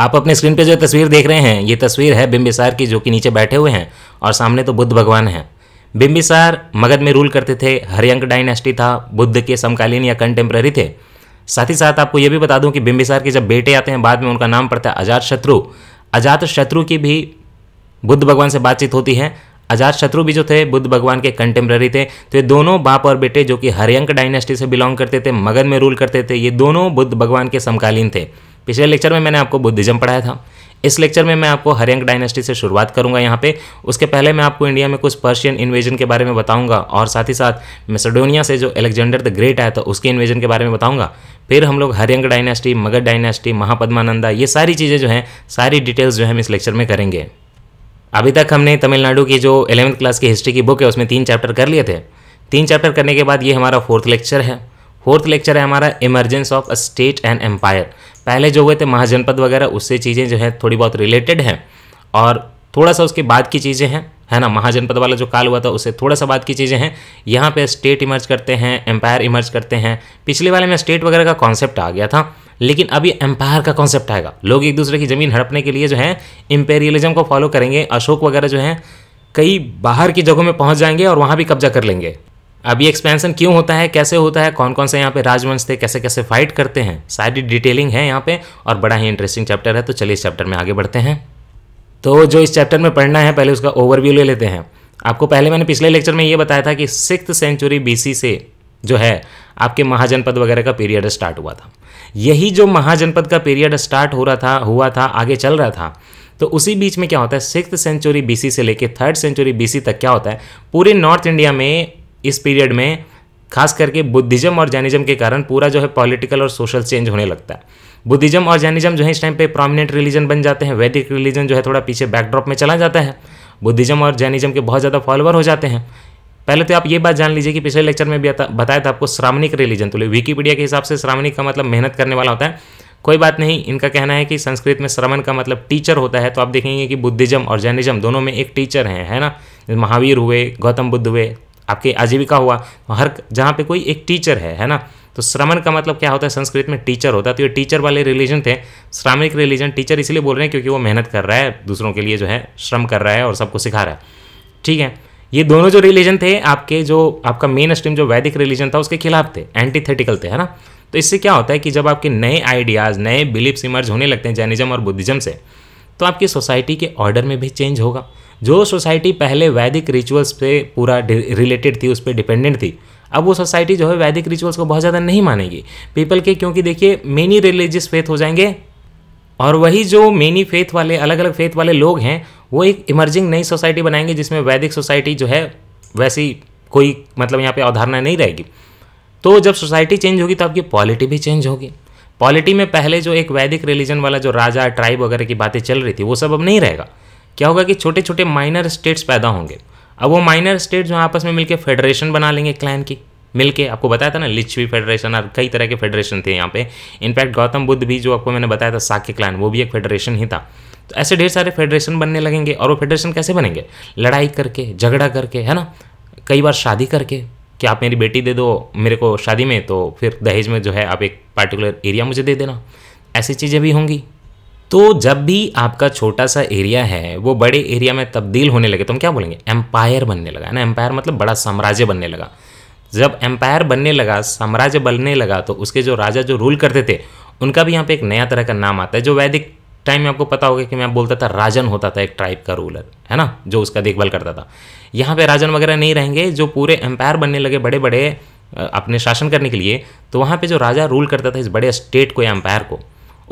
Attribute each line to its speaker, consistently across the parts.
Speaker 1: आप अपने स्क्रीन पे जो तस्वीर देख रहे हैं ये तस्वीर है बिम्बिसार की जो कि नीचे बैठे हुए हैं और सामने तो बुद्ध भगवान हैं बिम्बिसार मगध में रूल करते थे हरियंक डायनेस्टी था बुद्ध के समकालीन या कंटेम्प्रेरी थे साथ ही साथ आपको ये भी बता दूं कि बिम्बिसार के जब बेटे आते हैं बाद में उनका नाम पड़ता है अजात शत्रु अजात शत्रु की भी बुद्ध भगवान से बातचीत होती है अजात शत्रु भी जो थे बुद्ध भगवान के कंटेम्प्रेरी थे तो ये दोनों बाप और बेटे जो कि हरियंक डायनेस्टी से बिलोंग करते थे मगध में रूल करते थे ये दोनों बुद्ध भगवान के समकालीन थे पिछले लेक्चर में मैंने आपको बुद्धिज्म पढ़ाया था इस लेक्चर में मैं आपको हरियंक डायनेस्टी से शुरुआत करूंगा यहाँ पे उसके पहले मैं आपको इंडिया में कुछ पर्शियन इन्वेजन के बारे में बताऊंगा और साथ ही साथ मेसडोनिया से जो एलेक्जेंडर द ग्रेट आया था उसके इन्वेजन के बारे में बताऊंगा फिर हम लोग हरियंक डायनेस्टी मगध डायनेस्टी महापद्मानंदा ये सारी चीज़ें जो हैं सारी डिटेल्स जो है हम इस लेक्चर में करेंगे अभी तक हमने तमिलनाडु की जो एलेवंथ क्लास की हिस्ट्री की बुक है उसमें तीन चैप्टर कर लिए थे तीन चैप्टर करने के बाद ये हमारा फोर्थ लेक्चर है फोर्थ लेक्चर है हमारा emergence of a state and empire पहले जो हुए थे महाजनपद वगैरह उससे चीज़ें जो है थोड़ी बहुत रिलेटेड हैं और थोड़ा सा उसके बाद की चीज़ें हैं है ना महाजनपद वाला जो काल हुआ था उससे थोड़ा सा बात की चीज़ें हैं यहाँ पे स्टेट इमर्ज करते हैं एम्पायर इमर्ज करते हैं पिछले वाले में स्टेट वगैरह का कॉन्सेप्ट आ गया था लेकिन अभी एम्पायर का कॉन्सेप्ट आएगा लोग एक दूसरे की ज़मीन हड़पने के लिए जो है इम्पेरियलिज्म को फॉलो करेंगे अशोक वगैरह जो है कई बाहर की जगहों में पहुँच जाएंगे और वहाँ भी कब्जा कर लेंगे अब ये एक्सपेंशन क्यों होता है कैसे होता है कौन कौन से यहाँ पे राजवंश थे कैसे कैसे फाइट करते हैं सारी डिटेलिंग है यहाँ पे और बड़ा ही इंटरेस्टिंग चैप्टर है तो चलिए इस चैप्टर में आगे बढ़ते हैं तो जो इस चैप्टर में पढ़ना है पहले उसका ओवरव्यू ले लेते हैं आपको पहले मैंने पिछले लेक्चर में ये बताया था कि सिक्स सेंचुरी बी से जो है आपके महाजनपद वगैरह का पीरियड स्टार्ट हुआ था यही जो महाजनपद का पीरियड स्टार्ट हो रहा था हुआ था आगे चल रहा था तो उसी बीच में क्या होता है सिक्स सेंचुरी बीसी से लेकर थर्ड सेंचुरी बीसी तक क्या होता है पूरे नॉर्थ इंडिया में इस पीरियड में खास करके बुद्धिज्म और जैनिज्म के कारण पूरा जो है पॉलिटिकल और सोशल चेंज होने लगता है बुद्धिज्म और जैनिज्म जो है इस टाइम पे प्रोमिनेंट रिलीजन बन जाते हैं वैदिक रिलीजन जो है थोड़ा पीछे बैकड्रॉप में चला जाता है बुद्धिज्म और जैनिज्म के बहुत ज़्यादा फॉलोअर हो जाते हैं पहले तो आप ये बात जान लीजिए कि पिछले लेक्चर में भी बताया था आपको श्रामणिक रिलीजन तो विकीपीडिया के हिसाब से श्रामणिक का मतलब मेहनत करने वाला होता है कोई बात नहीं इनका कहना है कि संस्कृत में श्रवण का मतलब टीचर होता है तो आप देखेंगे कि बुद्धिज्म और जैनिज्म दोनों में एक टीचर हैं है ना महावीर हुए गौतम बुद्ध हुए आपकी आजीविका हुआ तो हर जहाँ पे कोई एक टीचर है है ना तो श्रमण का मतलब क्या होता है संस्कृत में टीचर होता है तो ये टीचर वाले रिलीजन थे श्रामिक रिलीजन टीचर इसलिए बोल रहे हैं क्योंकि वो मेहनत कर रहा है दूसरों के लिए जो है श्रम कर रहा है और सबको सिखा रहा है ठीक है ये दोनों जो रिलीजन थे आपके जो आपका मेन स्ट्रीम जो वैदिक रिलीजन था उसके खिलाफ थे एंटीथेटिकल थे है ना तो इससे क्या होता है कि जब आपके नए आइडियाज़ नए बिलीफ्स इमर्ज होने लगते हैं जैनिज्म और बुद्धिज्म से तो आपकी सोसाइटी के ऑर्डर में भी चेंज होगा जो सोसाइटी पहले वैदिक रिचुअल्स पे पूरा रिलेटेड थी उस पर डिपेंडेंट थी अब वो सोसाइटी जो है वैदिक रिचुअल्स को बहुत ज़्यादा नहीं मानेगी पीपल के क्योंकि देखिए मेनी रिलीजियस फेथ हो जाएंगे और वही जो मेनी फेथ वाले अलग अलग फेथ वाले लोग हैं वो एक इमर्जिंग नई सोसाइटी बनाएंगे जिसमें वैदिक सोसाइटी जो है वैसी कोई मतलब यहाँ पे अवधारणा नहीं रहेगी तो जब सोसाइटी चेंज होगी तो आपकी पॉलिटी भी चेंज होगी पॉलिटी में पहले जो एक वैदिक रिलीजन वाला जो राजा ट्राइब वगैरह की बातें चल रही थी वो सब अब नहीं रहेगा क्या होगा कि छोटे छोटे माइनर स्टेट्स पैदा होंगे अब वो माइनर स्टेट्स जो आपस में मिलकर फेडरेशन बना लेंगे क्लैन की मिलके आपको बताया था ना लिच्छवी फेडरेशन और कई तरह के फेडरेशन थे यहाँ पे इनफैक्ट गौतम बुद्ध भी जो आपको मैंने बताया था साक्य क्लैन वो भी एक फेडरेशन ही था तो ऐसे ढेर सारे फेडरेशन बनने लगेंगे और वो फेडरेशन कैसे बनेंगे लड़ाई करके झगड़ा करके है ना कई बार शादी करके कि आप मेरी बेटी दे दो मेरे को शादी में तो फिर दहेज में जो है आप एक पार्टिकुलर एरिया मुझे दे देना ऐसी चीज़ें भी होंगी तो जब भी आपका छोटा सा एरिया है वो बड़े एरिया में तब्दील होने लगे तो हम क्या बोलेंगे एम्पायर बनने लगा ना एम्पायर मतलब बड़ा साम्राज्य बनने लगा जब एम्पायर बनने लगा साम्राज्य बनने लगा तो उसके जो राजा जो रूल करते थे उनका भी यहाँ पे एक नया तरह का नाम आता है जो वैदिक टाइम में आपको पता होगा कि मैं बोलता था राजन होता था एक ट्राइब का रूलर है ना जो उसका देखभाल करता था यहाँ पे राजन वगैरह नहीं रहेंगे जो पूरे एम्पायर बनने लगे बड़े बड़े अपने शासन करने के लिए तो वहाँ पे जो राजा रूल करता था इस बड़े स्टेट को या एम्पायर को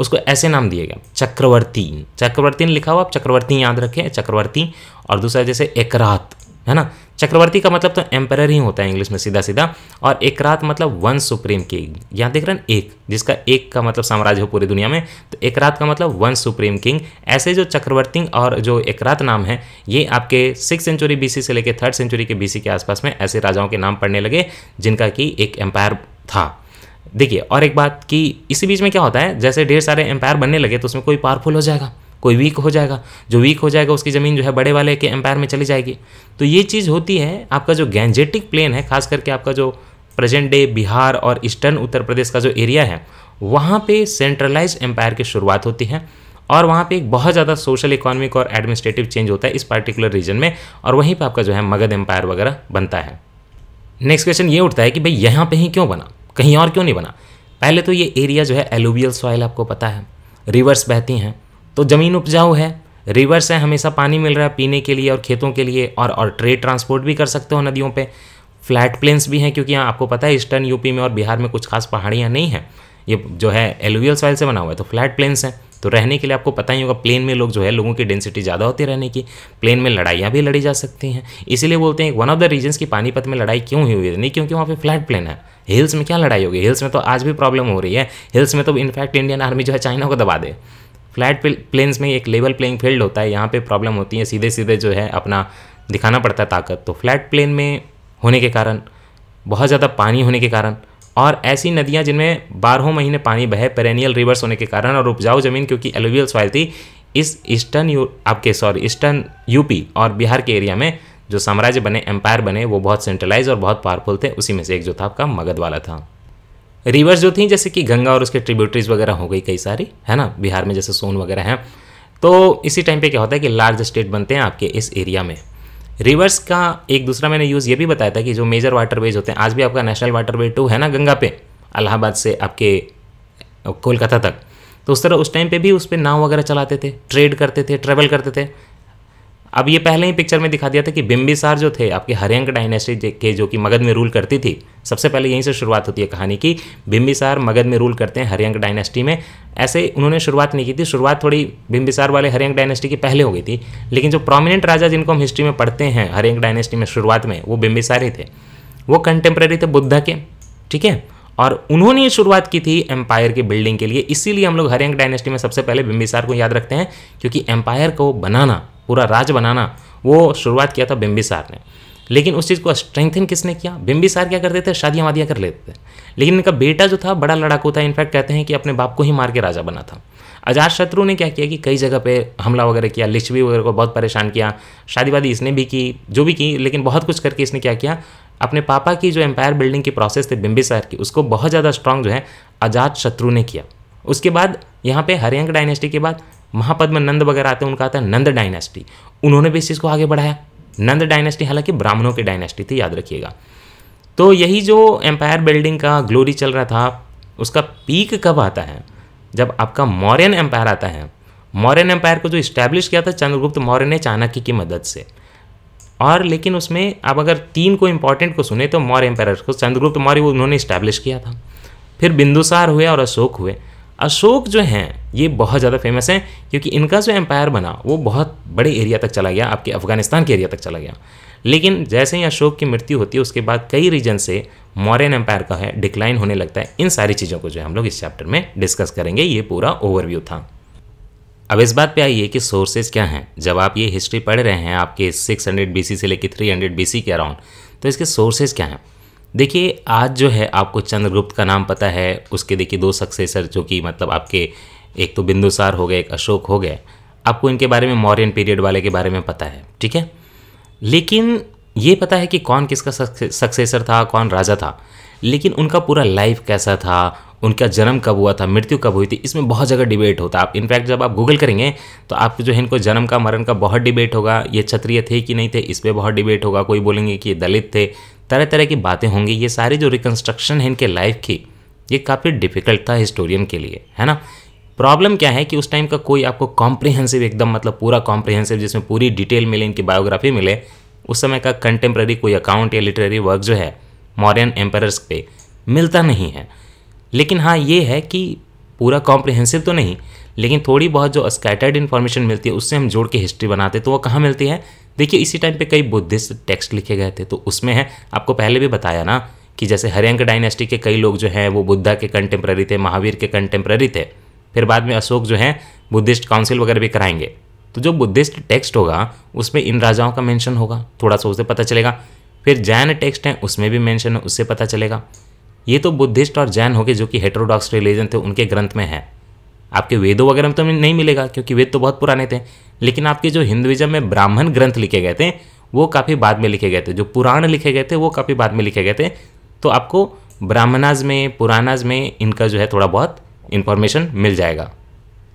Speaker 1: उसको ऐसे नाम दिए गए चक्रवर्ती चक्रवर्ती लिखा हुआ आप चक्रवर्ती याद रखें चक्रवर्ती और दूसरा जैसे एकरात है ना चक्रवर्ती का मतलब तो एम्पर ही होता है इंग्लिश में सीधा सीधा और एक रात मतलब वन सुप्रीम किंग यहाँ देख रहे हैं एक जिसका एक का मतलब साम्राज्य हो पूरी दुनिया में तो एक रात का मतलब वन सुप्रीम किंग ऐसे जो चक्रवर्ती और जो एक रात नाम है ये आपके सिक्स सेंचुरी बीसी से लेकर थर्ड सेंचुरी के बीसी के आसपास में ऐसे राजाओं के नाम पढ़ने लगे जिनका कि एक एम्पायर था देखिए और एक बात कि इसी बीच में क्या होता है जैसे ढेर सारे एम्पायर बनने लगे तो उसमें कोई पावरफुल हो जाएगा कोई वीक हो जाएगा जो वीक हो जाएगा उसकी ज़मीन जो है बड़े वाले के एम्पायर में चली जाएगी तो ये चीज़ होती है आपका जो गैंजेटिक प्लेन है खास करके आपका जो प्रेजेंट डे बिहार और ईस्टर्न उत्तर प्रदेश का जो एरिया है वहाँ पे सेंट्रलाइज एम्पायर की शुरुआत होती है और वहाँ पे एक बहुत ज़्यादा सोशल इकोनॉमिक और एडमिनिस्ट्रेटिव चेंज होता है इस पर्टिकुलर रीजन में और वहीं पे आपका जो है मगध एम्पायर वगैरह बनता है नेक्स्ट क्वेश्चन ये उठता है कि भाई यहाँ पे ही क्यों बना कहीं और क्यों नहीं बना पहले तो ये एरिया जो है एलोवियल सॉइल आपको पता है रिवर्स बहती हैं तो ज़मीन उपजाऊ है रिवर्स है हमेशा पानी मिल रहा है पीने के लिए और खेतों के लिए और और ट्रेड ट्रांसपोर्ट भी कर सकते हो नदियों पे फ्लैट प्लेन्स भी हैं क्योंकि यहाँ आपको पता है ईस्टर्न यूपी में और बिहार में कुछ खास पहाड़ियाँ नहीं हैं ये जो है एलोवियल सॉइल से बना हुआ है तो फ्लैट प्लेन्स हैं तो रहने के लिए आपको पता ही होगा प्लेन में लोग जो है लोगों की डेंसिटी ज़्यादा होती रहने की प्लेन में लड़ाइयाँ भी लड़ी जा सकती हैं इसीलिए बोलते हैं वन ऑफ द रीजन्स की पानीपत में लड़ाई क्यों हुई है नहीं क्योंकि वहाँ पर फ्लैट प्लेन है हिल्स में क्या लड़ाई होगी हिल्स में तो आज भी प्रॉब्लम हो रही है हिल्स में तो इनफैक्ट इंडियन आर्मी जो है चाइना को दबा दे फ्लैट प्लेन्स में एक लेवल प्लेइंग फील्ड होता है यहाँ पर प्रॉब्लम होती है सीधे सीधे जो है अपना दिखाना पड़ता है ताकत तो फ्लैट प्लेन में होने के कारण बहुत ज़्यादा पानी होने के कारण और ऐसी नदियाँ जिनमें बारहों महीने पानी बहे पेरेनियल रिवर्स होने के कारण और उपजाऊ ज़मीन क्योंकि एलोवियल सॉइल थी इस ईस्टर्न यू आपके सॉरी ईस्टर्न यूपी और बिहार के एरिया में जो साम्राज्य बने एम्पायर बने वो बहुत सेंट्रलाइज और बहुत पावरफुल थे उसी में से एक जो था आपका मगध वाला था रिवर्स जो थी जैसे कि गंगा और उसके ट्रिब्यूटरीज वगैरह हो गई कई सारी है ना बिहार में जैसे सोन वगैरह हैं तो इसी टाइम पे क्या होता है कि लार्ज स्टेट बनते हैं आपके इस एरिया में रिवर्स का एक दूसरा मैंने यूज़ ये भी बताया था कि जो मेजर वेज होते हैं आज भी आपका नेशनल वे टू है ना गंगा पे अलाहाबाद से आपके कोलकाता तक तो उस तरह उस टाइम पे भी उस पर नाव वगैरह चलाते थे ट्रेड करते थे ट्रेवल करते थे अब ये पहले ही पिक्चर में दिखा दिया था कि बिम्बिसार जो थे आपके हरियंक डायनेस्टी के जो कि मगध में रूल करती थी सबसे पहले यहीं से शुरुआत होती है कहानी की बिम्बिसार मगध में रूल करते हैं हरियंक डायनेस्टी में ऐसे उन्होंने शुरुआत नहीं की थी शुरुआत थोड़ी बिम्बिसार वाले हरियंक डायनेस्टी की पहले हो गई थी लेकिन जो प्रोमिनेंट राजा जिनको हम हिस्ट्री में पढ़ते हैं हरियंक डायनेस्टी में शुरुआत में वो बिम्बिसार ही थे वो कंटेम्प्रेरी थे बुद्ध के ठीक है और उन्होंने शुरुआत की थी एम्पायर की बिल्डिंग के लिए इसीलिए हम लोग हरियंक डायनेस्टी में सबसे पहले बिम्बिसार को याद रखते हैं क्योंकि एम्पायर को बनाना पूरा राज बनाना वो शुरुआत किया था बिम्बिसार ने लेकिन उस चीज़ को स्ट्रेंथन किसने किया बिम्बिसार क्या करते थे शादियाँ वादियाँ कर लेते थे लेकिन इनका बेटा जो था बड़ा लड़ाकू था इनफैक्ट कहते हैं कि अपने बाप को ही मार के राजा बना था अजात शत्रु ने क्या किया कि कई जगह पे हमला वगैरह किया लिच्छवी वगैरह को बहुत परेशान किया शादीवादी इसने भी की जो भी की लेकिन बहुत कुछ करके इसने क्या किया अपने पापा की जो एम्पायर बिल्डिंग की प्रोसेस थी बिम्बिसार की उसको बहुत ज़्यादा स्ट्रांग जो है अजात शत्रु ने किया उसके बाद यहाँ पे हरियंक डायनेस्टी के बाद महापद में नंद वगैरह आते हैं उनका आता है नंद डायनेस्टी उन्होंने भी इस चीज़ को आगे बढ़ाया नंद डायनेस्टी हालांकि ब्राह्मणों की डायनेस्टी थी याद रखिएगा तो यही जो एम्पायर बिल्डिंग का ग्लोरी चल रहा था उसका पीक कब आता है जब आपका मौर्यन एम्पायर आता है मौर्यन एम्पायर को जो इस्टेब्लिश किया था चंद्रगुप्त मौर्य ने चाणक्य की मदद से और लेकिन उसमें आप अगर तीन को इंपॉर्टेंट को सुने तो मौर्य एम्पायर को चंद्रगुप्त मौर्य उन्होंने इस्टेब्लिश किया था फिर बिंदुसार हुए और अशोक हुए अशोक जो हैं ये बहुत ज़्यादा फेमस हैं क्योंकि इनका जो एम्पायर बना वो बहुत बड़े एरिया तक चला गया आपके अफगानिस्तान के एरिया तक चला गया लेकिन जैसे ही अशोक की मृत्यु होती है उसके बाद कई रीजन से मौर्यन एम्पायर का है डिक्लाइन होने लगता है इन सारी चीज़ों को जो है हम लोग इस चैप्टर में डिस्कस करेंगे ये पूरा ओवरव्यू था अब इस बात पे आइए कि सोर्सेज क्या हैं जब आप ये हिस्ट्री पढ़ रहे हैं आपके 600 बीसी से लेकर 300 बीसी के अराउंड तो इसके सोर्सेज क्या हैं देखिए आज जो है आपको चंद्रगुप्त का नाम पता है उसके देखिए दो सक्सेसर जो कि मतलब आपके एक तो बिंदुसार हो गए एक अशोक हो गए आपको इनके बारे में मौर्यन पीरियड वाले के बारे में पता है ठीक है लेकिन ये पता है कि कौन किसका सक्सेसर था कौन राजा था लेकिन उनका पूरा लाइफ कैसा था उनका जन्म कब हुआ था मृत्यु कब हुई थी इसमें बहुत जगह डिबेट होता है आप इनफैक्ट जब आप गूगल करेंगे तो आप जो है इनको जन्म का मरण का बहुत डिबेट होगा ये क्षत्रिय थे कि नहीं थे इस पर बहुत डिबेट होगा कोई बोलेंगे कि ये दलित थे तरह तरह की बातें होंगी ये सारी जो रिकन्स्ट्रक्शन है इनके लाइफ की ये काफ़ी डिफ़िकल्ट था हिस्टोरियन के लिए है ना प्रॉब्लम क्या है कि उस टाइम का कोई आपको कॉम्प्रिहेंसिव एकदम मतलब पूरा कॉम्प्रिहेंसिव जिसमें पूरी डिटेल मिले इनकी बायोग्राफी मिले उस समय का कंटेम्प्रेरी कोई अकाउंट या लिटरेरी वर्क जो है मॉडर्न एम्पायर्स पे मिलता नहीं है लेकिन हाँ ये है कि पूरा कॉम्प्रिहेंसिव तो नहीं लेकिन थोड़ी बहुत जो स्कैटर्ड इन्फॉर्मेशन मिलती है उससे हम जोड़ के हिस्ट्री बनाते तो वो कहाँ मिलती है देखिए इसी टाइम पे कई बुद्धिस्ट टेक्स्ट लिखे गए थे तो उसमें है आपको पहले भी बताया ना कि जैसे हरियंक डायनेस्टी के कई लोग जो हैं वो बुद्धा के कंटेम्प्रेरी थे महावीर के कंटेम्प्रेरी थे फिर बाद में अशोक जो हैं बुद्धिस्ट काउंसिल वगैरह भी कराएंगे तो जो बुद्धिस्ट टेक्स्ट होगा उसमें इन राजाओं का मेंशन होगा थोड़ा सा उसे पता चलेगा फिर जैन टेक्स्ट हैं उसमें भी मेंशन है उससे पता चलेगा ये तो बुद्धिस्ट और जैन हो गए जो कि हेट्रोडॉक्स रिलीजन थे उनके ग्रंथ में है आपके वेदों वगैरह में तो नहीं मिलेगा क्योंकि वेद तो बहुत पुराने थे लेकिन आपके जो हिंदुइज्म में ब्राह्मण ग्रंथ लिखे गए थे वो काफ़ी बाद में लिखे गए थे जो पुराण लिखे गए थे वो काफ़ी बाद में लिखे गए थे तो आपको ब्राह्मणाज में पुराणाज में इनका जो है थोड़ा बहुत इन्फॉर्मेशन मिल जाएगा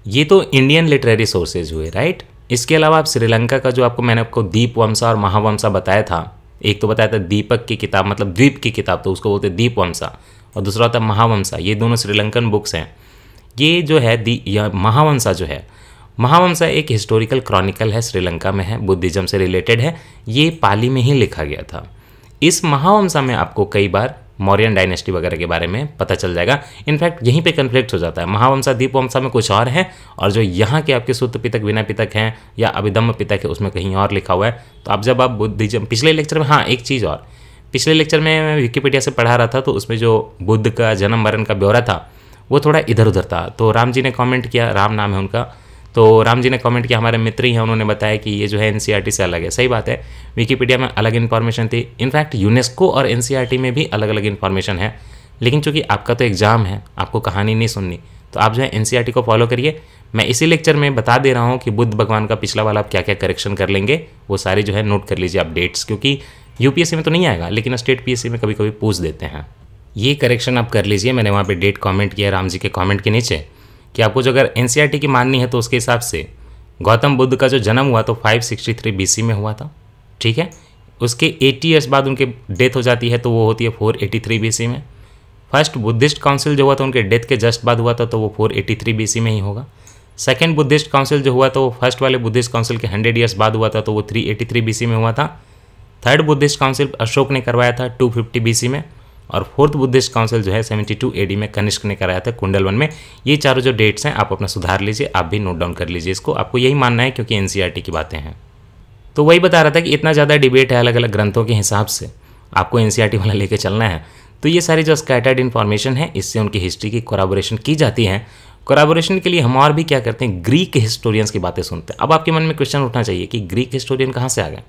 Speaker 1: ये तो इंडियन लिटरेरी सोर्सेज हुए राइट इसके अलावा आप श्रीलंका का जो आपको मैंने आपको दीप वंशा और महावंशा बताया था एक तो बताया था दीपक की किताब मतलब द्वीप की किताब तो उसको बोलते दीप वंशा और दूसरा होता है महावंशा ये दोनों श्रीलंकन बुक्स हैं ये जो है दी यह महावंशा जो है महावंशा एक हिस्टोरिकल क्रॉनिकल है श्रीलंका में है बुद्धिज्म से रिलेटेड है ये पाली में ही लिखा गया था इस महावंशा में आपको कई बार मौर्यन डायनेस्टी वगैरह के बारे में पता चल जाएगा इनफैक्ट यहीं पे कन्फ्लिक्ट हो जाता है महावंशा दीपवंशा में कुछ और है और जो यहाँ के आपके सूत्र पितक विनय पितक हैं या अभिधम्म पितक है उसमें कहीं और लिखा हुआ है तो आप जब आप बुद्धिज्म पिछले लेक्चर में हाँ एक चीज़ और पिछले लेक्चर में मैं विकीपीडिया से पढ़ा रहा था तो उसमें जो बुद्ध का जन्म मरण का ब्यौरा था वो थोड़ा इधर उधर था तो राम जी ने कमेंट किया राम नाम है उनका तो राम जी ने कमेंट किया हमारे मित्र ही हैं उन्होंने बताया कि ये जो है एन e से अलग है सही बात है विकीपीडिया में अलग इन्फॉर्मेशन थी इनफैक्ट यूनेस्को और एन e में भी अलग अलग इन्फॉर्मेशन है लेकिन चूंकि आपका तो एग्ज़ाम है आपको कहानी नहीं सुननी तो आप जो है एन e को फॉलो करिए मैं इसी लेक्चर में बता दे रहा हूँ कि बुद्ध भगवान का पिछला वाला आप क्या क्या करेक्शन कर लेंगे वो सारे जो है नोट कर लीजिए अपडेट्स क्योंकि यूपीएससी में तो नहीं आएगा लेकिन स्टेट पीएससी में कभी कभी पूछ देते हैं ये करेक्शन आप कर लीजिए मैंने वहाँ पे डेट कमेंट किया राम जी के कमेंट के नीचे कि आपको जो अगर एन e की माननी है तो उसके हिसाब से गौतम बुद्ध का जो जन्म हुआ तो 563 सिक्सटी में हुआ था ठीक है उसके 80 ईयर्स बाद उनके डेथ हो जाती है तो वो होती है 483 एटी में फर्स्ट बुद्धिस्ट काउंसिल जो हुआ था उनके डेथ के जस्ट बाद हुआ था तो वो फोर एटी में ही होगा सेकेंड बुद्धिस्ट काउंसिल जो हुआ तो फर्स्ट वाले बुद्धिस्ट काउंसिल के हंड्रेड ईयर्स बाद हुआ था तो वो थ्री एटी थ्री बी में हुआ था थर्ड बुद्धिस्ट काउंसिल अशोक ने करवाया था टू फिफ्टी बी में और फोर्थ बुद्धिस्ट काउंसिल जो है सेवेंटी टू एडी में कनिष्क ने कराया था कुंडलवन में ये चारों जो डेट्स हैं आप अपना सुधार लीजिए आप भी नोट डाउन कर लीजिए इसको आपको यही मानना है क्योंकि एन e की बातें हैं तो वही बता रहा था कि इतना ज़्यादा डिबेट है अलग अलग ग्रंथों के हिसाब से आपको एन e वाला लेके चलना है तो ये सारी जो स्कैटर्ड इन्फॉर्मेशन है इससे उनकी हिस्ट्री की कोराबोरेशन की जाती है कोराबोरेशन के लिए हम और भी क्या करते हैं ग्रीक हिस्टोरियंस की बातें सुनते हैं अब आपके मन में क्वेश्चन उठना चाहिए कि ग्रीक हिस्टोरियन कहाँ से आ गए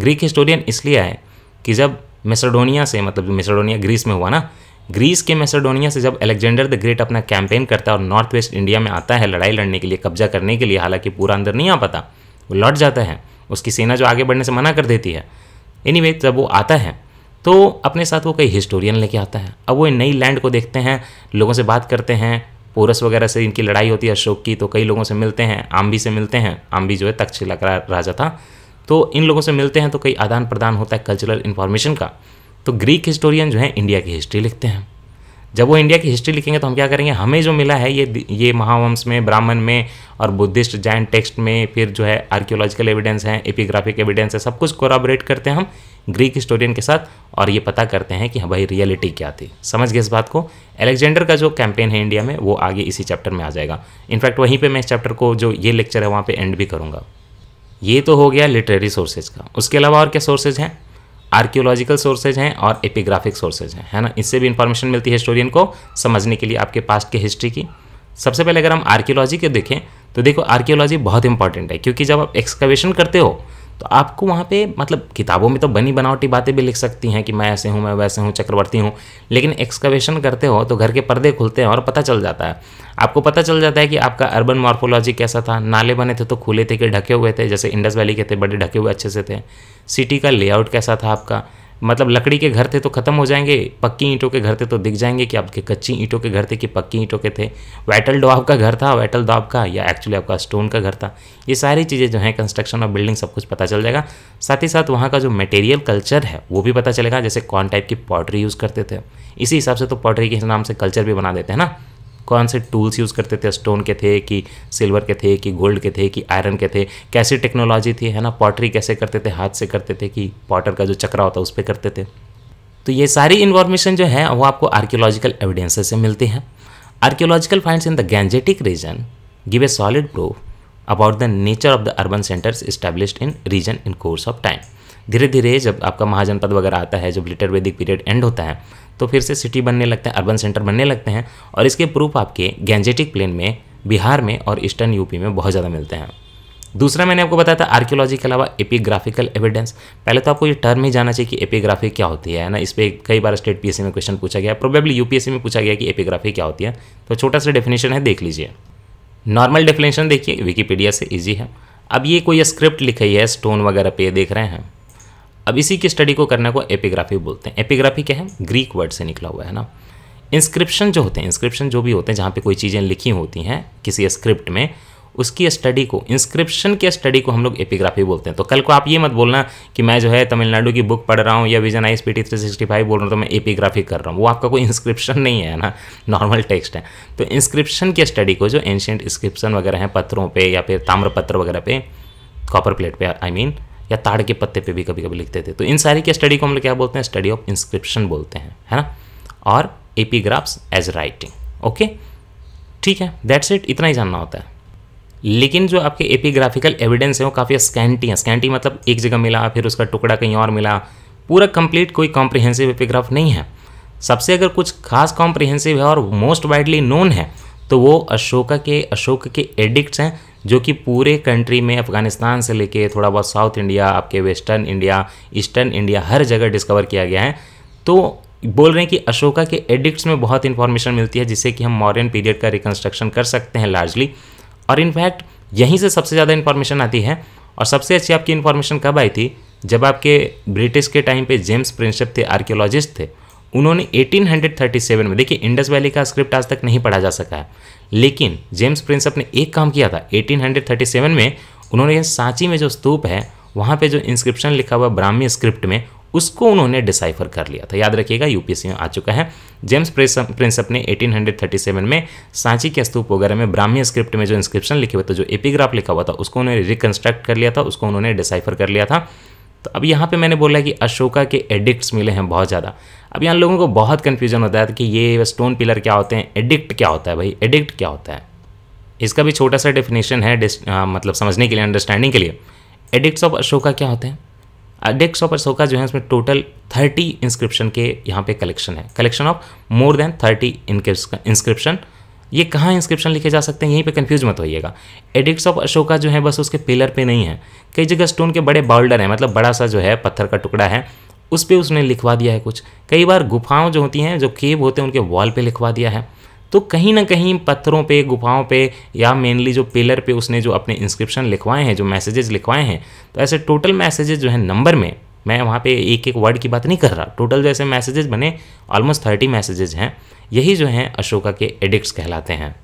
Speaker 1: ग्रीक हिस्टोरियन इसलिए आए कि जब मेसोडोनिया से मतलब मेसोडोनिया ग्रीस में हुआ ना ग्रीस के मेसोडोनिया से जब अलेक्जेंडर द ग्रेट अपना कैंपेन करता है और नॉर्थ वेस्ट इंडिया में आता है लड़ाई लड़ने के लिए कब्जा करने के लिए हालांकि पूरा अंदर नहीं आ पाता वो लौट जाता है उसकी सेना जो आगे बढ़ने से मना कर देती है एनी anyway, जब वो आता है तो अपने साथ वो कई हिस्टोरियन लेके आता है अब वो नई लैंड को देखते हैं लोगों से बात करते हैं पोरस वगैरह से इनकी लड़ाई होती है अशोक की तो कई लोगों से मिलते हैं आम्बी से मिलते हैं आम्बी जो है तक्षशिला का राजा था तो इन लोगों से मिलते हैं तो कई आदान प्रदान होता है कल्चरल इन्फॉर्मेशन का तो ग्रीक हिस्टोरियन जो है इंडिया की हिस्ट्री लिखते हैं जब वो इंडिया की हिस्ट्री लिखेंगे तो हम क्या करेंगे हमें जो मिला है ये ये महावंश में ब्राह्मण में और बुद्धिस्ट जैन टेक्स्ट में फिर जो है आर्कियोलॉजिकल एविडेंस हैं एपिग्राफिक एविडेंस है सब कुछ कोराबरेट करते हैं हम ग्रीक हिस्टोरियन के साथ और ये पता करते हैं कि हाँ भाई रियलिटी क्या थी समझ गए इस बात को एलेक्जेंडर का जो कैंपेन है इंडिया में वो आगे इसी चैप्टर में आ जाएगा इनफैक्ट वहीं पर मैं इस चैप्टर को जो ये लेक्चर है वहाँ पर एंड भी करूँगा ये तो हो गया लिटरेरी सोर्सेज का उसके अलावा और क्या सोर्सेज हैं आर्कियोलॉजिकल सोर्सेज हैं और एपिग्राफिक सोर्सेज हैं है ना इससे भी इन्फॉर्मेशन मिलती है हिस्टोरियन को समझने के लिए आपके पास्ट के हिस्ट्री की सबसे पहले अगर हम आर्कियोलॉजी के देखें तो देखो आर्कियोलॉजी बहुत इंपॉर्टेंट है क्योंकि जब आप एक्सकवेशन करते हो तो आपको वहाँ पे मतलब किताबों में तो बनी बनावटी बातें भी लिख सकती हैं कि मैं ऐसे हूँ मैं वैसे हूँ चक्रवर्ती हूँ लेकिन एक्सकवेशन करते हो तो घर के पर्दे खुलते हैं और पता चल जाता है आपको पता चल जाता है कि आपका अर्बन मॉर्फोलॉजी कैसा था नाले बने थे तो खुले थे कि ढके हुए थे जैसे इंडस वैली के थे बड़े ढके हुए अच्छे से थे सिटी का लेआउट कैसा था आपका मतलब लकड़ी के घर थे तो ख़त्म हो जाएंगे पक्की ईंटों के घर थे तो दिख जाएंगे कि आपके कच्ची ईंटों के घर थे कि पक्की ईंटों के थे वैटल डॉब का घर था वैटल दो का या एक्चुअली आपका स्टोन का घर था ये सारी चीज़ें जो हैं कंस्ट्रक्शन और बिल्डिंग सब कुछ पता चल जाएगा साथ ही साथ वहाँ का जो मटेरियल कल्चर है वो भी पता चलेगा जैसे कौन टाइप की पॉटरी यूज़ करते थे इसी हिसाब से तो पॉटरी के नाम से कल्चर भी बना देते हैं ना कौन से टूल्स यूज़ करते थे स्टोन के थे कि सिल्वर के थे कि गोल्ड के थे कि आयरन के थे कैसी टेक्नोलॉजी थी है ना पॉटरी कैसे करते थे हाथ से करते थे कि पॉटर का जो चक्रा होता उस पर करते थे तो ये सारी इन्फॉर्मेशन जो है वो आपको आर्कियोलॉजिकल एविडेंसेज से मिलती है archaeological finds in the Gangetic region give a solid proof about the nature of the urban centres established in region in course of time धीरे धीरे जब आपका महाजनपद वगैरह आता है जब लिटर वैदिक पीरियड एंड होता है तो फिर से सिटी बनने लगते हैं अर्बन सेंटर बनने लगते हैं और इसके प्रूफ आपके गैंजेटिक प्लेन में बिहार में और ईस्टर्न यूपी में बहुत ज़्यादा मिलते हैं दूसरा मैंने आपको बताया था आर्कियोलॉजी के अलावा एपिग्राफिकल एविडेंस पहले तो आपको ये टर्म ही जाना चाहिए कि एपिग्राफी क्या होती है ना इस पर कई बार स्टेट पी में क्वेश्चन पूछा गया प्रोबेबली यू में पूछा गया कि एपिग्राफी क्या होती है तो छोटा सा डेफिनेशन है देख लीजिए नॉर्मल डेफिनेशन देखिए विकीपीडिया से ईजी है अब ये कोई स्क्रिप्ट लिखी है स्टोन वगैरह पे देख रहे हैं अब इसी की स्टडी को करने को एपिग्राफी बोलते हैं एपिग्राफी क्या है ग्रीक वर्ड से निकला हुआ है ना इंस्क्रिप्शन जो होते हैं इंस्क्रिप्शन जो भी होते हैं जहाँ पे कोई चीज़ें लिखी होती हैं किसी स्क्रिप्ट में उसकी स्टडी को इंस्क्रिप्शन के स्टडी को हम लोग एपिग्राफी बोलते हैं तो कल को आप ये मत बोलना कि मैं जो है तमिलनाडु की बुक पढ़ रहा हूँ या vision I S P T three sixty five बोल रहा हूँ तो मैं एपिग्राफी कर रहा हूँ वो आपका कोई इंस्क्रिप्शन नहीं है ना नॉर्मल टेक्स्ट है तो इंस्क्रिप्शन के स्टडी को जो एंशियंट इंस्क्रिप्शन वगैरह हैं पत्थरों पर या फिर ताम्रपत्र वगैरह पे कॉपर प्लेट पर आई मीन या ताड़ के पत्ते पे भी कभी कभी लिखते थे तो इन सारी की स्टडी को हम लोग क्या बोलते हैं स्टडी ऑफ इंस्क्रिप्शन बोलते हैं है ना और एपीग्राफ्स एज राइटिंग ओके ठीक है दैट्स इट इतना ही जानना होता है लेकिन जो आपके एपीग्राफिकल एविडेंस है वो काफ़ी स्कैंटी है स्कैंटी मतलब एक जगह मिला फिर उसका टुकड़ा कहीं और मिला पूरा कंप्लीट कोई कॉम्प्रिहेंसिव एपीग्राफ नहीं है सबसे अगर कुछ खास कॉम्प्रिहेंसिव है और मोस्ट वाइडली नोन है तो वो अशोका के अशोक के एडिक्ट्स हैं जो कि पूरे कंट्री में अफगानिस्तान से लेके थोड़ा बहुत साउथ इंडिया आपके वेस्टर्न इंडिया ईस्टर्न इंडिया हर जगह डिस्कवर किया गया है तो बोल रहे हैं कि अशोका के एडिक्ट्स में बहुत इन्फॉर्मेशन मिलती है जिससे कि हम मॉडर्न पीरियड का रिकन्स्ट्रक्शन कर सकते हैं लार्जली और इनफैक्ट यहीं से सबसे ज़्यादा इन्फॉर्मेशन आती है और सबसे अच्छी आपकी इन्फॉर्मेशन कब आई थी जब आपके ब्रिटिश के टाइम पे जेम्स प्रिंसप थे आर्कियोलॉजिस्ट थे उन्होंने 1837 में देखिए इंडस वैली का स्क्रिप्ट आज तक नहीं पढ़ा जा सका है लेकिन जेम्स प्रिंसअप ने एक काम किया था 1837 में उन्होंने सांची में जो स्तूप है वहाँ पे जो इंस्क्रिप्शन लिखा हुआ ब्राह्मी स्क्रिप्ट में उसको उन्होंने डिसाइफर कर लिया था याद रखिएगा यूपीएससी में आ चुका है जेम्स प्रिंसअप ने 1837 में सांची के स्तूप वगैरह में ब्राह्मी स्क्रिप्ट में जो इंस्क्रिप्शन लिखे हुए थे जो एपीग्राफ लिखा हुआ था उसको उन्होंने रिकन्स्ट्रक्ट कर लिया था उसको उन्होंने डिसाइफर कर लिया था तो अब यहाँ पे मैंने बोला कि अशोका के एडिक्ट्स मिले हैं बहुत ज़्यादा अब यहाँ लोगों को बहुत कन्फ्यूजन होता है कि ये स्टोन पिलर क्या होते हैं एडिक्ट क्या होता है भाई एडिक्ट क्या होता है इसका भी छोटा सा डेफिनेशन है आ, मतलब समझने के लिए अंडरस्टैंडिंग के लिए एडिक्ट ऑफ अशोका क्या होते हैं एडिक्ट ऑफ अशोका जो है उसमें टोटल थर्टी इंस्क्रिप्शन के यहाँ पे कलेक्शन है collection of more than thirty inscription ये कहाँ इंस्क्रिप्शन लिखे जा सकते हैं यहीं पे कंफ्यूज मत होइएगा एडिक्ट ऑफ अशोका जो है बस उसके पिलर पे नहीं है कई जगह स्टोन के बड़े बाउल्डर हैं मतलब बड़ा सा जो है पत्थर का टुकड़ा है उस पर उसने लिखवा दिया है कुछ कई बार गुफाओं जो होती हैं जो केव होते हैं उनके वॉल पे लिखवा दिया है तो कहीं ना कहीं पत्थरों पे गुफाओं पे या मेनली जो पिलर पे उसने जो अपने इंस्क्रिप्शन लिखवाए हैं जो मैसेजेस लिखवाए हैं तो ऐसे टोटल मैसेजेस जो है नंबर में मैं वहाँ पे एक एक वर्ड की बात नहीं कर रहा टोटल जैसे मैसेजेस बने ऑलमोस्ट थर्टी मैसेजेस हैं यही जो हैं अशोका के एडिक्ट्स कहलाते हैं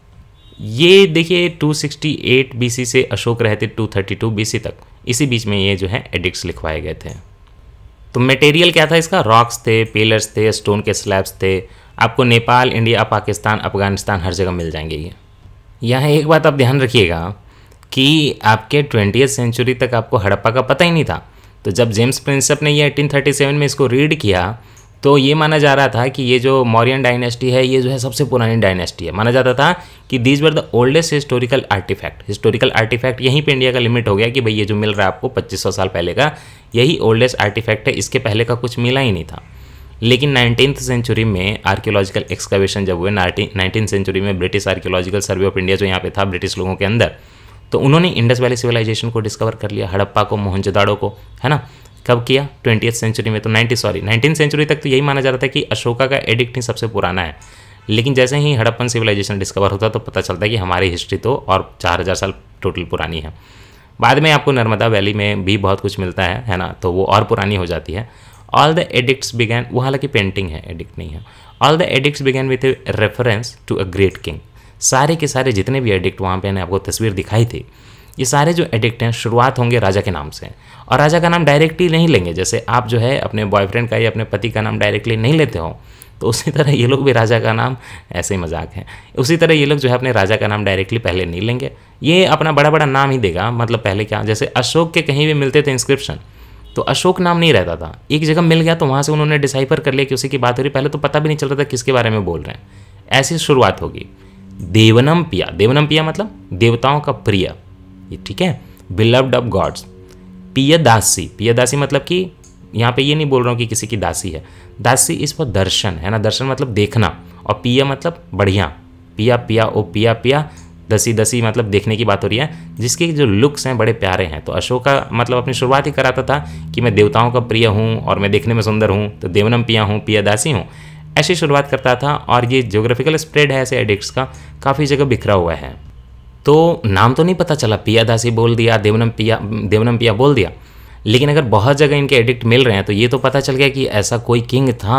Speaker 1: ये देखिए 268 बीसी से अशोक रहते 232 बीसी तक इसी बीच में ये जो है एडिक्ट्स लिखवाए गए थे तो मटेरियल क्या था इसका रॉक्स थे पिलर्स थे स्टोन के स्लैब्स थे आपको नेपाल इंडिया पाकिस्तान अफगानिस्तान हर जगह मिल जाएंगे ये यहाँ एक बात आप ध्यान रखिएगा कि आपके ट्वेंटी सेंचुरी तक आपको हड़प्पा का पता ही नहीं था तो जब जेम्स प्रिंसअप ने ये 1837 में इसको रीड किया तो ये माना जा रहा था कि ये जो मौर्यन डायनेस्टी है ये जो है सबसे पुरानी डायनेस्टी है माना जाता था कि these were the oldest historical artefact historical artefact यहीं पे इंडिया का लिमिट हो गया कि भाई ये जो मिल रहा है आपको 2500 साल पहले का यही ओल्डेस्ट आर्टिफैक्ट है इसके पहले का कुछ मिला ही नहीं था लेकिन नाइनटीन सेंचुरी में आर्कियोलॉजिकल एक्सकवेशन जब हुए नाइनटीन सेंचुरी में British archaeological survey of India जो यहाँ पे था ब्रिटिश लोगों के अंदर तो उन्होंने इंडस वैली सिविलाइजेशन को डिस्कवर कर लिया हड़प्पा को मोहनजदाड़ो को है ना कब किया ट्वेंटी सेंचुरी में तो नाइन्टी सॉरी नाइनटीन सेंचुरी तक तो यही माना जा रहा था कि अशोका का एडिक्ट ही सबसे पुराना है लेकिन जैसे ही हड़प्पन सिविलाइजेशन डिस्कवर होता तो पता चलता है कि हमारी हिस्ट्री तो और चार हज़ार साल टोटल पुरानी है बाद में आपको नर्मदा वैली में भी बहुत कुछ मिलता है है ना तो वो और पुरानी हो जाती है ऑल द एडिक्ट्स बिगैन वो हालांकि पेंटिंग है एडिक्ट नहीं है all the edicts began with reference to a great king सारे के सारे जितने भी एडिक्ट वहाँ पे आपको तस्वीर दिखाई थी ये सारे जो एडिक्ट हैं शुरुआत होंगे राजा के नाम से और राजा का नाम डायरेक्टली नहीं लेंगे जैसे आप जो है अपने बॉयफ्रेंड का या अपने पति का नाम डायरेक्टली नहीं लेते हो तो उसी तरह ये लोग भी राजा का नाम ऐसे ही मजाक है उसी तरह ये लोग जो है अपने राजा का नाम डायरेक्टली पहले नहीं लेंगे ये अपना बड़ा बड़ा नाम ही देगा मतलब पहले क्या जैसे अशोक के कहीं भी मिलते थे इंस्क्रिप्शन तो अशोक नाम नहीं रहता था एक जगह मिल गया तो वहाँ से उन्होंने डिसाइफर कर लिया कि उसी की बात हो रही पहले तो पता भी नहीं चल रहा था किसके बारे में बोल रहे हैं ऐसी शुरुआत होगी देवनम पिया देवनम पिया मतलब देवताओं का प्रिय ये ठीक है beloved of gods Piyadasi Piyadasi मतलब कि यहाँ पे ये नहीं बोल रहा हूँ कि किसी की दासी है दासी इस पर दर्शन है ना दर्शन मतलब देखना और पिया मतलब बढ़िया पिया पिया ओ पिया पिया दसी दसी मतलब देखने की बात हो रही है जिसके जो लुक्स हैं बड़े प्यारे हैं तो अशोका मतलब अपनी शुरुआत ही कराता था कि मैं देवताओं का प्रिय हूँ और मैं देखने में सुंदर हूँ तो देवनम पिया हूँ पिया दासी हूँ ऐसी शुरुआत करता था और ये जोग्राफिकल स्प्रेड है ऐसे एडिक्ट का काफ़ी जगह बिखरा हुआ है तो नाम तो नहीं पता चला पिया दासी बोल दिया देवनम पिया देवनम पिया बोल दिया लेकिन अगर बहुत जगह इनके एडिक्ट मिल रहे हैं तो ये तो पता चल गया कि ऐसा कोई किंग था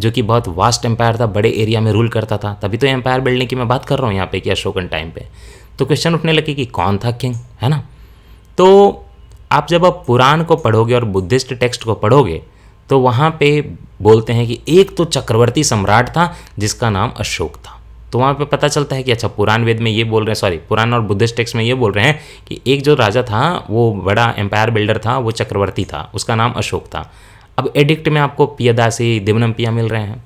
Speaker 1: जो कि बहुत वास्ट एम्पायर था बड़े एरिया में रूल करता था तभी तो एम्पायर बिल्डिंग की मैं बात कर रहा हूँ यहाँ पे कि अशोकन टाइम पे तो क्वेश्चन उठने लगे कि कौन था किंग है ना तो आप जब आप पुराण को पढ़ोगे और बुद्धिस्ट टेक्स्ट को पढ़ोगे तो वहाँ पे बोलते हैं कि एक तो चक्रवर्ती सम्राट था जिसका नाम अशोक था तो वहाँ पर पता चलता है कि अच्छा पुराण वेद में ये बोल रहे हैं सॉरी पुराण और बुद्धिस्ट टेक्स में ये बोल रहे हैं कि एक जो राजा था वो बड़ा एम्पायर बिल्डर था वो चक्रवर्ती था उसका नाम अशोक था अब एडिक्ट में आपको पियादासी दिवनम्पिया मिल रहे हैं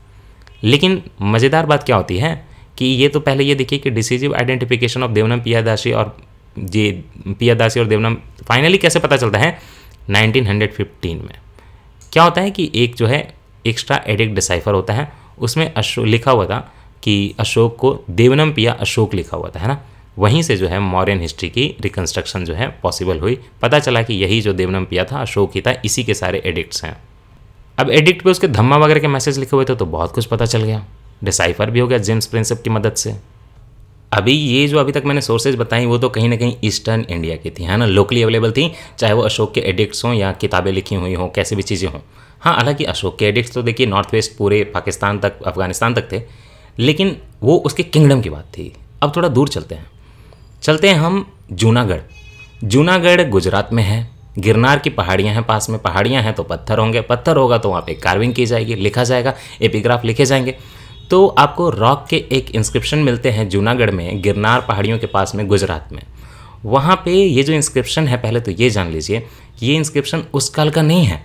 Speaker 1: लेकिन मज़ेदार बात क्या होती है कि ये तो पहले ये देखिए कि decisive identification of Devanam Piyadasi और ये पियादासी और देवनम फाइनली कैसे पता चलता है 1915 में क्या होता है कि एक जो है एक्स्ट्रा एडिक्ट डिसाइफर होता है उसमें अशोक लिखा हुआ था कि अशोक को देवनम पिया अशोक लिखा हुआ था है ना वहीं से जो है मॉडर्न हिस्ट्री की रिकन्स्ट्रक्शन जो है पॉसिबल हुई पता चला कि यही जो देवनम पिया था अशोक ही था इसी के सारे एडिक्ट्स हैं अब एडिक्ट पे उसके धम्मा वगैरह के मैसेज लिखे हुए थे तो बहुत कुछ पता चल गया डिसाइफर भी हो गया जेम्स प्रिंसिप की मदद से अभी ये जो अभी तक मैंने सोर्सेज बताई वो तो कहीं ना कहीं ईस्टर्न इंडिया की थी है ना लोकली अवेलेबल थी चाहे वो अशोक के एडिक्ट्स हों या किताबें लिखी हुई हों कैसी भी चीज़ें हों हाँ हालांकि अशोक के एडिक्ट तो देखिए नॉर्थ वेस्ट पूरे पाकिस्तान तक अफगानिस्तान तक थे लेकिन वो उसके किंगडम की बात थी अब थोड़ा दूर चलते हैं चलते हैं हम जूनागढ़ जूनागढ़ गुजरात में है गिरनार की पहाड़ियाँ हैं पास में पहाड़ियाँ हैं तो पत्थर होंगे पत्थर होगा तो वहाँ पे कार्विंग की जाएगी लिखा जाएगा एपिग्राफ लिखे जाएंगे तो आपको रॉक के एक इंस्क्रिप्शन मिलते हैं जूनागढ़ में गिरनार पहाड़ियों के पास में गुजरात में वहाँ पे ये जो इंस्क्रिप्शन है पहले तो ये जान लीजिए ये इंस्क्रिप्शन उस काल का नहीं है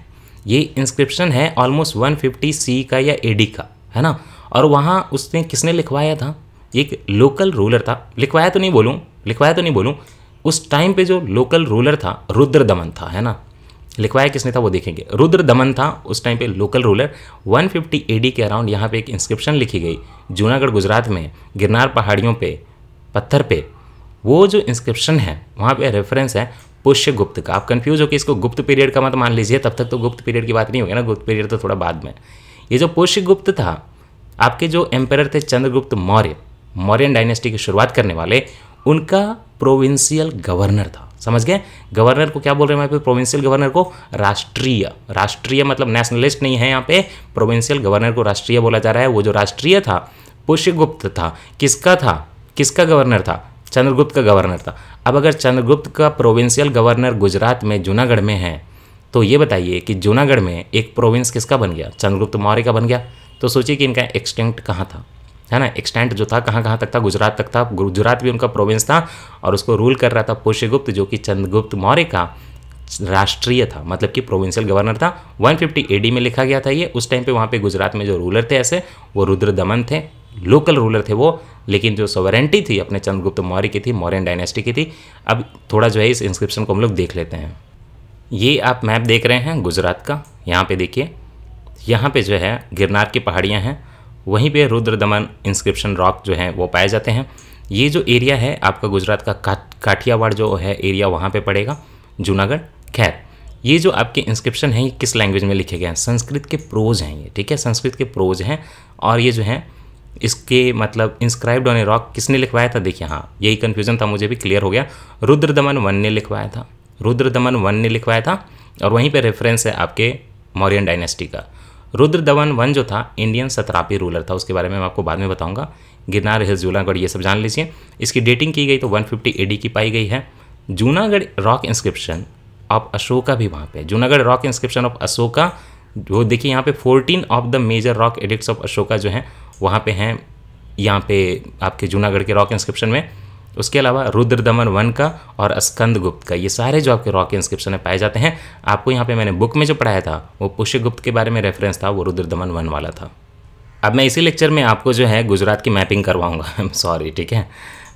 Speaker 1: ये इंस्क्रिप्शन है ऑलमोस्ट 150 सी का या एडी का है ना और वहाँ उसने किसने लिखवाया था एक लोकल रूलर था लिखवाया तो नहीं बोलूँ लिखवाया तो नहीं बोलूँ उस टाइम पे जो लोकल रूलर था रुद्र दमन था है ना लिखवाया किसने था वो देखेंगे रुद्र दमन था उस टाइम पे लोकल रूलर 150 फिफ्टी एडी के अराउंड यहाँ पे एक इंस्क्रिप्शन लिखी गई जूनागढ़ गुजरात में गिरनार पहाड़ियों पे पत्थर पे वो जो इंस्क्रिप्शन है वहाँ पे रेफरेंस है पुष्य गुप्त का आप कन्फ्यूज हो कि इसको गुप्त पीरियड का मत मान लीजिए तब तक तो गुप्त पीरियड की बात नहीं होगी ना गुप्त पीरियड तो थोड़ा बाद में ये जो पुष्य गुप्त था आपके जो एम्पायर थे चंद्रगुप्त मौर्य मौर्यन डायनेस्टी की शुरुआत करने वाले उनका प्रोविंशियल गवर्नर था समझ गए गवर्नर को क्या बोल रहे हैं यहाँ पे प्रोविंशियल गवर्नर को राष्ट्रीय राष्ट्रीय मतलब नेशनलिस्ट नहीं है यहाँ पे प्रोविंशियल गवर्नर को राष्ट्रीय बोला जा रहा है वो जो राष्ट्रीय था पुष्यगुप्त था किसका था किसका गवर्नर था चंद्रगुप्त का गवर्नर था अब अगर चंद्रगुप्त का प्रोविंशियल गवर्नर गुजरात में जूनागढ़ में है तो ये बताइए कि जूनागढ़ में एक प्रोविंस किसका बन गया चंद्रगुप्त मौर्य का बन गया तो सोचिए कि इनका एक्सटेंट कहाँ था है ना एक्सटेंट जो था कहाँ कहाँ तक था गुजरात तक था गुजरात भी उनका प्रोविंस था और उसको रूल कर रहा था पोष्यगुप्त जो कि चंद्रगुप्त मौर्य का राष्ट्रीय था मतलब कि प्रोविंशियल गवर्नर था 150 फिफ्टी में लिखा गया था ये उस टाइम पे वहाँ पे गुजरात में जो रूलर थे ऐसे वो रुद्र दमन थे लोकल रूलर थे वो लेकिन जो सोवरेंटी थी अपने चंद्रगुप्त मौर्य की थी मौर्यन डायनेस्टी की थी अब थोड़ा जो है इस इंस्क्रिप्शन को हम लोग देख लेते हैं ये आप मैप देख रहे हैं गुजरात का यहाँ पे देखिए यहाँ पे जो है गिरनार की पहाड़ियाँ हैं वहीं पे रुद्र दमन इंस्क्रिप्शन रॉक जो हैं वो पाए जाते हैं ये जो एरिया है आपका गुजरात का काठियावाड़ जो है एरिया वहाँ पे पड़ेगा जूनागढ़ खैर ये जो आपके इंस्क्रिप्शन हैं ये किस लैंग्वेज में लिखे गए हैं संस्कृत के प्रोज हैं ये ठीक है संस्कृत के प्रोज हैं और ये जो हैं इसके मतलब इंस्क्राइब्ड ऑन ए रॉक किसने लिखवाया था देखिए हाँ यही कन्फ्यूजन था मुझे भी क्लियर हो गया रुद्र दमन वन ने लिखवाया था रुद्र दमन वन ने लिखवाया था और वहीं पर रेफरेंस है आपके मौर्यन डायनेस्टी का रुद्र धवन वन जो था इंडियन सतरापी रूलर था उसके बारे में मैं आपको बाद में बताऊंगा गिरनार हिल्स जूनागढ़ ये सब जान लीजिए इसकी डेटिंग की गई तो 150 फिफ्टी एडी की पाई गई है Junagadh rock inscription of Ashoka भी वहाँ पे Junagadh rock inscription of Ashoka जो देखिए यहाँ पे 14 of the major rock edict of Ashoka जो हैं वहाँ पे हैं यहाँ पे आपके जूनागढ़ के रॉक इंस्क्रिप्शन में उसके अलावा रुद्र दमन वन का और स्कंद गुप्त का ये सारे जो आपके रॉक इंस्क्रिप्शन में पाए जाते हैं आपको यहाँ पे मैंने बुक में जो पढ़ाया था वो पुष्यगुप्त के बारे में रेफरेंस था वो रुद्र दमन वन वाला था अब मैं इसी लेक्चर में आपको जो है गुजरात की मैपिंग करवाऊँगा सॉरी ठीक है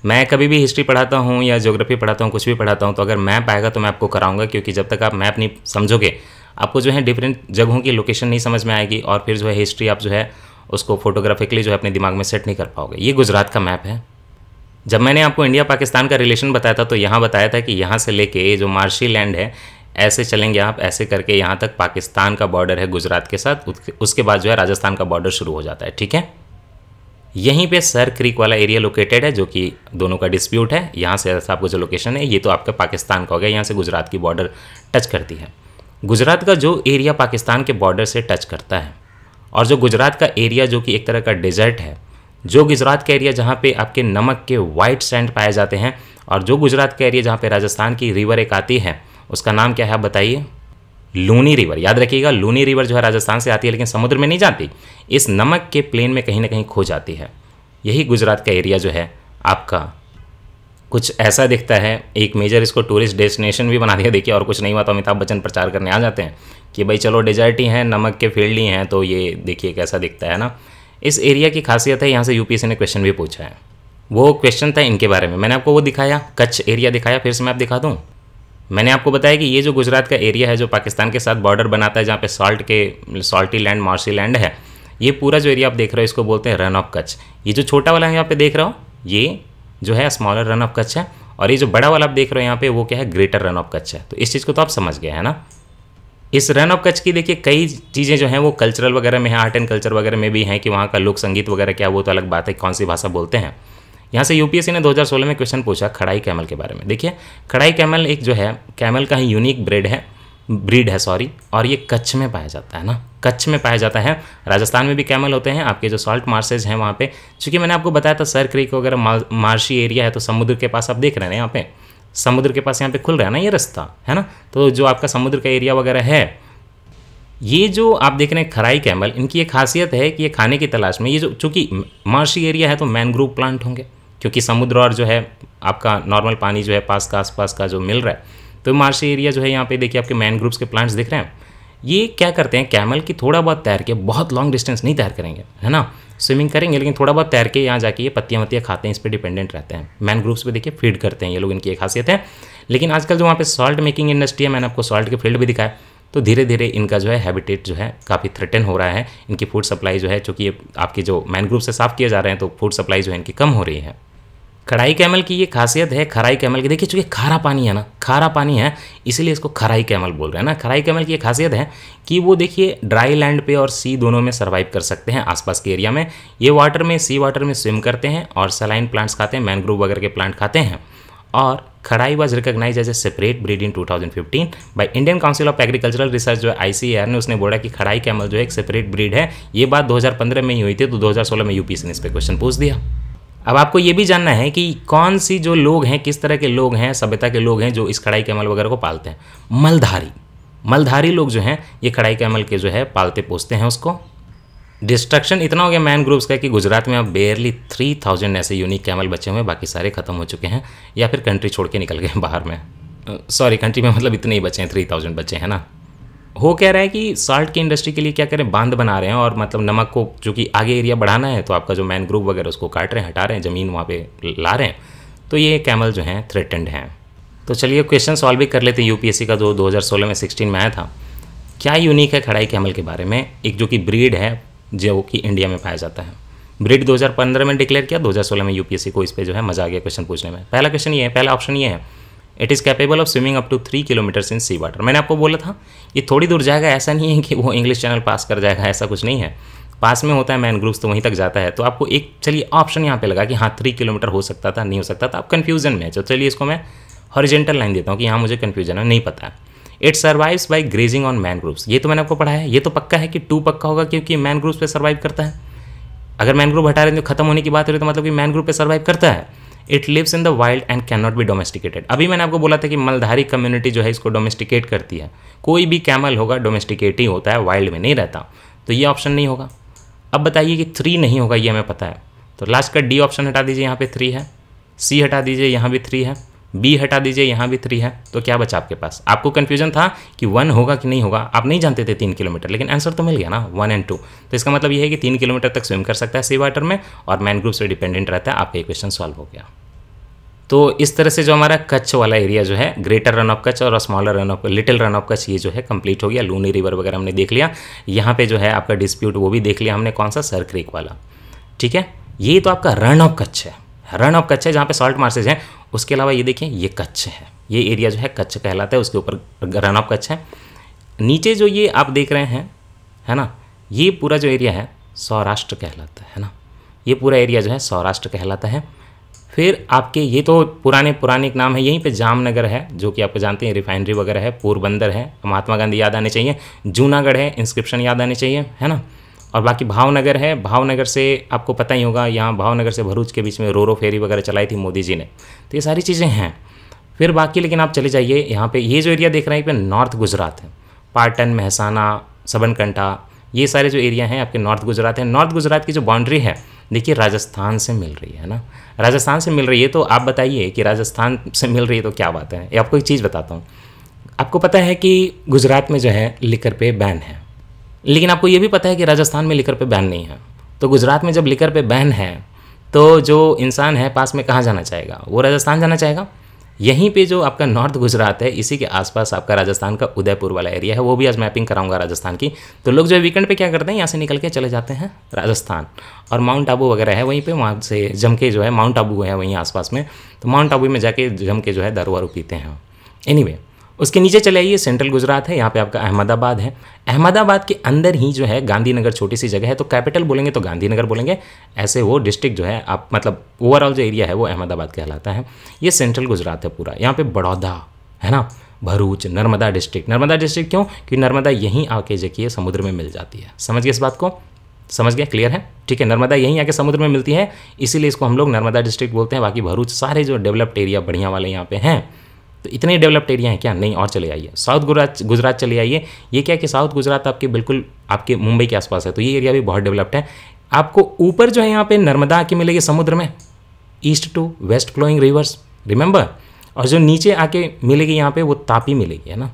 Speaker 1: मैं कभी भी हिस्ट्री पढ़ाता हूँ या जोग्राफी पढ़ाता हूँ कुछ भी पढ़ाता हूँ तो अगर मैप आएगा तो मैं आपको कराऊंगा क्योंकि जब तक आप मैप नहीं समझोगे आपको जो है डिफरेंट जगहों की लोकेशन नहीं समझ में आएगी और फिर जो है हिस्ट्री आप जो है उसको फोटोग्राफिकली जो है अपने दिमाग में सेट नहीं कर पाओगे ये गुजरात का मैप है जब मैंने आपको इंडिया पाकिस्तान का रिलेशन बताया था तो यहाँ बताया था कि यहाँ से लेके ये जो मार्शी लैंड है ऐसे चलेंगे आप ऐसे करके यहाँ तक पाकिस्तान का बॉर्डर है गुजरात के साथ उसके बाद जो है राजस्थान का बॉर्डर शुरू हो जाता है ठीक है यहीं पे सर क्रीक वाला एरिया लोकेटेड है जो कि दोनों का डिस्प्यूट है यहाँ से ऐसा आपको जो लोकेशन है ये तो आपका पाकिस्तान का हो गया यहाँ से गुजरात की बॉर्डर टच करती है गुजरात का जो एरिया पाकिस्तान के बॉर्डर से टच करता है और जो गुजरात का एरिया जो कि एक तरह का डेजर्ट है जो गुजरात का एरिया जहाँ पे आपके नमक के वाइट सैंड पाए जाते हैं और जो गुजरात का एरिया जहाँ पे राजस्थान की रिवर एक आती है उसका नाम क्या है आप बताइए लूनी रिवर याद रखिएगा लूनी रिवर जो है राजस्थान से आती है लेकिन समुद्र में नहीं जाती इस नमक के प्लेन में कहीं ना कहीं खो जाती है यही गुजरात का एरिया जो है आपका कुछ ऐसा दिखता है एक मेजर इसको टूरिस्ट डेस्टिनेशन भी बना दिया देखिए और कुछ नहीं हुआ तो अमिताभ बच्चन प्रचार करने आ जाते हैं कि भाई चलो डेजर्ट ही हैं नमक के फील्ड ही हैं तो ये देखिए कैसा दिखता है ना इस एरिया की खासियत है यहाँ से यूपीएससी ने क्वेश्चन भी पूछा है वो क्वेश्चन था इनके बारे में मैंने आपको वो दिखाया कच्छ एरिया दिखाया फिर से मैं आप दिखा दूँ मैंने आपको बताया कि ये जो गुजरात का एरिया है जो पाकिस्तान के साथ बॉर्डर बनाता है जहाँ पे सॉल्ट के सॉल्टी लैंड मार्शी लैंड है ये पूरा जो एरिया आप देख रहे हो इसको बोलते हैं रन ऑफ कच्छ ये जो छोटा वाला है यहाँ पे देख रहा हो ये जो है स्मॉलर रन ऑफ कच्छ है और ये जो बड़ा वाला आप देख रहे हो यहाँ पे वो क्या है ग्रेटर रन ऑफ कच्छ है तो इस चीज़ को तो आप समझ गए है ना इस रन ऑफ कच्छ की देखिए कई चीज़ें जो हैं वो कल्चरल वगैरह में हैं आर्ट एंड कल्चर वगैरह में भी हैं कि वहाँ का लोक संगीत वगैरह क्या वो तो अलग बात है कौन सी भाषा बोलते हैं यहाँ से यूपीएससी ने 2016 में क्वेश्चन पूछा खड़ाई कैमल के बारे में देखिए खड़ाई कैमल एक जो है कैमल का ही यूनिक ब्रेड है ब्रीड है सॉरी और ये कच्छ में पाया जाता है ना कच्छ में पाया जाता है राजस्थान में भी कैमल होते हैं आपके जो सॉल्ट मार्सेज हैं वहाँ पे चूँकि मैंने आपको बताया था सर क्रीक वगैरह मार्शी एरिया है तो समुद्र के पास आप देख रहे हैं यहाँ पे समुद्र के पास यहाँ पे खुल रहा है ना ये रास्ता है ना तो जो आपका समुद्र का एरिया वगैरह है ये जो आप देख रहे हैं खराई कैमल इनकी ये खासियत है कि ये खाने की तलाश में ये जो चूँकि मार्शी एरिया है तो मैनग्रूव प्लांट होंगे क्योंकि समुद्र और जो है आपका नॉर्मल पानी जो है पास का आसपास का जो मिल रहा है तो मार्शी एरिया जो है यहाँ पे देखिए आपके मैनग्रोव्स के प्लांट्स दिख रहे हैं ये क्या करते हैं कैमल की थोड़ा बहुत तैर के बहुत लॉन्ग डिस्टेंस नहीं तैर करेंगे है ना स्विमिंग करेंगे लेकिन थोड़ा बहुत तैर के यहाँ जाके ये पत्तियाँ वत्तियाँ खाते हैं इस पर डिपेंडेंट रहते हैं मैन ग्रुप्स पर देखिए फीड करते हैं ये लोग इनकी एक खासियत है लेकिन आजकल जो वहाँ पे सॉल्ट मेकिंग इंडस्ट्री है मैंने आपको सॉल्ट के फील्ड भी दिखाया तो धीरे धीरे इनका जो है हैबिटेट जो है काफ़ी थ्रेटन हो रहा है इनकी फूड सप्लाई जो है चूँकि आपके जो मैन ग्रुप से साफ़ किए जा रहे हैं तो फूड सप्लाई जो है इनकी कम हो रही है कढ़ाई कैमल की ये खासियत है खराई कैमल की देखिए चूँकि खारा पानी है ना खारा पानी है इसीलिए इसको खराई कैमल बोल रहे हैं ना खराई कैमल की ये खासियत है कि वो देखिए ड्राई लैंड पे और सी दोनों में सर्वाइव कर सकते हैं आसपास के एरिया में ये वाटर में सी वाटर में स्विम करते हैं और सलाइन प्लांट्स खाते हैं मैनग्रोव वगैरह के प्लांट खाते हैं और Kharai was recognise as a separate breed in 2015 by Indian council of agricultural research जो है आर ने उसने बोला कि खड़ाई कैमल जो है एक सेपरेट ब्रीड है ये बात 2015 में ही हुई थी तो 2016 में यूपीएससी ने इस पर क्वेश्चन पूछ दिया अब आपको ये भी जानना है कि कौन सी जो लोग हैं किस तरह के लोग हैं सभ्यता के लोग हैं जो इस कढ़ाई के अमल वगैरह को पालते हैं मलधारी मलधारी लोग जो हैं ये कढ़ाई के अमल के जो है पालते पोसते हैं उसको डिस्ट्रक्शन इतना हो गया मैन ग्रुप्स का कि गुजरात में अब बेयरली थ्री थाउजेंड ऐसे यूनिक कैमल बचे हुए हैं बाकी सारे खत्म हो चुके हैं या फिर कंट्री छोड़ के निकल गए बाहर में सॉरी कंट्री में मतलब इतने ही बचे हैं थ्री थाउजेंड बचे हैं ना हो कह रहा है कि साल्ट की इंडस्ट्री के लिए क्या करें बांध बना रहे हैं और मतलब नमक को जो कि आगे एरिया बढ़ाना है तो आपका जो मैन ग्रुप वगैरह उसको काट रहे हैं हटा रहे हैं ज़मीन वहाँ पे ला रहे हैं तो ये कैमल जो हैं थ्रेटेंड हैं तो चलिए क्वेश्चन सॉल्व भी कर लेते हैं यूपीएससी का जो सोलह में सिक्सटीन में आया था क्या यूनिक है खड़ाई कैमल के बारे में एक जो कि ब्रीड है जो कि इंडिया में पाया जाता है ब्रीड 2015 में डिक्लेयर किया 2016 में यूपीएससी को इस पर जो है मजा आ गया क्वेश्चन पूछने में पहला क्वेश्चन ये है पहला ऑप्शन ये है it is capable of swimming up to three kilometres in sea water मैंने आपको बोला था ये थोड़ी दूर जाएगा ऐसा नहीं है कि वो इंग्लिश चैनल पास कर जाएगा ऐसा कुछ नहीं है पास में होता है मैन ग्रुप्स तो वहीं तक जाता है तो आपको एक चलिए ऑप्शन यहाँ पे लगा कि हाँ थ्री किलोमीटर हो सकता था नहीं हो सकता था आप कन्फ्यूजन में तो चलिए इसको मैं हॉरिजेंटल लाइन देता हूँ कि हाँ मुझे कन्फ्यूजन है नहीं पता it survives by grazing on mangroves ये तो मैंने आपको पढ़ा है ये तो पक्का है कि टू पक्का होगा क्योंकि मैन ग्रुप्स पर सर्वाइव करता है अगर मैन ग्रुप हटा रहे हैं तो खत्म होने की बात हो रही है तो मतलब कि मैन ग्रुप पर सर्वाइव करता है it lives in the wild and can not be domesticated अभी मैंने आपको बोला था कि मलधारी कम्युनिटी जो है इसको डोमेस्टिकेट करती है कोई भी कैमल होगा डोमेस्टिकेट ही होता है वाइल्ड में नहीं रहता तो ये ऑप्शन नहीं होगा अब बताइए कि थ्री नहीं होगा ये हमें पता है तो लास्ट का डी ऑप्शन हटा दीजिए यहाँ पे थ्री है सी हटा दीजिए यहाँ भी थ्री है बी हटा दीजिए यहाँ भी थ्री है तो क्या बचा आपके पास आपको कन्फ्यूजन था कि वन होगा कि नहीं होगा आप नहीं जानते थे तीन किलोमीटर लेकिन आंसर तो मिल गया ना वन एंड टू तो इसका मतलब यह है कि तीन किलोमीटर तक स्विम कर सकता है सी वाटर में और मैन ग्रुप से डिपेंडेंट रहता है आपका क्वेश्चन सॉल्व हो गया तो इस तरह से जो हमारा कच्छ वाला एरिया जो है ग्रेटर रन ऑफ कच्छ और smaller run of little run of Kutch ये जो है कंप्लीट हो गया लूनी रिवर वगैरह हमने देख लिया यहाँ पे जो है आपका डिस्प्यूट वो भी देख लिया हमने कौन सा सर वाला ठीक है ये तो आपका रन ऑफ कच्छ है रन ऑफ कच्छ है जहाँ पे सॉल्ट मार्सेज हैं उसके अलावा ये देखें ये कच्छ है ये एरिया जो है कच्छ कहलाता है उसके ऊपर रन ऑफ कच्छ है नीचे जो ये आप देख रहे हैं है ना ये पूरा जो एरिया है सौराष्ट्र कहलाता है ना ये पूरा एरिया जो है सौराष्ट्र कहलाता है फिर आपके ये तो पुराने पुराने एक नाम है यहीं पे जामनगर है जो कि आपको जानते हैं रिफाइनरी वगैरह है पोरबंदर है महात्मा गांधी याद आने चाहिए जूनागढ़ है इंस्क्रिप्शन याद आने चाहिए है ना और बाकी भावनगर है भावनगर से आपको पता ही होगा यहाँ भावनगर से भरूच के बीच में रोरो फेरी वगैरह चलाई थी मोदी जी ने तो ये सारी चीज़ें हैं फिर बाकी लेकिन आप चले जाइए यहाँ पे ये जो एरिया देख रहे हैं पे नॉर्थ गुजरात है पाटन महसाना सबनकंठा ये सारे जो एरिया हैं आपके नॉर्थ गुजरात हैं नॉर्थ गुजरात की जो बाउंड्री है देखिए राजस्थान से मिल रही है ना राजस्थान से मिल रही है तो आप बताइए कि राजस्थान से मिल रही है तो क्या बात है ये आपको एक चीज़ बताता हूँ आपको पता है कि गुजरात में जो है लिकर पे बैन है लेकिन आपको ये भी पता है कि राजस्थान में लिकर पे बैन नहीं है तो गुजरात में जब लिकर पे बैन है तो जो इंसान है पास में कहाँ जाना चाहेगा वो राजस्थान जाना चाहेगा यहीं पे जो आपका नॉर्थ गुजरात है इसी के आसपास आपका राजस्थान का उदयपुर वाला एरिया है वो भी आज मैपिंग कराऊंगा राजस्थान की तो लोग जो है वीकेंड पे क्या करते हैं यहाँ से निकल के चले जाते हैं राजस्थान और माउंट आबू वगैरह है वहीं पे वहाँ से जम के जो है माउंट आबू है वहीं आसपास में तो माउंट आबू में जाके जम के जो है दारू वारू पीते हैं एनी anyway, उसके नीचे चले आइए सेंट्रल गुजरात है यहाँ पे आपका अहमदाबाद है अहमदाबाद के अंदर ही जो है गांधीनगर छोटी सी जगह है तो कैपिटल बोलेंगे तो गांधीनगर बोलेंगे ऐसे वो डिस्ट्रिक्ट जो है आप मतलब ओवरऑल जो एरिया है वो अहमदाबाद कहलाता है ये सेंट्रल गुजरात है पूरा यहाँ पे बड़ौदा है ना भरूच नर्मदा डिस्ट्रिक्ट नर्मदा डिस्ट्रिक्ट क्यों क्योंकि नर्मदा यहीं आके जकिए समुद्र में मिल जाती है समझ गए इस बात को समझ गया क्लियर है ठीक है नर्मदा यहीं आके समुद्र में मिलती है इसीलिए इसको हम लोग नर्मदा डिस्ट्रिक्ट बोलते हैं बाकी भरूच सारे जो डेवलप्ड एरिया बढ़िया वाले यहाँ पे हैं तो इतने डेवलप्ड एरिया हैं क्या नहीं और चले आइए साउथ गुजरात गुजरात चले आइए ये क्या कि साउथ गुजरात आपके बिल्कुल आपके मुंबई के आसपास है तो ये एरिया भी बहुत डेवलप्ड है आपको ऊपर जो है यहाँ पे नर्मदा आके मिलेगी समुद्र में east to west flowing rivers remember और जो नीचे आके मिलेगी यहाँ पे वो तापी मिलेगी है ना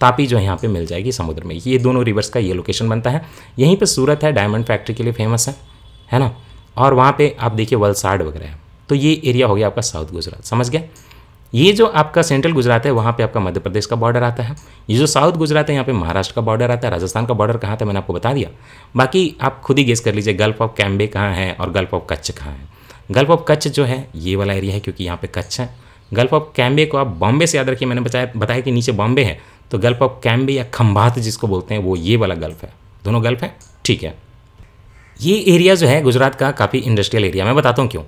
Speaker 1: तापी जो है यहाँ पे मिल जाएगी समुद्र में ये दोनों रिवर्स का ये लोकेशन बनता है यहीं पे सूरत है डायमंड फैक्ट्री के लिए फेमस है है ना और वहाँ पे आप देखिए वलसाड वगैरह है तो ये एरिया हो गया आपका साउथ गुजरात समझ गया ये जो आपका सेंट्रल गुजरात है वहाँ पे आपका मध्य प्रदेश का बॉर्डर आता है ये जो साउथ गुजरात है यहाँ पे महाराष्ट्र का बॉर्डर आता है राजस्थान का बॉर्डर कहाँ था मैंने आपको बता दिया बाकी आप खुद ही गेस कर लीजिए गल्फ ऑफ कैम्बे कहाँ है और गल्फ ऑफ कच्छ कहाँ है गल्फ ऑफ कच्छ जो है ये वाला एरिया है क्योंकि यहाँ पे कच्छ है गल्फ ऑफ कैम्बे को आप बॉम्बे से याद रखिए मैंने बताया बताया कि नीचे बॉम्बे है तो गल्फ ऑफ कैम्बे या खम्भात जिसको बोलते हैं वो ये वाला गल्फ है दोनों गल्फ है ठीक है ये एरिया जो है गुजरात का काफ़ी इंडस्ट्रियल एरिया मैं बताता हूँ क्यों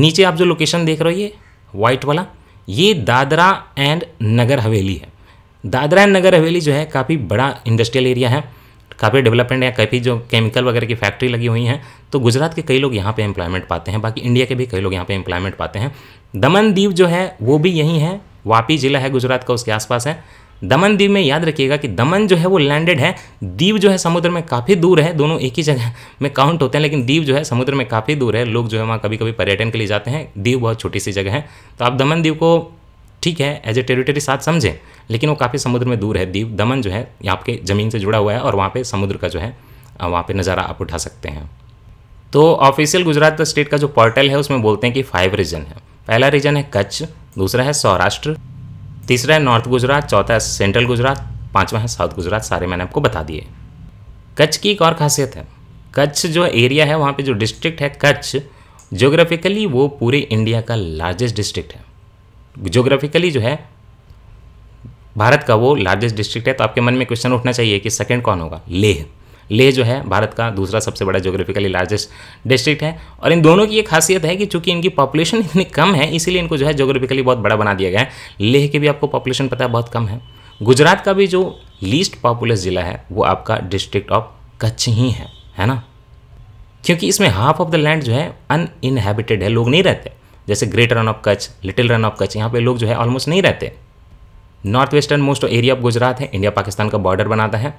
Speaker 1: नीचे आप जो लोकेशन देख रहे हो ये वाइट वाला ये दादरा एंड नगर हवेली है दादरा एंड नगर हवेली जो है काफ़ी बड़ा इंडस्ट्रियल एरिया है काफ़ी डेवलपमेंट या काफ़ी जो केमिकल वगैरह की फैक्ट्री लगी हुई हैं तो गुजरात के कई लोग यहाँ पे एम्प्लॉयमेंट पाते हैं बाकी इंडिया के भी कई लोग यहाँ पे एम्प्लॉयमेंट पाते हैं दमन दीव जो है वो भी यहीं है वापी ज़िला है गुजरात का उसके आसपास है दमन दीव में याद रखिएगा कि दमन जो है वो लैंडेड है दीव जो है समुद्र में काफ़ी दूर है दोनों एक ही जगह में काउंट होते हैं लेकिन दीव जो है समुद्र में काफ़ी दूर है लोग जो है वहाँ कभी कभी पर्यटन के लिए जाते हैं दीव बहुत छोटी सी जगह है तो आप दमन दीव को ठीक है एज ए टेरिटरी साथ समझें लेकिन वो काफ़ी समुद्र में दूर है दीव दमन जो है आपके ज़मीन से जुड़ा हुआ है और वहाँ पर समुद्र का जो है वहाँ पर नज़ारा आप उठा सकते हैं तो ऑफिशियल गुजरात स्टेट का जो पोर्टल है उसमें बोलते हैं कि फाइव रीजन है पहला रीजन है कच्छ दूसरा है सौराष्ट्र तीसरा है नॉर्थ गुजरात चौथा है सेंट्रल गुजरात पाँचवा है साउथ गुजरात सारे मैंने आपको बता दिए कच्छ की एक और खासियत है कच्छ जो एरिया है वहाँ पे जो डिस्ट्रिक्ट है कच्छ जोग्राफिकली वो पूरे इंडिया का लार्जेस्ट डिस्ट्रिक्ट है जोग्राफिकली जो है भारत का वो लार्जेस्ट डिस्ट्रिक्ट है तो आपके मन में क्वेश्चन उठना चाहिए कि सेकेंड कौन होगा लेह लेह जो है भारत का दूसरा सबसे बड़ा जोग्राफिकली लार्जेस्ट डिस्ट्रिक्ट है और इन दोनों की ये खासियत है कि चूंकि इनकी पॉपुलेशन इतनी कम है इसीलिए इनको जो है जोग्राफिकली बहुत बड़ा बना दिया गया है लेह की भी आपको पॉपुलेशन पता है बहुत कम है गुजरात का भी जो लीस्ट पॉपुलस ज़िला है वो आपका डिस्ट्रिक्ट ऑफ कच्छ ही है है ना क्योंकि इसमें हाफ ऑफ द लैंड जो है अनइनहेबिटेड है लोग नहीं रहते जैसे great run of Kutch little run of Kutch यहाँ पे लोग जो है ऑलमोस्ट नहीं रहते north western most area of Gujarat है इंडिया पाकिस्तान का बॉर्डर बनाता है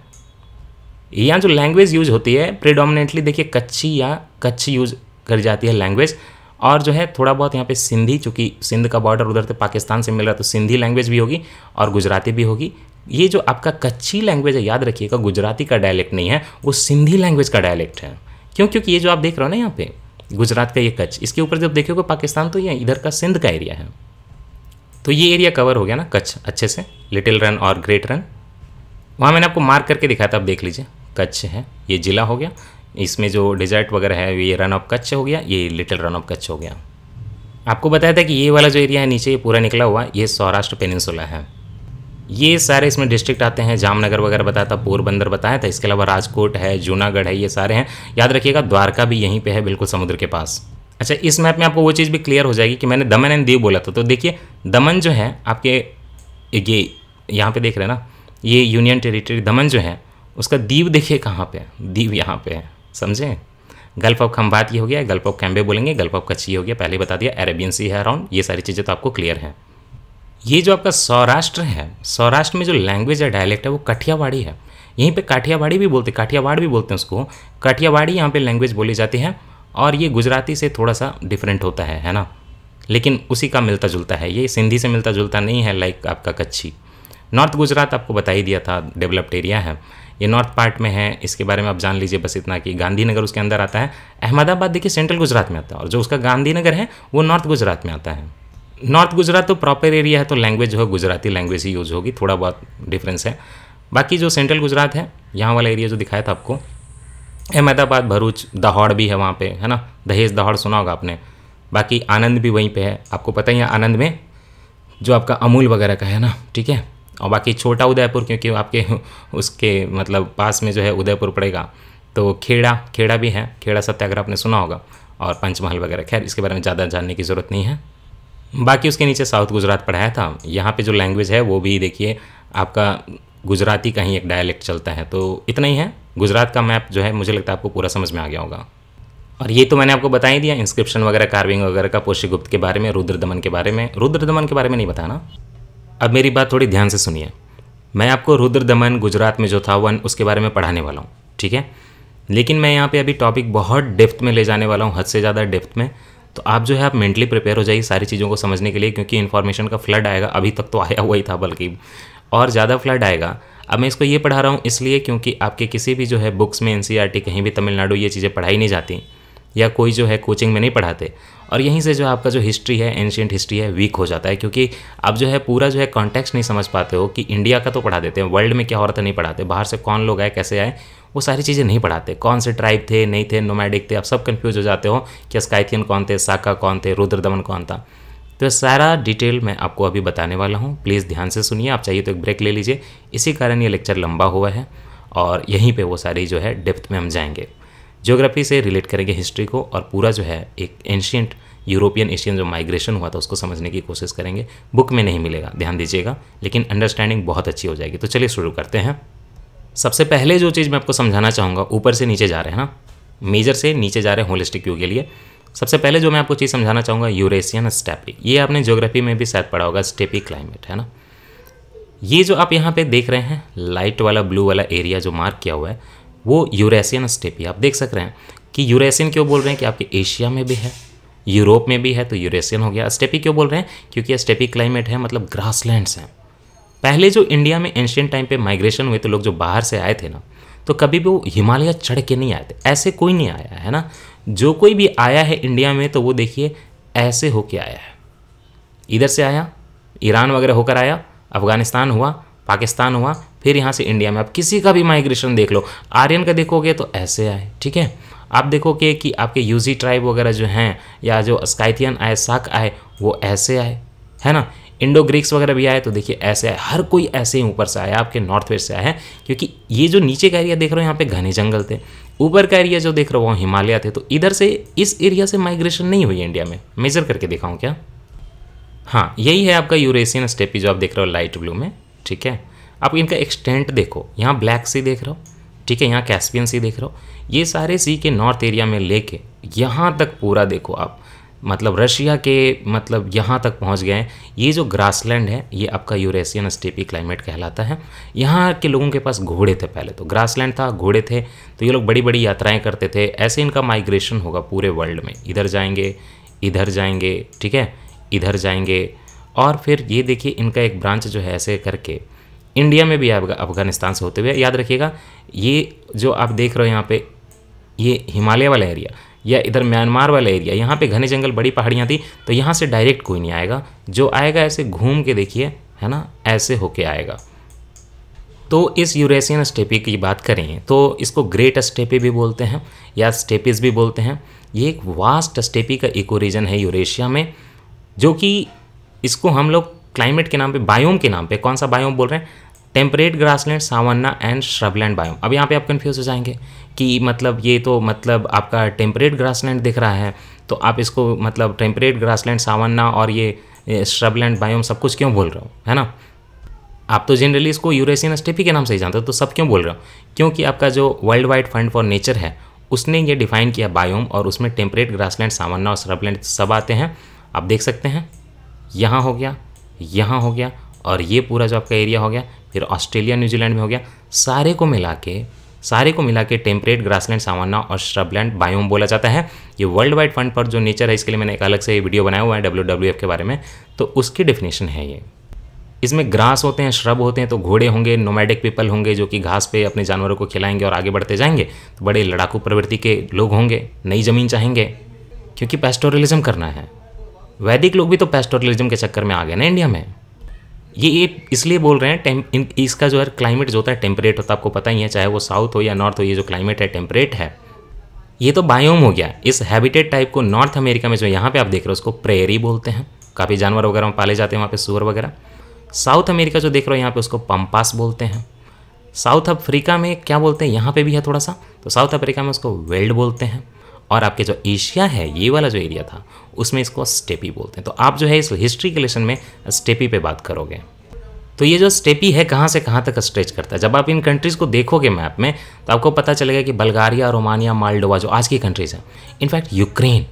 Speaker 1: यहाँ जो लैंग्वेज यूज होती है प्रिडोमिनेटली देखिए कच्ची या कच्छ यूज कर जाती है लैंग्वेज और जो है थोड़ा बहुत यहाँ पे सिंधी चूँकि सिंध का बॉर्डर उधर से पाकिस्तान से मिल रहा है तो सिंधी लैंग्वेज भी होगी और गुजराती भी होगी ये जो आपका कच्ची लैंग्वेज है याद रखिएगा गुजराती का डायलेक्ट नहीं है वो सिंधी लैंग्वेज का डायलेक्ट है क्यों क्योंकि ये जो आप देख रहे हो ना यहाँ पे गुजरात का ये कच्छ इसके ऊपर जब देखोगे पाकिस्तान तो ये इधर का सिंध का एरिया है तो ये एरिया कवर हो गया ना कच्छ अच्छे से लिटिल रन और ग्रेट रन वहाँ मैंने आपको मार्क करके दिखाया था आप देख लीजिए कच्छ है ये ज़िला हो गया इसमें जो डिजर्ट वगैरह है ये रन ऑफ कच्छ हो गया ये लिटिल रन ऑफ कच्छ हो गया आपको बताया था कि ये वाला जो एरिया है नीचे ये पूरा निकला हुआ ये सौराष्ट्र पेनिनसुला है ये सारे इसमें डिस्ट्रिक्ट आते हैं जामनगर वगैरह बताया था पोरबंदर बताया था इसके अलावा राजकोट है जूनागढ़ है ये सारे हैं याद रखिएगा द्वारका भी यहीं पे है बिल्कुल समुद्र के पास अच्छा इस मैप में आपको वो चीज़ भी क्लियर हो जाएगी कि मैंने दमन एंड दीव बोला था तो देखिए दमन जो है आपके ये यहाँ पर देख रहे हैं ना ये यूनियन टेरिटरी दमन जो है उसका दीव देखिए कहाँ पे दीव यहाँ पे है समझें गल्फ ऑफ खम्बात ये हो गया गल्फ ऑफ कैम्बे बोलेंगे गल्फ ऑफ कच्ची हो गया पहले बता दिया अरेबियन सी है अराउंड ये सारी चीज़ें तो आपको क्लियर हैं ये जो आपका सौराष्ट्र है सौराष्ट्र में जो लैंग्वेज है डायलेक्ट है वो कठियावाड़ी है यहीं पे काठियावाड़ी भी बोलते काठियावाड़ भी बोलते हैं उसको काठियावाड़ी यहाँ पे लैंग्वेज बोली जाती है और ये गुजराती से थोड़ा सा डिफरेंट होता है है ना लेकिन उसी का मिलता जुलता है ये सिंधी से मिलता जुलता नहीं है लाइक आपका कच्छी नॉर्थ गुजरात आपको बता ही दिया था डेवलप्ड एरिया है ये नॉर्थ पार्ट में है इसके बारे में आप जान लीजिए बस इतना कि गांधीनगर उसके अंदर आता है अहमदाबाद देखिए सेंट्रल गुजरात में आता है और जो उसका गांधीनगर है वो नॉर्थ गुजरात में आता है नॉर्थ गुजरात तो प्रॉपर एरिया है तो लैंग्वेज जो है गुजराती लैंग्वेज ही यूज़ होगी थोड़ा बहुत डिफरेंस है बाकी जो सेंट्रल गुजरात है यहाँ वाला एरिया जो दिखाया था आपको अहमदाबाद भरूच दहाड़ भी है वहाँ पे है ना दहेज दहाड़ सुना होगा आपने बाकी आनंद भी वहीं पे है आपको पता ही है आनंद में जो आपका अमूल वगैरह का है ना ठीक है और बाकी छोटा उदयपुर क्योंकि आपके उसके मतलब पास में जो है उदयपुर पड़ेगा तो खेड़ा खेड़ा भी है खेड़ा सत्याग्रह आपने सुना होगा और पंचमहल वगैरह खैर इसके बारे में ज़्यादा जानने की ज़रूरत नहीं है बाकी उसके नीचे साउथ गुजरात पढ़ाया था यहाँ पे जो लैंग्वेज है वो भी देखिए आपका गुजराती का ही एक डायलेक्ट चलता है तो इतना ही है गुजरात का मैप जो है मुझे लगता है आपको पूरा समझ में आ गया होगा और ये तो मैंने आपको बता ही दिया इंस्क्रिप्शन वगैरह कार्विंग वगैरह का पोष्यगुप्त के बारे में रुद्र दमन के बारे में रुद्र दमन के बारे में नहीं बताना अब मेरी बात थोड़ी ध्यान से सुनिए मैं आपको रुद्र दमन गुजरात में जो था वन उसके बारे में पढ़ाने वाला हूँ ठीक है लेकिन मैं यहाँ पे अभी टॉपिक बहुत डेप्थ में ले जाने वाला हूँ हद से ज़्यादा डेप्थ में तो आप जो है आप मेंटली प्रिपेयर हो जाइए सारी चीज़ों को समझने के लिए क्योंकि इन्फॉर्मेशन का फ्लड आएगा अभी तक तो आया हुआ ही था बल्कि और ज़्यादा फ्लड आएगा अब मैं इसको ये पढ़ा रहा हूँ इसलिए क्योंकि आपके किसी भी जो है बुक्स में एन e कहीं भी तमिलनाडु ये चीज़ें पढ़ाई नहीं जाती या कोई जो है कोचिंग में नहीं पढ़ाते और यहीं से जो आपका जो हिस्ट्री है एंशियंट हिस्ट्री है वीक हो जाता है क्योंकि आप जो है पूरा जो है कॉन्टेक्स नहीं समझ पाते हो कि इंडिया का तो पढ़ा देते हैं वर्ल्ड में क्या हो रहा था नहीं पढ़ाते बाहर से कौन लोग आए कैसे आए वो सारी चीज़ें नहीं पढ़ाते कौन से ट्राइब थे नहीं थे नोमैडिक थे आप सब कन्फ्यूज हो जाते हो कि स्काइथियन कौन थे साका कौन थे रुद्रदमन कौन था तो सारा डिटेल मैं आपको अभी बताने वाला हूँ प्लीज़ ध्यान से सुनिए आप चाहिए तो एक ब्रेक ले लीजिए इसी कारण ये लेक्चर लंबा हुआ है और यहीं पे वो सारी जो है डेप्थ में हम जाएंगे ज्योग्राफी से रिलेट करेंगे हिस्ट्री को और पूरा जो है एक एंशियंट यूरोपियन एशियन जो माइग्रेशन हुआ था उसको समझने की कोशिश करेंगे बुक में नहीं मिलेगा ध्यान दीजिएगा लेकिन अंडरस्टैंडिंग बहुत अच्छी हो जाएगी तो चलिए शुरू करते हैं सबसे पहले जो चीज़ मैं आपको समझाना चाहूँगा ऊपर से नीचे जा रहे हैं ना मेजर से नीचे जा रहे हैं होलिस्टिक व्यू के लिए सबसे पहले जो मैं आपको चीज़ समझाना चाहूँगा यूरेशियन स्टेपी ये आपने ज्योग्राफी में भी शायद पढ़ा होगा स्टेपी क्लाइमेट है ना ये जो आप यहाँ पे देख रहे हैं लाइट वाला ब्लू वाला एरिया जो मार्क किया हुआ है वो यूरेशियन स्टेप ही आप देख सक रहे हैं कि यूरेशियन क्यों बोल रहे हैं कि आपके एशिया में भी है यूरोप में भी है तो यूरेशियन हो गया स्टेपी क्यों बोल रहे हैं क्योंकि स्टेपी क्लाइमेट है मतलब ग्रासलैंड्स हैं पहले जो इंडिया में एंशियन टाइम पे माइग्रेशन हुए तो लोग जो बाहर से आए थे ना तो कभी भी वो हिमालय चढ़ के नहीं आए थे ऐसे कोई नहीं आया है ना जो कोई भी आया है इंडिया में तो वो देखिए ऐसे होके आया है इधर से आया ईरान वगैरह होकर आया अफ़गानिस्तान हुआ पाकिस्तान हुआ फिर यहाँ से इंडिया में आप किसी का भी माइग्रेशन देख लो आर्यन का देखोगे तो ऐसे आए ठीक है आप देखोगे कि आपके यूजी ट्राइब वगैरह जो हैं या जो स्काइथियन आए साक आए वो ऐसे आए है ना इंडो ग्रीक्स वगैरह भी आए तो देखिए ऐसे आए हर कोई ऐसे ही ऊपर से आया आपके नॉर्थ वेस्ट से आया है क्योंकि ये जो नीचे का एरिया देख रहे हो यहाँ पे घने जंगल थे ऊपर का एरिया जो देख रहे हो वहाँ हिमालय थे तो इधर से इस एरिया से माइग्रेशन नहीं हुई इंडिया में मेजर करके दिखाऊँ क्या हाँ यही है आपका यूरेशियन स्टेपी जो आप देख रहे हो लाइट ब्लू में ठीक है आप इनका एक्सटेंट देखो यहाँ ब्लैक सी देख रहे हो ठीक है यहाँ कैस्पियन सी देख रहे हो ये सारे सी के नॉर्थ एरिया में लेके यहाँ तक पूरा देखो आप मतलब रशिया के मतलब यहाँ तक पहुँच गए हैं ये जो ग्रासलैंड है ये आपका यूरेशियन स्टेपी क्लाइमेट कहलाता है यहाँ के लोगों के पास घोड़े थे पहले तो ग्रासलैंड था घोड़े थे तो ये लोग बड़ी बड़ी यात्राएं करते थे ऐसे इनका माइग्रेशन होगा पूरे वर्ल्ड में इधर जाएंगे इधर जाएंगे ठीक है इधर जाएंगे और फिर ये देखिए इनका एक ब्रांच जो है ऐसे करके इंडिया में भी अफगानिस्तान से होते हुए याद रखिएगा ये जो आप देख रहे हो यहाँ पे ये हिमालय वाला एरिया या इधर म्यांमार वाला एरिया यहाँ पे घने जंगल बड़ी पहाड़ियाँ थी तो यहाँ से डायरेक्ट कोई नहीं आएगा जो आएगा ऐसे घूम के देखिए है ना ऐसे होके आएगा तो इस यूरेशियन स्टेपी की बात करें तो इसको ग्रेट स्टेपी भी बोलते हैं या स्टेपीज भी बोलते हैं ये एक वास्ट स्टेपी का इको रीजन है यूरेशिया में जो कि इसको हम लोग क्लाइमेट के नाम पे बायोम के नाम पे कौन सा बायोम बोल रहे हैं temperate grassland savanna and shrubland biome अब यहाँ पे आप कन्फ्यूज हो जाएंगे कि मतलब ये तो मतलब आपका टेम्परेट ग्रासलैंड दिख रहा है तो आप इसको मतलब टेम्परेट ग्रासलैंड सावन्ना और ये श्रबलैंड बायोम सब कुछ क्यों बोल रहे हो है ना आप तो जनरली इसको यूरेशियन स्टेफी के नाम से ही जानते हो तो सब क्यों बोल रहे हो क्योंकि आपका जो world wide fund for nature है उसने ये डिफाइन किया बायोम और उसमें टेम्परेट ग्रासलैंड सावन्ना और श्रबलैंड सब आते हैं आप देख सकते हैं यहाँ हो गया यहाँ हो गया और ये पूरा जो आपका एरिया हो गया फिर ऑस्ट्रेलिया न्यूजीलैंड में हो गया सारे को मिला के सारे को मिला के टेम्परेट ग्रासलैंड सामाना और श्रबलैंड बायोम बोला जाता है ये वर्ल्ड वाइड फंड पर जो नेचर है इसके लिए मैंने एक अलग से वीडियो बनाया हुआ है डब्ल्यू डब्ल्यू एफ के बारे में तो उसकी डेफिनेशन है ये इसमें ग्रास होते हैं श्रब होते हैं तो घोड़े होंगे नोमैडिक पीपल होंगे जो कि घास पे अपने जानवरों को खिलाएंगे और आगे बढ़ते जाएंगे तो बड़े लड़ाकू प्रवृत्ति के लोग होंगे नई ज़मीन चाहेंगे क्योंकि पेस्टोरलिज्म करना है वैदिक लोग भी तो पेस्टोरलिज्म के चक्कर में आ गए ना इंडिया में ये ये इसलिए बोल रहे हैं इसका जो है क्लाइमेट जो होता है टेम्परेट होता है आपको पता ही है चाहे वो साउथ हो या नॉर्थ हो ये जो क्लाइमेट है टेम्परेट है ये तो बायोम हो गया इस हैबिटेट टाइप को नॉर्थ अमेरिका में जो यहाँ पे आप देख रहे हो उसको प्रेरी बोलते हैं काफ़ी जानवर वगैरह पाले जाते हैं वहाँ पे सूअर वगैरह साउथ अमेरिका जो देख रहे हो यहाँ पे उसको पम्पास बोलते हैं साउथ अफ्रीका में क्या बोलते हैं यहाँ पे भी है थोड़ा सा तो साउथ अफ्रीका में उसको वेल्ड बोलते हैं और आपके जो एशिया है ये वाला जो एरिया था उसमें इसको स्टेपी बोलते हैं तो आप जो है इस हिस्ट्री के लेसन में स्टेपी पे बात करोगे तो ये जो स्टेपी है कहाँ से कहाँ तक स्ट्रेच करता है जब आप इन कंट्रीज़ को देखोगे मैप में तो आपको पता चलेगा कि बल्गारिया रोमानिया मालडोवा जो आज की कंट्रीज़ हैं in fact Ukraine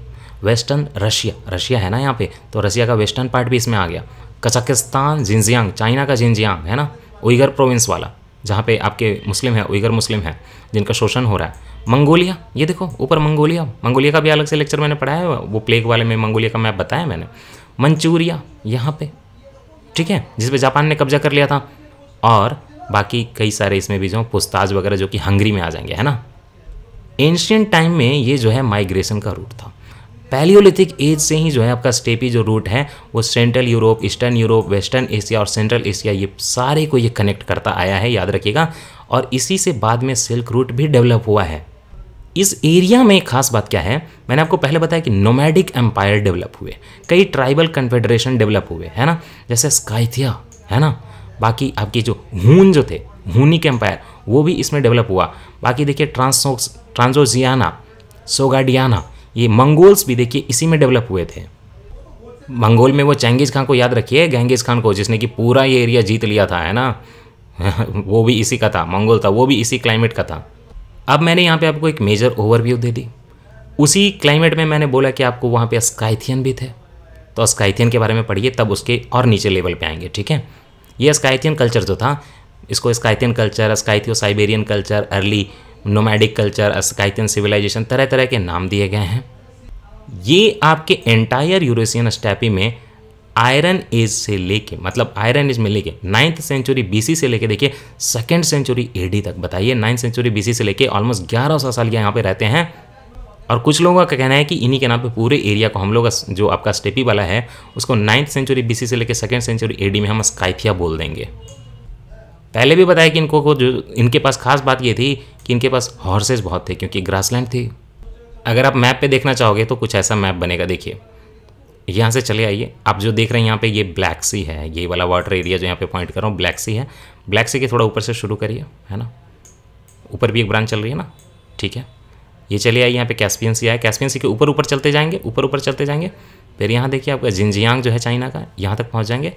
Speaker 1: western Russia Russia है ना यहाँ पे तो रशिया का वेस्टर्न पार्ट भी इसमें आ गया कजाकिस्तान जिंजियांग चाइना का जिंजियांग है ना उइगर प्रोविंस वाला जहाँ पे आपके मुस्लिम हैं उइगर मुस्लिम हैं जिनका शोषण हो रहा है मंगोलिया ये देखो ऊपर मंगोलिया मंगोलिया का भी अलग से लेक्चर मैंने पढ़ाया है वो प्लेग वाले में मंगोलिया का मैप बताया मैंने मंचूरिया यहाँ पे ठीक है जिस पे जापान ने कब्जा कर लिया था और बाकी कई सारे इसमें भी जो पुस्ताज वगैरह जो कि हंगरी में आ जाएंगे है ना एंशियंट टाइम में ये जो है माइग्रेशन का रूट था पैलियोलिथिक एज से ही जो है आपका स्टेपी जो रूट है वो central Europe eastern Europe western Asia और सेंट्रल एशिया ये सारे को ये कनेक्ट करता आया है याद रखिएगा और इसी से बाद में सिल्क रूट भी डेवलप हुआ है इस एरिया में एक खास बात क्या है मैंने आपको पहले बताया कि नोमैडिक एम्पायर डेवलप हुए कई ट्राइबल कन्फेडरेशन डेवलप हुए है ना जैसे स्काइथिया है ना बाकी आपके जो हून जो थे हूनिक के एम्पायर वो भी इसमें डेवलप हुआ बाकी देखिए ट्रांसोक्स ट्रांजोजियाना सोगाडियाना ये मंगोल्स भी देखिए इसी में डेवलप हुए थे मंगोल में वो चैंगेज खान को याद रखिए गैंगेज खान को जिसने कि पूरा ये एरिया जीत लिया था है ना वो भी इसी का था मंगोल था वो भी इसी क्लाइमेट का था अब मैंने यहाँ पे आपको एक मेजर ओवरव्यू दे दी उसी क्लाइमेट में मैंने बोला कि आपको वहाँ पे स्काइथियन भी थे तो स्काइथियन के बारे में पढ़िए तब उसके और नीचे लेवल पे आएंगे ठीक है ये स्काइथियन कल्चर जो था इसको Scythian culture Scytho Siberian culture early nomadic culture Scythian civilization तरह तरह के नाम दिए गए हैं ये आपके एंटायर यूरोसियन स्टैपी में आयरन एज से लेके मतलब आयरन एज में लेके नाइन्थ सेंचुरी बीसी से लेके देखिए सेकेंड सेंचुरी एडी तक बताइए नाइन्थ सेंचुरी बीसी से लेके ऑलमोस्ट ग्यारह सौ साल के यहाँ पे रहते हैं और कुछ लोगों का कहना है कि इन्हीं के नाम पे पूरे एरिया को हम लोग जो आपका स्टेपी वाला है उसको नाइन्थ सेंचुरी बीसी से लेकर सेकेंड सेंचुरी एडी में हम स्काइथिया बोल देंगे पहले भी बताया कि इनको को जो इनके पास खास बात ये थी कि इनके पास हॉर्सेज बहुत थे क्योंकि ग्रासलैंड थी अगर आप मैप पे देखना चाहोगे तो कुछ ऐसा मैप बनेगा देखिए यहाँ से चले आइए आप जो देख रहे हैं यहाँ पे ये ब्लैक सी है ये वाला वाटर एरिया जो यहाँ पे पॉइंट कर रहा हूँ ब्लैक सी है ब्लैक सी के थोड़ा ऊपर से शुरू करिए है ना ऊपर भी एक ब्रांच चल रही है ना ठीक है ये चले आइए यहाँ पे कैस्पियन सी आए कैस्पियन सी के ऊपर ऊपर चलते जाएंगे ऊपर ऊपर चलते जाएंगे फिर यहाँ देखिए आपका जिनजियांग जो है चाइना का यहाँ तक पहुँच जाएंगे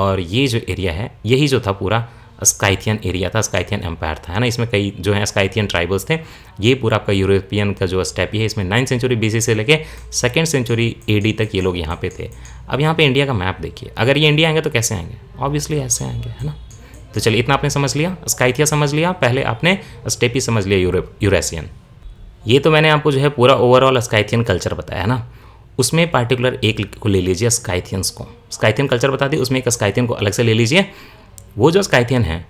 Speaker 1: और ये जो एरिया है यही जो था पूरा स्काइथियन एरिया था स्काइथियन एम्पायर था है ना इसमें कई जो है स्काइथियन ट्राइबल्स थे ये पूरा आपका यूरोपियन का जो स्टेप है इसमें नाइन्थ सेंचुरी बीसी से लेके सेकेंड सेंचुरी ए तक ये लोग यहाँ पे थे अब यहाँ पे इंडिया का मैप देखिए अगर ये इंडिया आएंगे तो कैसे आएंगे ऑब्वियसली ऐसे आएंगे है ना तो चलिए इतना आपने समझ लिया स्काइथिया समझ लिया पहले आपने स्टेपी समझ लिया यूरोप यूरेशियन ये तो मैंने आपको जो है पूरा ओवरऑल स्काइथियन कल्चर बताया है ना उसमें पार्टिकुलर एक को ले लीजिए स्काइथियंस को स्काइथियन कल्चर बता दी उसमें एक स्काइथियन को अलग से ले लीजिए वो जो स्काइथियन हैं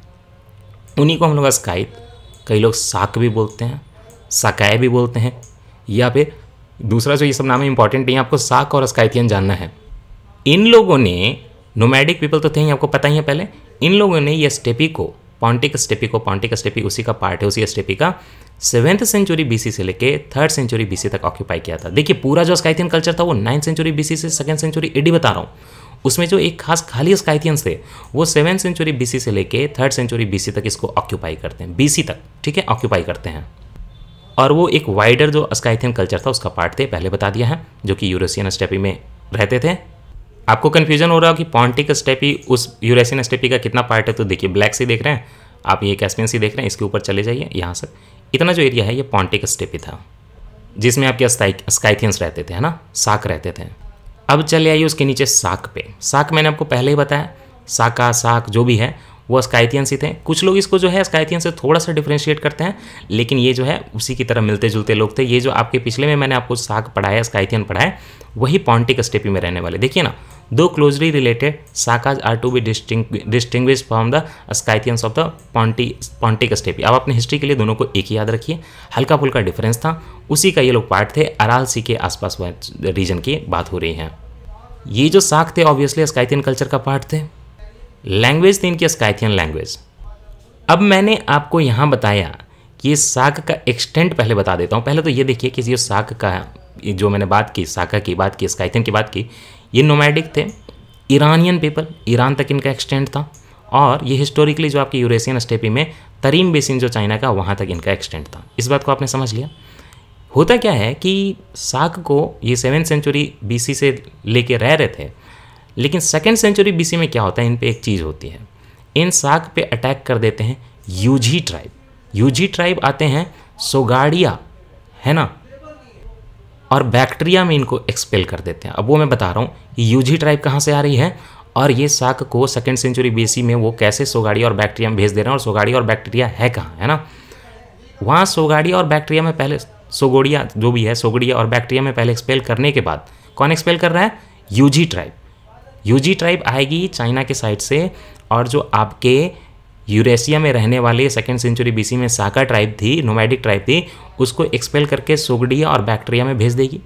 Speaker 1: उन्हीं को हम लोग स्काइथ कई लोग साक भी बोलते हैं साकाय भी बोलते हैं या फिर दूसरा जो ये सब नाम इंपॉर्टेंट है आपको साक और स्काइथियन जानना है इन लोगों ने नोमैडिक पीपल तो थे ही आपको पता ही है पहले इन लोगों ने ये स्टेपी को पॉन्टिक स्टेपी को पॉन्टिक स्टेपी उसी का पार्ट है उसी स्टेपी का सेवेंथ सेंचुरी बी से लेके थर्ड सेंचुरी बी तक ऑक्यूपाई किया था देखिए पूरा जो स्काइथियन कल्चर था वो नाइन्थ सेंचुरी बी से सेकेंड सेंचुरी एडी बता रहा हूँ उसमें जो एक खास खाली स्काइथियंस थे वो सेवन सेंचुरी बी से लेके थर्ड सेंचुरी बी तक इसको ऑक्यूपाई करते हैं बी तक ठीक है ऑक्यूपाई करते हैं और वो एक वाइडर जो स्काइथियन कल्चर था उसका पार्ट थे पहले बता दिया है जो कि यूरोसियन स्टेपी में रहते थे आपको कन्फ्यूजन हो रहा हो कि पॉन्टिक स्टेपी उस यूरेसियन स्टेपी का कितना पार्ट है तो देखिए ब्लैक से देख रहे हैं आप ये कैसपियन सी देख रहे हैं इसके ऊपर चले जाइए यहाँ से इतना जो एरिया है ये पॉन्टिक स्टेपी था जिसमें आपके स्काइथियंस रहते थे है ना साक रहते थे अब चले आइए उसके नीचे साक पे साक मैंने आपको पहले ही बताया साका साक जो भी है वो स्काइथियंसित थे कुछ लोग इसको जो है स्कायतियन से थोड़ा सा डिफ्रेंशिएट करते हैं लेकिन ये जो है उसी की तरह मिलते जुलते लोग थे ये जो आपके पिछले में मैंने आपको साग पढ़ाया स्कायतियन पढ़ाया वही पॉन्टिक स्टेपी में रहने वाले देखिए ना दो related Sakas are to be distinguished be from the Scythians of the Pontic Pontic steppe अब अपने हिस्ट्री के लिए दोनों को एक ही याद रखिए हल्का फुल्का डिफरेंस था उसी का ये लोग पार्ट थे अराल सी के आसपास रीजन की बात हो रही है ये जो साख थे ऑब्वियसली स्काइथियन कल्चर का पार्ट थे लैंग्वेज थी इनकी स्काइथियन लैंग्वेज अब मैंने आपको यहाँ बताया कि ये साख का एक्सटेंट पहले बता देता हूँ पहले तो ये देखिए कि ये साख का जो मैंने बात की साका की बात की स्काइथियन की बात की ये नोमैडिक थे ईरानियन पीपल ईरान तक इनका एक्सटेंड था और ये हिस्टोरिकली जो आपके यूरेशियन स्टेपी में तरीम बेसिन जो चाइना का वहाँ तक इनका एक्सटेंड था इस बात को आपने समझ लिया होता क्या है कि साक को ये सेवन सेंचुरी बीसी से लेके रह रहे थे लेकिन सेकेंड सेंचुरी बीसी में क्या होता है इन पर एक चीज़ होती है इन साक पे अटैक कर देते हैं यूजी ट्राइब यूजी ट्राइब आते हैं सोगाड़िया है ना और बैक्टीरिया में इनको एक्सपेल कर देते हैं अब वो मैं बता रहा हूँ कि यूजी ट्राइब कहाँ से आ रही है और ये साक को सेकेंड सेंचुरी बीसी में वो कैसे सोगाड़ी और बैक्टीरिया में भेज दे रहे हैं और सोगाड़ी और बैक्टीरिया है कहाँ है ना वहाँ सोगाड़ी और बैक्टीरिया में पहले सोगोड़िया जो भी है सोगड़िया और बैक्टीरिया में पहले एक्सपेल करने के बाद कौन एक्सपेल कर रहा है यूजी ट्राइब यूजी ट्राइब आएगी चाइना के साइड से और जो आपके यूरेशिया में रहने वाली सेकेंड सेंचुरी बीसी में साका ट्राइब थी नोमैडिक ट्राइब थी उसको एक्सपेल करके सोगडिया और बैक्टीरिया में भेज देगी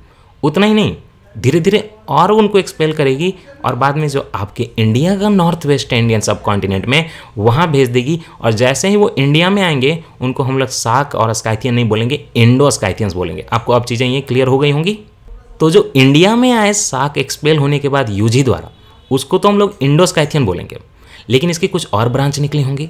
Speaker 1: उतना ही नहीं धीरे धीरे और उनको एक्सपेल करेगी और बाद में जो आपके इंडिया का north west Indian subcontinent में वहाँ भेज देगी और जैसे ही वो इंडिया में आएंगे उनको हम लोग साक और स्काइथियन नहीं बोलेंगे इंडो स्काइथियंस बोलेंगे आपको अब चीज़ें ये क्लियर हो गई होंगी तो जो इंडिया में आए साक एक्सपेल होने के बाद यूजी द्वारा उसको तो हम लोग इंडो स्काइथियन बोलेंगे लेकिन इसके कुछ और ब्रांच निकले होंगे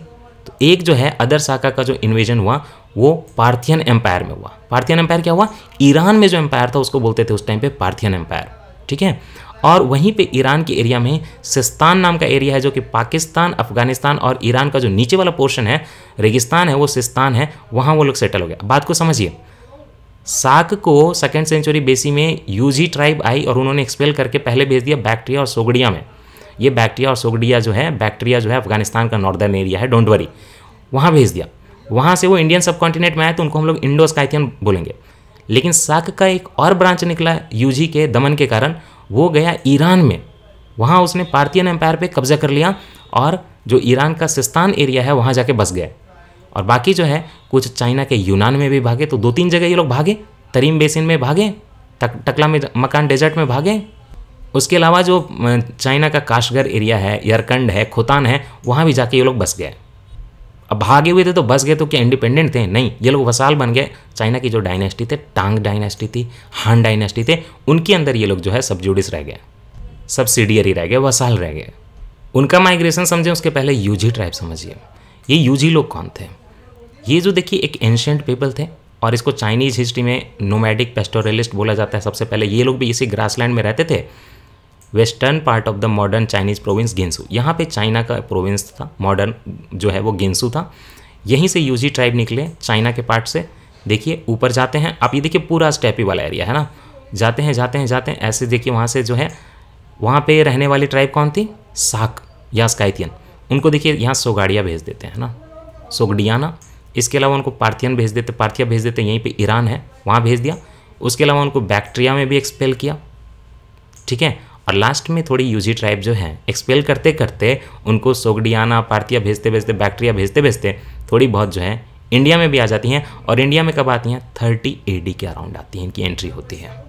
Speaker 1: तो एक जो है अदर शाखा का जो इन्वेजन हुआ वो पार्थियन एम्पायर में हुआ पार्थियन एम्पायर क्या हुआ ईरान में जो एम्पायर था उसको बोलते थे उस टाइम पे पार्थियन एम्पायर ठीक है और वहीं पे ईरान के एरिया में सिस्तान नाम का एरिया है जो कि पाकिस्तान अफगानिस्तान और ईरान का जो नीचे वाला पोर्शन है रेगिस्तान है वो सिस्तान है वहाँ वो लोग सेटल हो गया बात को समझिए साक को सेकेंड सेंचुरी बेसी में यूजी ट्राइब आई और उन्होंने एक्सपेल करके पहले भेज दिया बैक्ट्रिया और सोगडिया में ये बैक्टीरिया और सोगडिया जो है बैक्टीरिया जो है अफगानिस्तान का नॉर्दर्न एरिया है डोंट वरी वहाँ भेज दिया वहाँ से वो इंडियन सब कॉन्टिनेंट में आए तो उनको हम लोग इंडोस स्काइथियन बोलेंगे लेकिन साक का एक और ब्रांच निकला यूजी के दमन के कारण वो गया ईरान में वहाँ उसने पार्थियन एम्पायर पर कब्जा कर लिया और जो ईरान का सिस्तान एरिया है वहाँ जाके बस गए और बाकी जो है कुछ चाइना के यूनान में भी भागे तो दो तीन जगह ये लोग भागे तरीम बेसिन में भागे तक टकला में मकान डेजर्ट में भागे उसके अलावा जो चाइना का काशगर एरिया है यरकंड है खुतान है वहाँ भी जाके ये लोग बस गए अब भागे हुए थे तो बस गए तो क्या इंडिपेंडेंट थे नहीं ये लोग वसाल बन गए चाइना की जो डायनेस्टी थे टांग डायनेस्टी थी हान डायनेस्टी थे उनके अंदर ये लोग जो है सब जूडिस रह गए सब सीडियरी रह गए वसाल रह गए उनका माइग्रेशन समझें उसके पहले यूजी ट्राइब समझिए ये यूजी लोग कौन थे ये जो देखिए एक एंशेंट पीपल थे और इसको चाइनीज़ हिस्ट्री में नोमैडिक पेस्टोरलिस्ट बोला जाता है सबसे पहले ये लोग भी इसी ग्रासलैंड में रहते थे western part of the modern Chinese province Gansu यहाँ पे चाइना का प्रोविंस था मॉडर्न जो है वो गेंसू था यहीं से यूजी ट्राइब निकले चाइना के पार्ट से देखिए ऊपर जाते हैं आप ये देखिए पूरा स्टेपी वाला एरिया है ना जाते हैं जाते हैं जाते हैं ऐसे देखिए वहाँ से जो है वहाँ पे रहने वाली ट्राइब कौन थी साक या स्काइथियन उनको देखिए यहाँ सोगाड़िया भेज देते हैं ना सोगडियाना इसके अलावा उनको पार्थियन भेज देते पार्थिया भेज देते यहीं पर ईरान है वहाँ भेज दिया उसके अलावा उनको बैक्ट्रिया में भी एक्सपेल किया ठीक है और लास्ट में थोड़ी यूजी ट्राइब जो है एक्सपेल करते करते उनको सोगडियाना पार्थिया भेजते भेजते बैक्टीरिया भेजते भेजते थोड़ी बहुत जो है इंडिया में भी आ जाती हैं और इंडिया में कब आती हैं थर्टी ए के अराउंड आती हैं इनकी एंट्री होती है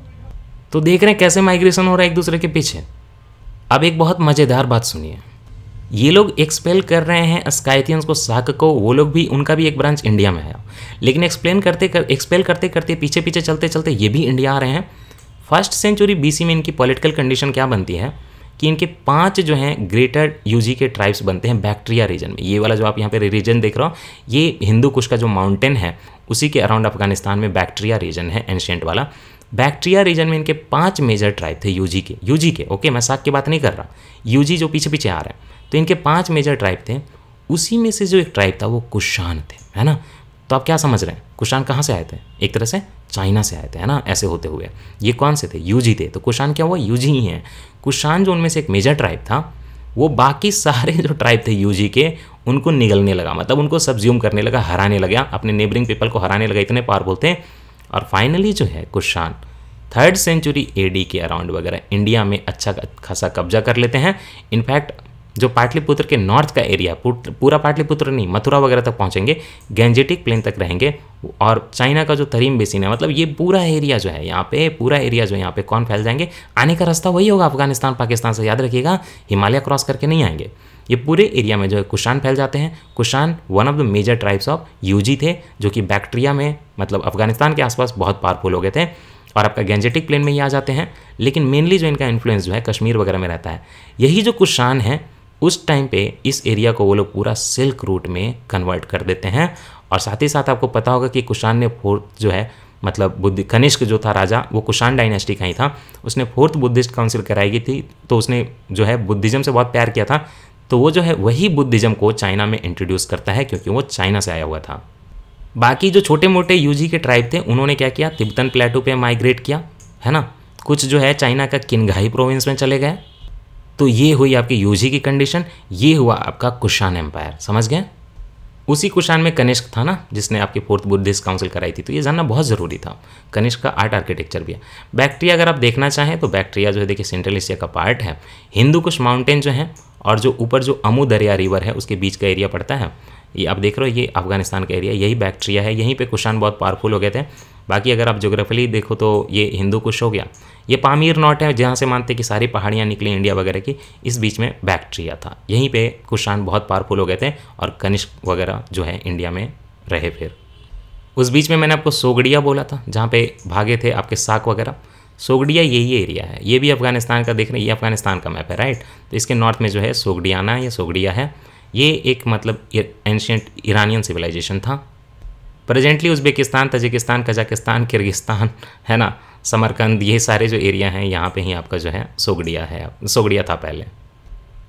Speaker 1: तो देख रहे हैं कैसे माइग्रेशन हो रहा है एक दूसरे के पीछे अब एक बहुत मज़ेदार बात सुनिए ये लोग एक्सपेल कर रहे हैं स्काइथियंस को साक को वो लोग भी उनका भी एक ब्रांच इंडिया में है लेकिन एक्सप्लेन करते कर एक्सपेल करते करते पीछे पीछे चलते चलते ये भी इंडिया आ रहे हैं फर्स्ट सेंचुरी बी में इनकी पॉलिटिकल कंडीशन क्या बनती है कि इनके पांच जो हैं ग्रेटर यूजी के ट्राइब्स बनते हैं बैक्ट्रिया रीजन में ये वाला जो आप यहाँ पे रीजन देख रहे हो ये हिंदू कुश का जो माउंटेन है उसी के अराउंड अफगानिस्तान में बैक्ट्रिया रीजन है एंशियंट वाला बैक्ट्रिया रीजन में इनके पांच मेजर ट्राइब थे यूजी के यूजी के ओके मैं साग की बात नहीं कर रहा यूजी जो पीछे पीछे आ रहे हैं तो इनके पाँच मेजर ट्राइब थे उसी में से जो एक ट्राइब था वो कुशान थे है ना तो आप क्या समझ रहे हैं कुषाण कहाँ से आए थे एक तरह से चाइना से आए थे है ना ऐसे होते हुए ये कौन से थे यूजी थे तो कुषाण क्या हुआ यूजी ही हैं कुषाण जो उनमें से एक मेजर ट्राइब था वो बाकी सारे जो ट्राइब थे यूजी के उनको निगलने लगा मतलब उनको सब्ज्यूम करने लगा हराने लगा अपने नेबरिंग पीपल को हराने लगा इतने पार बोलते हैं और फाइनली जो है कुषाण थर्ड सेंचुरी एडी के अराउंड वगैरह इंडिया में अच्छा खासा कब्जा कर लेते हैं इनफैक्ट जो पाटलिपुत्र के नॉर्थ का एरिया पूरा पाटलिपुत्र नहीं मथुरा वगैरह तक पहुँचेंगे गैंजेटिक प्लेन तक रहेंगे और चाइना का जो थरीम बेसिन है मतलब ये पूरा एरिया जो है यहाँ पे पूरा एरिया जो यहाँ पे कौन फैल जाएंगे आने का रास्ता वही होगा अफगानिस्तान पाकिस्तान से याद रखिएगा हिमालय क्रॉस करके नहीं आएंगे ये पूरे एरिया में जो है कुशान फैल जाते हैं Kushan one of the major tribes of Yuezhi थे जो कि बैक्टीरिया में मतलब अफगानिस्तान के आसपास बहुत पावरफुल हो गए थे और आपका गैंजेटिक प्लेन में ही आ जाते हैं लेकिन मेनली जो इनका इन्फ्लुएंस जो है कश्मीर वगैरह में रहता है यही जो कुशान है उस टाइम पे इस एरिया को वो लोग पूरा सिल्क रूट में कन्वर्ट कर देते हैं और साथ ही साथ आपको पता होगा कि कुषाण ने फोर्थ जो है मतलब बुद्ध कनिष्क जो था राजा वो कुषाण डायनेस्टी का ही था उसने फोर्थ बुद्धिस्ट काउंसिल कराई गई थी तो उसने जो है बुद्धिज़्म से बहुत प्यार किया था तो वो जो है वही बुद्धिज़्म को चाइना में इंट्रोड्यूस करता है क्योंकि वो चाइना से आया हुआ था बाकी जो छोटे मोटे यूजी के ट्राइब थे उन्होंने क्या किया तिब्बतन प्लेटो पे माइग्रेट किया है ना कुछ जो है चाइना का किनघाई प्रोविंस में चले गए तो ये हुई आपकी यूजी की कंडीशन ये हुआ आपका कुशान एम्पायर समझ गए उसी कुशान में कनिष्क था ना जिसने आपकी फोर्थ बुद्धिस्ट काउंसिल कराई थी तो ये जानना बहुत ज़रूरी था कनिष्क का आर्ट आर्किटेक्चर भी है बैक्टीरिया अगर आप देखना चाहें तो बैक्टीरिया जो है देखिए सेंट्रल एशिया का पार्ट है हिंदू कुश माउंटेन जो है और जो ऊपर जो अमू दरिया रिवर है उसके बीच का एरिया पड़ता है ये आप देख रहे हो ये अफगानिस्तान का एरिया यही बैक्ट्रिया है यहीं पे कुशान बहुत पावरफुल हो गए थे बाकी अगर आप जोग्राफली देखो तो ये हिंदू कुश हो गया ये पामीर नॉट है जहाँ से मानते कि सारी पहाड़ियाँ निकली इंडिया वगैरह की इस बीच में बैक्ट्रिया था यहीं पर कुशान बहुत पावरफुल हो गए थे और कनिष्क वगैरह जो है इंडिया में रहे फिर उस बीच में मैंने आपको सोगडिया बोला था जहाँ पे भागे थे आपके साक वगैरह सोगडिया यही एरिया है ये भी अफगानिस्तान का देख रहे हैं ये अफगानिस्तान का मैप है राइट तो इसके नॉर्थ में जो है सोगडियाना या सोगडिया है ये एक मतलब एंशियंट ईरानियन सिविलाइजेशन था presently Uzbekistan Tajikistan Kazakhstan Kyrgyzstan है ना समरकंद ये सारे जो एरिया हैं यहाँ पे ही आपका जो है सोगडिया है सोगडिया था पहले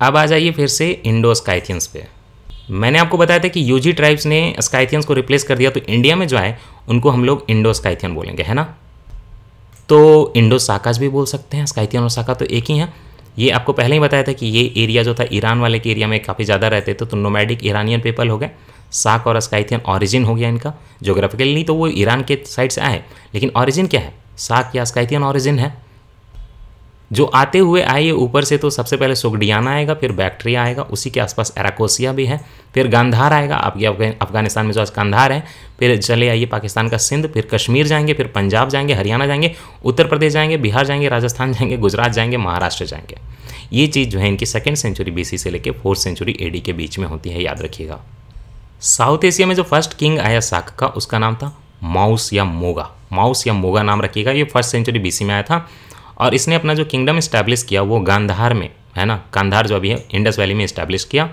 Speaker 1: अब आ जाइए फिर से इंडो स्काइथियंस पे मैंने आपको बताया था कि यूजी ट्राइब्स ने स्काइथियंस को रिप्लेस कर दिया तो इंडिया में जो है उनको हम लोग इंडो स्काइथियन बोलेंगे है ना तो इंडो साकाज भी बोल सकते हैं स्काइथियन और साका तो एक ही हैं ये आपको पहले ही बताया था कि ये एरिया जो था ईरान वाले के एरिया में काफ़ी ज़्यादा रहते थे तो नोमैडिक ईरानियन पीपल हो गए साक और अस्काइथियन ऑरिजिन हो गया इनका जोग्राफिकली तो वो ईरान के साइड से आए लेकिन ऑरिजिन क्या है साक या अस्काइथियन ऑरिजिन है जो आते हुए आए ये ऊपर से तो सबसे पहले सोगडियाना आएगा फिर बैक्ट्रिया आएगा उसी के आसपास एराकोसिया भी है फिर गांधार आएगा आपके अफगानिस्तान में जो आज कंधार है फिर चले आइए पाकिस्तान का सिंध फिर कश्मीर जाएंगे फिर पंजाब जाएंगे हरियाणा जाएंगे उत्तर प्रदेश जाएंगे बिहार जाएंगे राजस्थान जाएंगे गुजरात जाएंगे महाराष्ट्र जाएंगे ये चीज़ जो है इनकी सेकेंड सेंचुरी बी से लेकर फोर्थ सेंचुरी ए के बीच में होती है याद रखिएगा साउथ एशिया में जो फर्स्ट किंग आया साख का उसका नाम था माउस या मोगा माउस या मोगा नाम रखिएगा ये फर्स्ट सेंचुरी बी में आया था और इसने अपना जो किंगडम इस्टेब्लिश किया वो गांधार में है ना गांधार जो अभी है इंडस वैली में इस्टेब्लिश किया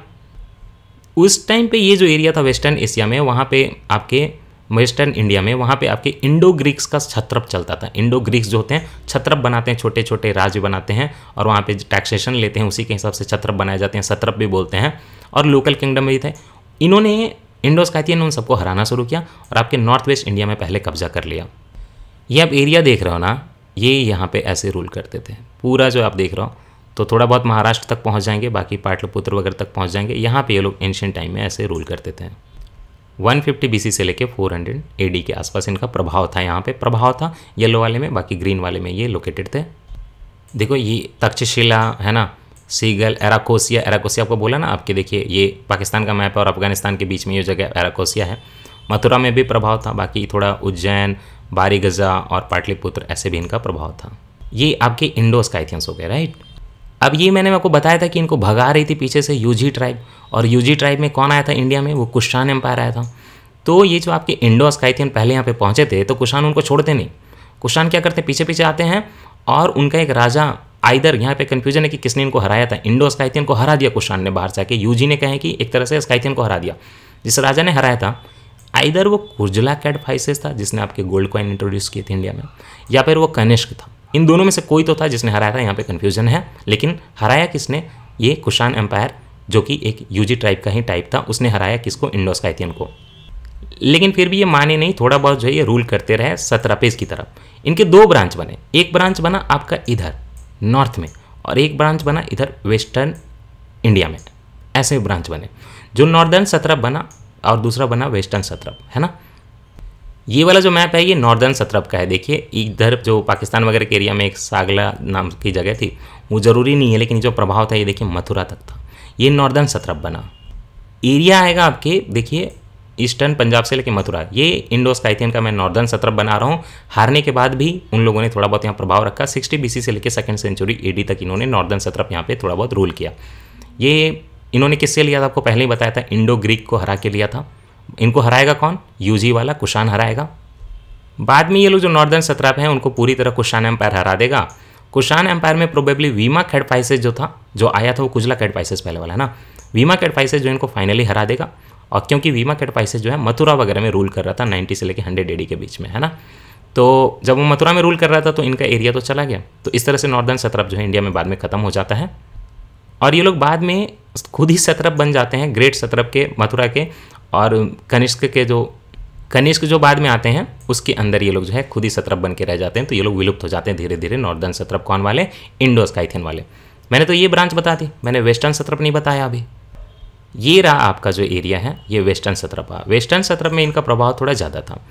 Speaker 1: उस टाइम पे ये जो एरिया था वेस्टर्न एशिया में वहाँ पे आपके वेस्टर्न इंडिया में वहाँ पे आपके इंडो ग्रीक्स का छत्रप चलता था इंडो ग्रीक्स जो होते हैं छत्रप बनाते हैं छोटे छोटे राज्य बनाते हैं और वहाँ पे टैक्सेशन लेते हैं उसी के हिसाब से छत्रप बनाए जाते हैं सत्रप भी बोलते हैं और लोकल किंगडम भी थे इन्होंने इंडोस कहती ने उन सबको हराना शुरू किया और आपके नॉर्थ वेस्ट इंडिया में पहले कब्जा कर लिया ये आप एरिया देख रहे हो ना ये यहाँ पे ऐसे रूल करते थे पूरा जो आप देख रहा हो तो थोड़ा बहुत महाराष्ट्र तक पहुँच जाएंगे बाकी पाटलपुत्र वगैरह तक पहुँच जाएंगे यहाँ पे ये लोग एंशियन टाइम में ऐसे रूल करते थे 150 फिफ्टी से लेके 400 हंड्रेड के आसपास इनका प्रभाव था यहाँ पे प्रभाव था येलो वाले में बाकी ग्रीन वाले में ये लोकेटेड थे देखो ये तक्षशिला है ना सीगल एराकोसिया एराकोसिया आपको बोला ना आपके देखिए ये पाकिस्तान का मैप है और अफगानिस्तान के बीच में ये जगह एराकोसिया है मथुरा में भी प्रभाव था बाकी थोड़ा उज्जैन बारी गज़ा और पाटलिपुत्र ऐसे भी इनका प्रभाव था ये आपके इंडो स्काइथियंस हो गए राइट अब ये मैंने आपको बताया था कि इनको भगा रही थी पीछे से यूजी ट्राइब और यूजी ट्राइब में कौन आया था इंडिया में वो कुशान एम्पायर आया था तो ये जो आपके इंडो स्काइथियन पहले यहाँ पे पहुँचे थे तो कुशान उनको छोड़ते नहीं कुशान क्या करते हैं पीछे पीछे आते हैं और उनका एक राजा आइदर यहाँ पे कन्फ्यूजन है कि किसने इनको हराया था इंडो स्काइथियन को हरा दिया कुशान ने बाहर से आके यूजी ने कहे कि एक तरह से स्काइथियन को हरा दिया जिस राजा ने हराया था आइधर वो कुर्जला कैट फाइसेस था जिसने आपके गोल्ड कॉइन इंट्रोड्यूस किए थे इंडिया में या फिर वो कनिष्क था इन दोनों में से कोई तो था जिसने हराया था यहाँ पे कन्फ्यूजन है लेकिन हराया किसने ये कुशान एम्पायर जो कि एक यूजी ट्राइब का ही टाइप था उसने हराया किसको इंडोस काइथियन को लेकिन फिर भी ये माने नहीं थोड़ा बहुत जो है ये रूल करते रहे सतरापेज की तरफ इनके दो ब्रांच बने एक ब्रांच बना आपका इधर नॉर्थ में और एक ब्रांच बना इधर वेस्टर्न इंडिया में ऐसे ब्रांच बने जो नॉर्दर्न सतरप बना और दूसरा बना वेस्टर्न सतरप है ना ये वाला जो मैप है ये नॉर्दर्न सतरप का है देखिए इधर जो पाकिस्तान वगैरह के एरिया में एक सागला नाम की जगह थी वो ज़रूरी नहीं है लेकिन जो प्रभाव था ये देखिए मथुरा तक था ये नॉर्दर्न सतरप बना एरिया आएगा आपके देखिए ईस्टर्न पंजाब से लेकर मथुरा ये इंडोस काइथियन का मैं नॉर्दर्न सतरप बना रहा हूँ हारने के बाद भी उन लोगों ने थोड़ा बहुत यहाँ प्रभाव रखा सिक्सटी बी से लेकर सेकेंड सेंचुरी ए तक इन्होंने नॉर्दर्न सतरप यहाँ पर थोड़ा बहुत रूल किया ये इन्होंने किससे लिया था आपको पहले ही बताया था इंडो ग्रीक को हरा के लिया था इनको हराएगा कौन यूजी वाला कुशान हराएगा बाद में ये लोग जो नॉर्दर्न सत्राप हैं उनको पूरी तरह कुशान एम्पायर हरा देगा कुशान एम्पायर में प्रोबेबली वीमा कैडपाइसेज जो था जो आया था वो कुजला कैडपाइसेस पहले वाला ना वीमा कैडपाइसेज जो इनको फाइनली हरा देगा और क्योंकि वीमा कैडपाइसेस जो है मथुरा वगैरह में रूल कर रहा था नाइन्टी से लेकर हंड्रेड एडी के बीच में है ना तो जब वो मथुरा में रूल कर रहा था तो इनका एरिया तो चला गया तो इस तरह से नॉर्दर्न सत्रप जो है इंडिया में बाद में खत्म हो जाता है और ये लोग बाद में खुद ही सतरप बन जाते हैं ग्रेट सतरप के मथुरा के और कनिष्क के जो कनिष्क जो बाद में आते हैं उसके अंदर ये लोग जो है खुद ही सतरप बन के रह जाते हैं तो ये लोग विलुप्त हो जाते हैं धीरे धीरे नॉर्दर्न सतरप कौन वाले इंडो स्काइथिन वाले मैंने तो ये ब्रांच बता दी मैंने वेस्टर्न सतरप नहीं बताया अभी ये रहा आपका जो एरिया है ये वेस्टर्न सतरप वेस्टर्न सतरप में इनका प्रभाव थोड़ा ज़्यादा था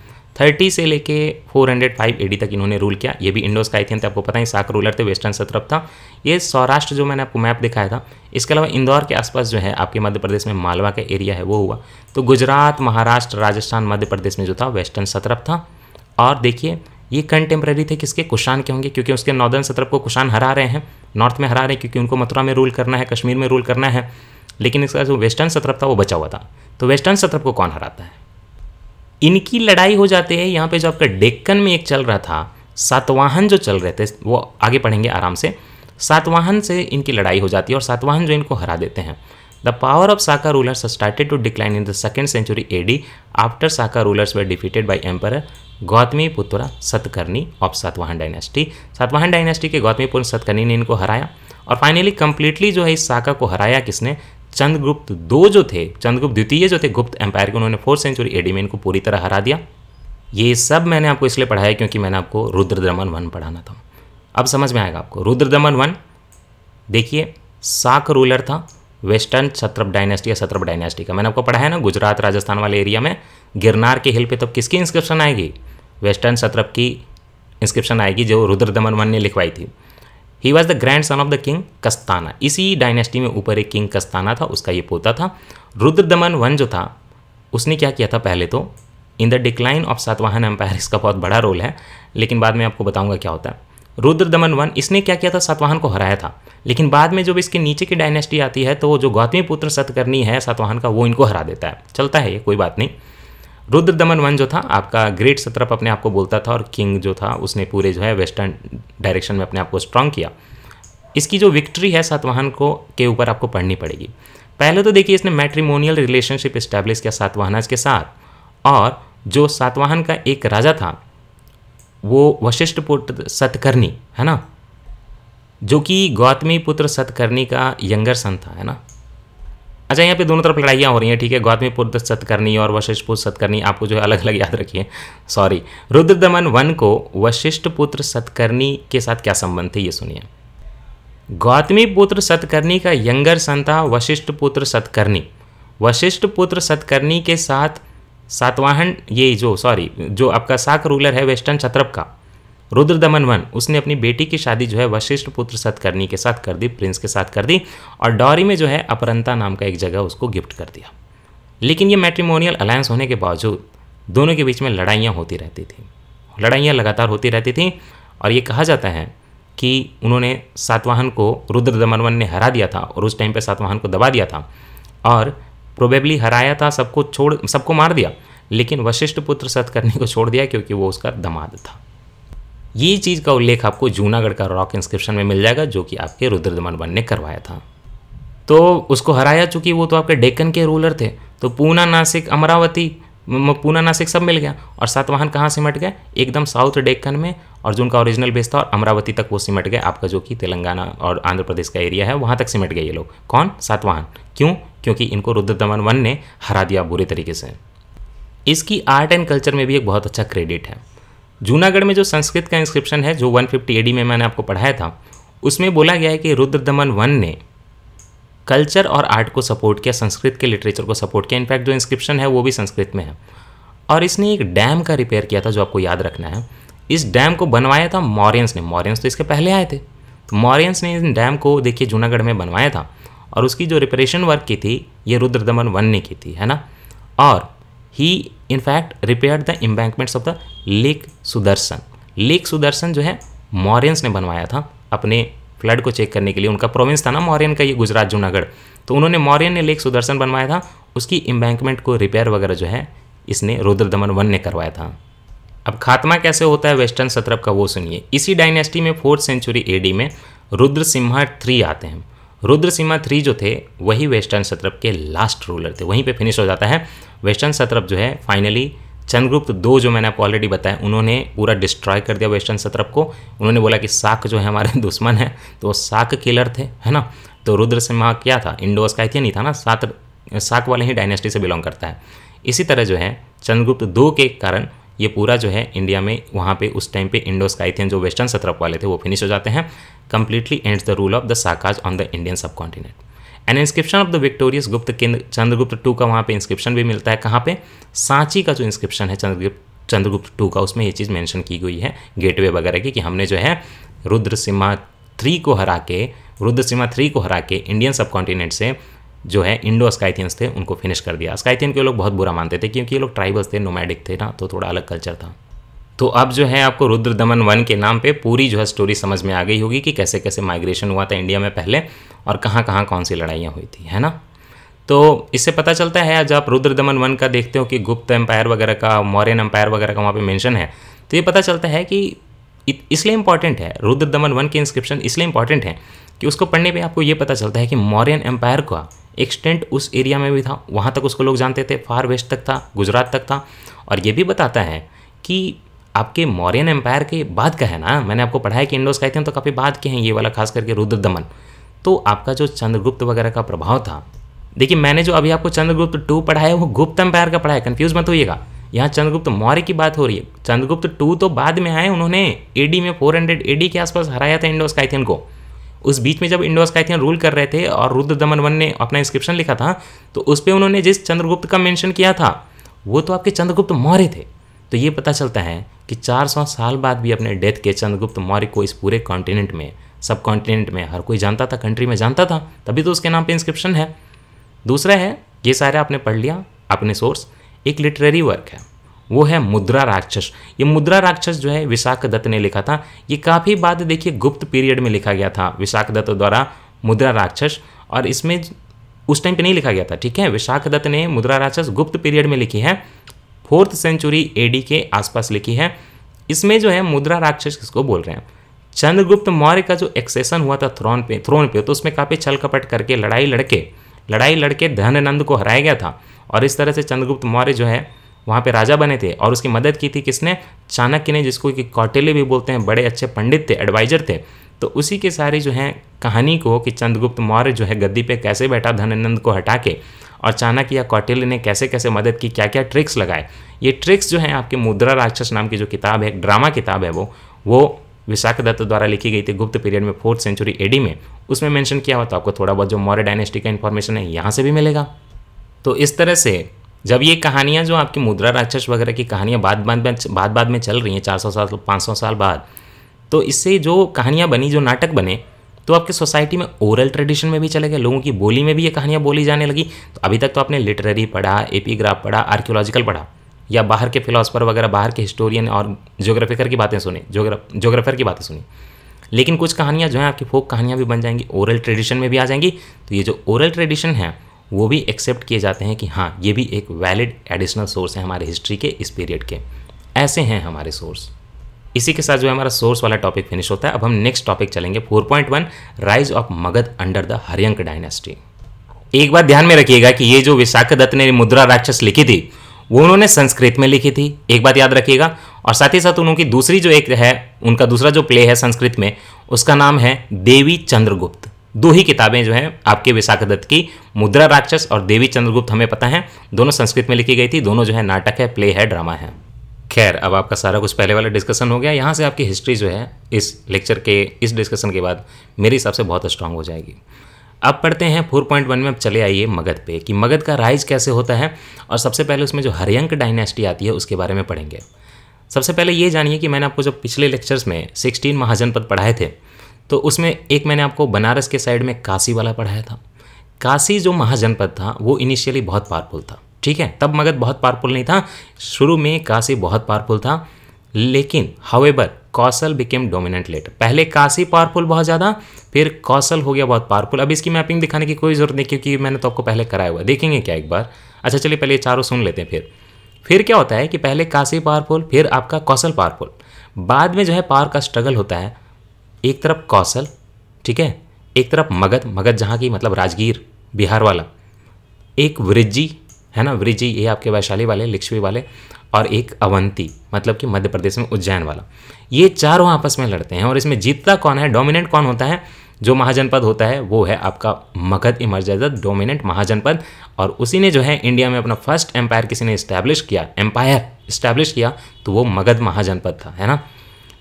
Speaker 1: थर्टी से लेके फोर हंड्रेड फाइव एडी तक इन्होंने रूल किया ये भी इंडोज का आई थी आपको पता है साक रूलर थे वेस्टर्न सतरफ था ये सौराष्ट्र जो मैंने आपको मैप दिखाया था इसके अलावा इंदौर के आसपास जो है आपके मध्य प्रदेश में मालवा का एरिया है वो हुआ तो गुजरात महाराष्ट्र राजस्थान मध्य प्रदेश में जो था वेस्टर्न सतरफ था और देखिए ये कंटेम्प्रेरी थे किसके कुशान के होंगे क्योंकि उसके नॉर्दर्न सतरफ को कुशान हरा रहे हैं नॉर्थ में हरा रहे हैं क्योंकि उनको मथुरा में रूल करना है कश्मीर में रूल करना है लेकिन इसका जो वेस्टर्न सतरफ था वो बचा हुआ था तो वेस्टर्न सतरफ को कौन हराता है इनकी लड़ाई हो जाती है यहाँ पे जो आपका डेक्कन में एक चल रहा था सातवाहन जो चल रहे थे वो आगे पढ़ेंगे आराम से सातवाहन से इनकी लड़ाई हो जाती है और सातवाहन जो इनको हरा देते हैं the power of Saka rulers started to decline in the second century A D after Saka rulers were defeated by emperor Gautami Putra Satakarni of Satavahana dynasty Satavahana dynasty के गौतमी पुत्र सतकर्णी ने इनको हराया और फाइनली कंप्लीटली जो है इस साका को हराया किसने चंद्रगुप्त दो जो थे चंद्रगुप्त द्वितीय जो थे गुप्त एम्पायर के उन्होंने फोर्थ सेंचुरी एडी में इनको पूरी तरह हरा दिया ये सब मैंने आपको इसलिए पढ़ाया क्योंकि मैंने आपको रुद्र दमन वन पढ़ाना था अब समझ में आएगा आपको रुद्र दमन वन देखिए साक रूलर था वेस्टर्न छत्रप डायनेस्टी या सत्रप डायनेस्टी का मैंने आपको पढ़ाया ना गुजरात राजस्थान वाले एरिया में गिरनार के हिल पे तब किसकी इंस्क्रिप्शन आएगी वेस्टर्न सत्रप की इंस्क्रिप्शन आएगी जो रुद्र दमन वन ने लिखवाई थी he was the grandson of the king Chastana इसी डायनेस्टी में ऊपर एक किंग कस्ताना था उसका ये पोता था रुद्र दमन वन जो था उसने क्या किया था पहले तो in the decline of Satavahana empire इसका बहुत बड़ा रोल है लेकिन बाद में आपको बताऊंगा क्या होता है रुद्र दमन वन इसने क्या किया था सातवाहन को हराया था लेकिन बाद में जब इसके नीचे की डायनेस्टी आती है तो जो गौतमी पुत्र सतकर्णी है सातवाहन का वो इनको हरा देता है चलता है ये कोई बात नहीं रुद्र दमन वन जो था आपका ग्रेट सत्रप अपने आप को बोलता था और किंग जो था उसने पूरे जो है वेस्टर्न डायरेक्शन में अपने आप को स्ट्रांग किया इसकी जो विक्ट्री है सातवाहन को के ऊपर आपको पढ़नी पड़ेगी पहले तो देखिए इसने मैट्रिमोनियल रिलेशनशिप इस्टेब्लिश किया सातवाहनाज के साथ और जो सातवाहन का एक राजा था वो वशिष्ठ पुत्र सतकर्णी है ना जो कि गौतमी पुत्र सतकर्णी का यंगर सन था है ना अच्छा यहाँ पे दोनों तरफ लड़ाइयाँ हो रही हैं ठीक है गौतमीपुत्र सतकर्णी और वशिष्ठपुत्र सतकर्णी आपको जो है अलग अलग याद रखिए सॉरी रुद्र दमन वन को वशिष्ठपुत्र सतकर्णी के साथ क्या संबंध थे ये सुनिए गौतमी पुत्र सतकर्णी का यंगर सन था वशिष्ठ पुत्र सतकर्णी वशिष्ठ पुत्र सतकर्णी के साथ सातवाहन ये जो सॉरी जो आपका साक रूलर है वेस्टर्न छत्रप का रुद्र दमन वन उसने अपनी बेटी की शादी जो है वशिष्ठ पुत्र सतकर्णी के साथ कर दी प्रिंस के साथ कर दी और डॉरी में जो है अपरंता नाम का एक जगह उसको गिफ्ट कर दिया लेकिन ये मैट्रिमोनियल अलायंस होने के बावजूद दोनों के बीच में लड़ाइयाँ होती रहती थी लड़ाइयाँ लगातार होती रहती थी और ये कहा जाता है कि उन्होंने सातवाहन को रुद्र दमनवन ने हरा दिया था और उस टाइम पे सातवाहन को दबा दिया था और प्रोबेबली हराया था सबको छोड़ सबको मार दिया लेकिन वशिष्ठ पुत्र सतकर्णी को छोड़ दिया क्योंकि वो उसका दमाद था ये चीज़ का उल्लेख आपको जूनागढ़ का रॉक इंस्क्रिप्शन में मिल जाएगा जो कि आपके वन ने करवाया था तो उसको हराया चूंकि वो तो आपके डेक्कन के रूलर थे तो पूना नासिक अमरावती पूना नासिक सब मिल गया और सातवाहन कहाँ सिमट गए एकदम साउथ डेक्कन में और जो उनका ओरिजिनल बेस था और अमरावती तक वो सिमट गए आपका जो कि तेलंगाना और आंध्र प्रदेश का एरिया है वहाँ तक सिमट गए ये लोग कौन सातवाहन क्यों क्योंकि इनको रुद्र दमन वन ने हरा दिया बुरे तरीके से इसकी आर्ट एंड कल्चर में भी एक बहुत अच्छा क्रेडिट है जूनागढ़ में जो संस्कृत का इंस्क्रिप्शन है जो 150 फिफ्टी में मैंने आपको पढ़ाया था उसमें बोला गया है कि रुद्र दमन वन ने कल्चर और आर्ट को सपोर्ट किया संस्कृत के लिटरेचर को सपोर्ट किया इनफैक्ट जो इंस्क्रिप्शन है वो भी संस्कृत में है और इसने एक डैम का रिपेयर किया था जो आपको याद रखना है इस डैम को बनवाया था मॉरियंस ने मॉरियंस तो इसके पहले आए थे तो मॉरियंस ने इस डैम को देखिए जूनागढ़ में बनवाया था और उसकी जो रिपेरेशन वर्क की थी ये रुद्र दमन वन ने की थी है ना और he in fact repair the embankments of the lake Sudarshan lake Sudarshan जो है मॉरियंस ने बनवाया था अपने फ्लड को चेक करने के लिए उनका प्रोविंस था ना मौर्यन का ये गुजरात जूनागढ़ तो उन्होंने मौर्यन ने लेक सुदर्शन बनवाया था उसकी इम्बैंकमेंट को रिपेयर वगैरह जो है इसने रुद्र दमन वन ने करवाया था अब खात्मा कैसे होता है वेस्टर्न सत्रप का वो सुनिए इसी डायनेस्टी में फोर्थ सेंचुरी एडी में रुद्र सिम्हा थ्री आते हैं रुद्र सीमा थ्री जो थे वही वेस्टर्न सत्रप के लास्ट रूलर थे वहीं पे फिनिश हो जाता है वेस्टर्न सत्रप जो है फाइनली चंद्रगुप्त दो जो मैंने आपको ऑलरेडी बताया उन्होंने पूरा डिस्ट्रॉय कर दिया वेस्टर्न सत्रप को उन्होंने बोला कि साक जो है हमारे दुश्मन है तो वो साक किलर थे है ना तो रुद्र सिम्हा क्या था इंडोस का नहीं था ना सात साक वाले ही डायनेस्टी से बिलोंग करता है इसी तरह जो है चंद्रगुप्त दो के कारण ये पूरा जो है इंडिया में वहाँ पे उस टाइम पे इंडो स्काइथियन जो वेस्टर्न सतरप वाले थे वो फिनिश हो जाते हैं completely ends the rule of the Sakas on the Indian subcontinent an inscription of the victorious Gupta Chandragupta to का वहाँ पे इंस्क्रिप्शन भी मिलता है कहाँ पे सांची का जो इंस्क्रिप्शन है चंद्रगुप्त चंद्रगुप्त टू का उसमें ये चीज़ मेंशन की गई है गेटवे वगैरह की कि हमने जो है रुद्र सिम्हा थ्री को हरा के रुद्र सिम्हा थ्री को हरा के इंडियन सब कॉन्टिनेंट से जो है इंडो स्काइथियंस थे उनको फिनिश कर दिया स्काइथियन के लोग बहुत बुरा मानते थे क्योंकि ये लोग ट्राइबल्स थे नोमैडिक थे ना तो थोड़ा अलग कल्चर था तो अब जो है आपको रुद्र दमन वन के नाम पे पूरी जो है स्टोरी समझ में आ गई होगी कि कैसे कैसे माइग्रेशन हुआ था इंडिया में पहले और कहाँ कहाँ कौन सी लड़ाइयाँ हुई थी है ना तो इससे पता चलता है जब आप रुद्र दमन वन का देखते हो कि गुप्त एम्पायर वगैरह का मौर्यन एम्पायर वगैरह का वहाँ पे मेंशन है तो ये पता चलता है कि इसलिए इंपॉर्टेंट है रुद्र दमन वन के इंस्क्रिप्शन इसलिए इंपॉर्टेंट है कि उसको पढ़ने पे आपको ये पता चलता है कि मौर्यन एम्पायर का एक्सटेंट उस एरिया में भी था वहाँ तक उसको लोग जानते थे फार वेस्ट तक था गुजरात तक था और ये भी बताता है कि आपके मौर्यन एम्पायर के बाद का है ना मैंने आपको पढ़ाया कि इंडोस कहते हैं तो काफ़ी बाद के हैं ये वाला खास करके रुद्र दमन तो आपका जो चंद्रगुप्त वगैरह का प्रभाव था देखिए मैंने जो अभी आपको चंद्रगुप्त टू पढ़ाया वो गुप्त एम्पायर का पढ़ाया कन्फ्यूज़ मत होइएगा यहाँ चंद्रगुप्त मौर्य की बात हो रही है चंद्रगुप्त टू तो बाद में आए उन्होंने एडी में 400 एडी के आसपास हराया था इंडोस काइथियन को उस बीच में जब इंडो कायथियन रूल कर रहे थे और रुद्र दमन वन ने अपना इंस्क्रिप्शन लिखा था तो उस पर उन्होंने जिस चंद्रगुप्त का मेंशन किया था वो तो आपके चंद्रगुप्त मौर्य थे तो ये पता चलता है कि 400 साल बाद भी अपने डेथ के चंद्रगुप्त मौर्य को इस पूरे कॉन्टिनेंट में सब कॉन्टिनेंट में हर कोई जानता था कंट्री में जानता था तभी तो उसके नाम पर इंस्क्रिप्शन है दूसरा है ये सारा आपने पढ़ लिया अपने सोर्स एक लिटरेरी वर्क है वो है मुद्रा राक्षस ये मुद्रा राक्षस जो है विशाख दत्त ने लिखा था ये काफ़ी बाद देखिए गुप्त पीरियड में लिखा गया था विशाख दत्त द्वारा मुद्रा राक्षस और इसमें उस टाइम पे नहीं लिखा गया था ठीक है विशाख दत्त ने मुद्रा राक्षस गुप्त पीरियड में लिखी है फोर्थ सेंचुरी ए के आसपास लिखी है इसमें जो है मुद्रा राक्षस किसको बोल रहे हैं चंद्रगुप्त मौर्य का जो एक्सेसन हुआ था थ्रोन पे थ्रोन पे तो उसमें काफ़ी छल कपट करके लड़ाई लड़के लड़ाई लड़के धन को हराया गया था और इस तरह से चंद्रगुप्त मौर्य जो है वहाँ पे राजा बने थे और उसकी मदद की थी किसने चाणक्य ने जिसको कि कौटिल्य भी बोलते हैं बड़े अच्छे पंडित थे एडवाइजर थे तो उसी के सारे जो हैं कहानी को कि चंद्रगुप्त मौर्य जो है गद्दी पे कैसे बैठा धनानंद को हटा के और चाणक्य या कौटिल्य ने कैसे कैसे मदद की क्या क्या ट्रिक्स लगाए ये ट्रिक्स जो है आपके मुद्रा राक्षस नाम की जो किताब है ड्रामा किताब है वो वो विशाख दत्त द्वारा लिखी गई थी गुप्त पीरियड में फोर्थ सेंचुरी एडी में उसमें मेंशन किया हुआ तो आपको थोड़ा बहुत जो मौर्य डायनेस्टी का इन्फॉर्मेशन है यहाँ से भी मिलेगा तो इस तरह से जब ये कहानियाँ जो आपकी मुद्रा राक्षस वगैरह की कहानियाँ बाद बाद में बाद बाद में चल रही हैं चार सौ साल पाँच सौ साल बाद तो इससे जो कहानियाँ बनी जो नाटक बने तो आपके सोसाइटी में ओरल ट्रेडिशन में भी चले गए लोगों की बोली में भी ये कहानियाँ बोली जाने लगी तो अभी तक तो आपने लिटरेरी पढ़ा एपीग्राफ पढ़ा आर्क्योलॉजिकल पढ़ा या बाहर के फिलासफर वगैरह बाहर के हिस्टोरियन और जोग्राफिकर की बातें सुनी जोग्राफर की बातें सुनी लेकिन कुछ कहानियाँ जो हैं आपकी फोक कहानियाँ भी बन जाएंगी ओरल ट्रेडिशन में भी आ जाएंगी तो ये जो ओरल ट्रेडिशन है वो भी एक्सेप्ट किए जाते हैं कि हाँ ये भी एक वैलिड एडिशनल सोर्स है हमारे हिस्ट्री के इस पीरियड के ऐसे हैं हमारे सोर्स इसी के साथ जो हमारा सोर्स वाला टॉपिक फिनिश होता है अब हम नेक्स्ट टॉपिक चलेंगे 4.1 rise of Magadha under the Haryanka dynasty एक बात ध्यान में रखिएगा कि ये जो दत्त ने मुद्रा राक्षस लिखी थी वो उन्होंने संस्कृत में लिखी थी एक बात याद रखिएगा और साथ ही साथ उनकी दूसरी जो एक है उनका दूसरा जो प्ले है संस्कृत में उसका नाम है देवी चंद्रगुप्त दो ही किताबें जो हैं आपके विशाखा दत्त की मुद्रा राक्षस और देवी चंद्रगुप्त हमें पता है दोनों संस्कृत में लिखी गई थी दोनों जो है नाटक है प्ले है ड्रामा है खैर अब आपका सारा कुछ पहले वाला डिस्कशन हो गया यहाँ से आपकी हिस्ट्री जो है इस लेक्चर के इस डिस्कशन के बाद मेरे हिसाब से बहुत स्ट्रांग हो जाएगी अब पढ़ते हैं फोर पॉइंट वन में अब चले आइए मगध पे कि मगध का राइज कैसे होता है और सबसे पहले उसमें जो हरियंक डायनेस्टी आती है उसके बारे में पढ़ेंगे सबसे पहले ये जानिए कि मैंने आपको जब पिछले लेक्चर्स में सिक्सटीन महाजनपद पढ़ाए थे तो उसमें एक मैंने आपको बनारस के साइड में काशी वाला पढ़ाया था काशी जो महाजनपद था वो इनिशियली बहुत पावरफुल था ठीक है तब मगध बहुत पावरफुल नहीं था शुरू में काशी बहुत पावरफुल था लेकिन however Kosala became dominant late पहले काशी पावरफुल बहुत ज़्यादा फिर कौशल हो गया बहुत पावरफुल अब इसकी मैपिंग दिखाने की कोई ज़रूरत नहीं क्योंकि मैंने तो आपको पहले कराया हुआ देखेंगे क्या एक बार अच्छा चलिए पहले चारों सुन लेते हैं फिर फिर क्या होता है कि पहले काशी पावरफुल फिर आपका कौशल पावरफुल बाद में जो है पावर का स्ट्रगल होता है एक तरफ कौशल ठीक है एक तरफ मगध मगध जहाँ की मतलब राजगीर बिहार वाला एक वृजी है ना वृजी ये आपके वैशाली वाले लक्ष्मी वाले और एक अवंती मतलब कि मध्य प्रदेश में उज्जैन वाला ये चारों आपस में लड़ते हैं और इसमें जीतता कौन है डोमिनेंट कौन होता है जो महाजनपद होता है वो है आपका मगध इमरजेंसत डोमिनेंट महाजनपद और उसी ने जो है इंडिया में अपना फर्स्ट एम्पायर किसी ने इस्टैब्लिश किया एम्पायर इस्टैब्लिश किया तो वो मगध महाजनपद था है ना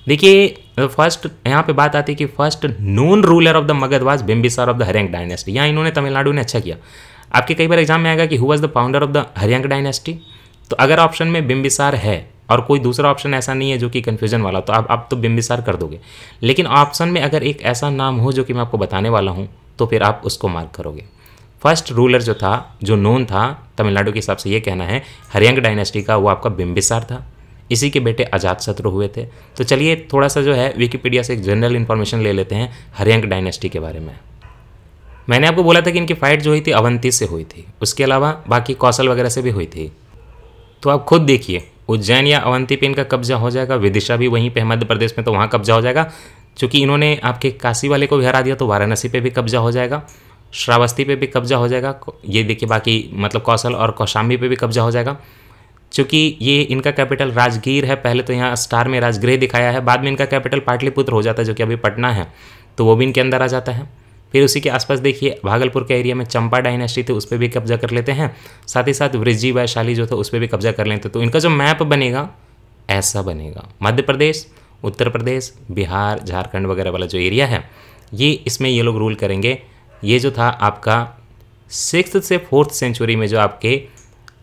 Speaker 1: देखिए फर्स्ट यहाँ पे बात आती है कि first known ruler of the Magadha was Bimbisara of the Haryanka dynasty यहाँ इन्होंने तमिलनाडु ने अच्छा किया आपके कई बार एग्जाम में आएगा कि who was the founder of the Haryanka dynasty तो अगर ऑप्शन में बिम्बिसार है और कोई दूसरा ऑप्शन ऐसा नहीं है जो कि कन्फ्यूजन वाला तो आप आप तो बिम्बिसार कर दोगे लेकिन ऑप्शन में अगर एक ऐसा नाम हो जो कि मैं आपको बताने वाला हूँ तो फिर आप उसको मार्क करोगे फर्स्ट रूलर जो था जो नोन था तमिलनाडु के हिसाब से ये कहना है हरियंग डायनेस्टी का वो आपका बिम्बिसार था इसी के बेटे अजात शत्रु हुए थे तो चलिए थोड़ा सा जो है विकीपीडिया से एक जनरल इन्फॉर्मेशन ले लेते हैं हरियंक डायनेस्टी के बारे में मैंने आपको बोला था कि इनकी फ़ाइट जो हुई थी अवंती से हुई थी उसके अलावा बाकी कौशल वगैरह से भी हुई थी तो आप खुद देखिए उज्जैन या अवंती पे इनका कब्जा हो जाएगा विदिशा भी वहीं पर मध्य प्रदेश में तो वहाँ कब्जा हो जाएगा चूँकि इन्होंने आपके काशी वाले को भी हरा दिया तो वाराणसी पे भी कब्जा हो जाएगा श्रावस्ती पे भी कब्जा हो जाएगा ये देखिए बाकी मतलब कौशल और कौशाम्बी पे भी कब्जा हो जाएगा चूँकि ये इनका कैपिटल राजगीर है पहले तो यहाँ स्टार में राजगृह दिखाया है बाद में इनका कैपिटल पाटलिपुत्र हो जाता है जो कि अभी पटना है तो वो भी इनके अंदर आ जाता है फिर उसी के आसपास देखिए भागलपुर के एरिया में चंपा डायनेस्टी थी उस पर भी कब्जा कर लेते हैं साथ ही साथ वृजी वैशाली जो था उस पर भी कब्जा कर लेते तो इनका जो मैप बनेगा ऐसा बनेगा मध्य प्रदेश उत्तर प्रदेश बिहार झारखंड वगैरह वाला जो एरिया है ये इसमें ये लोग रूल करेंगे ये जो था आपका सिक्स से फोर्थ सेंचुरी में जो आपके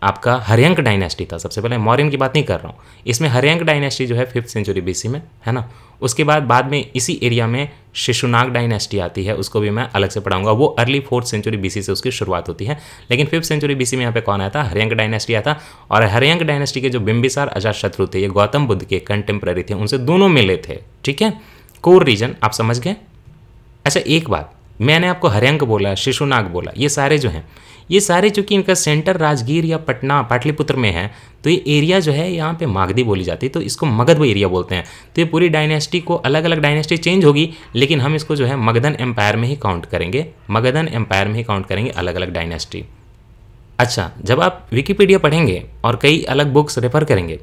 Speaker 1: आपका हरियंक डायनेस्टी था सबसे पहले मौर्यन की बात नहीं कर रहा हूँ इसमें हरियंक डायनेस्टी जो है फिफ्थ सेंचुरी बी में है ना उसके बाद बाद में इसी एरिया में शिशुनाग डायनेस्टी आती है उसको भी मैं अलग से पढ़ाऊंगा वो अर्ली फोर्थ सेंचुरी बीसी से उसकी शुरुआत होती है लेकिन फिफ्थ सेंचुरी बीसी में यहाँ पे कौन आया था हरियंक डायनेस्टी आया था और हरियंक डायनेस्टी के जो बिम्बिसार अजा शत्रु थे ये गौतम बुद्ध के कंटेम्प्रेरी थे उनसे दोनों मिले थे ठीक है कोर रीजन आप समझ गए अच्छा एक बात मैंने आपको हरियंक बोला शिशुनाग बोला ये सारे जो हैं ये सारे चूँकि इनका सेंटर राजगीर या पटना पाटलिपुत्र में है तो ये एरिया जो है यहाँ पे मागधी बोली जाती है तो इसको मगध एरिया बोलते हैं तो ये पूरी डायनेस्टी को अलग अलग डायनेस्टी चेंज होगी लेकिन हम इसको जो है मगधन एम्पायर में ही काउंट करेंगे मगधन एम्पायर में ही काउंट करेंगे अलग अलग डायनेस्टी अच्छा जब आप विकीपीडिया पढ़ेंगे और कई अलग बुक्स रेफर करेंगे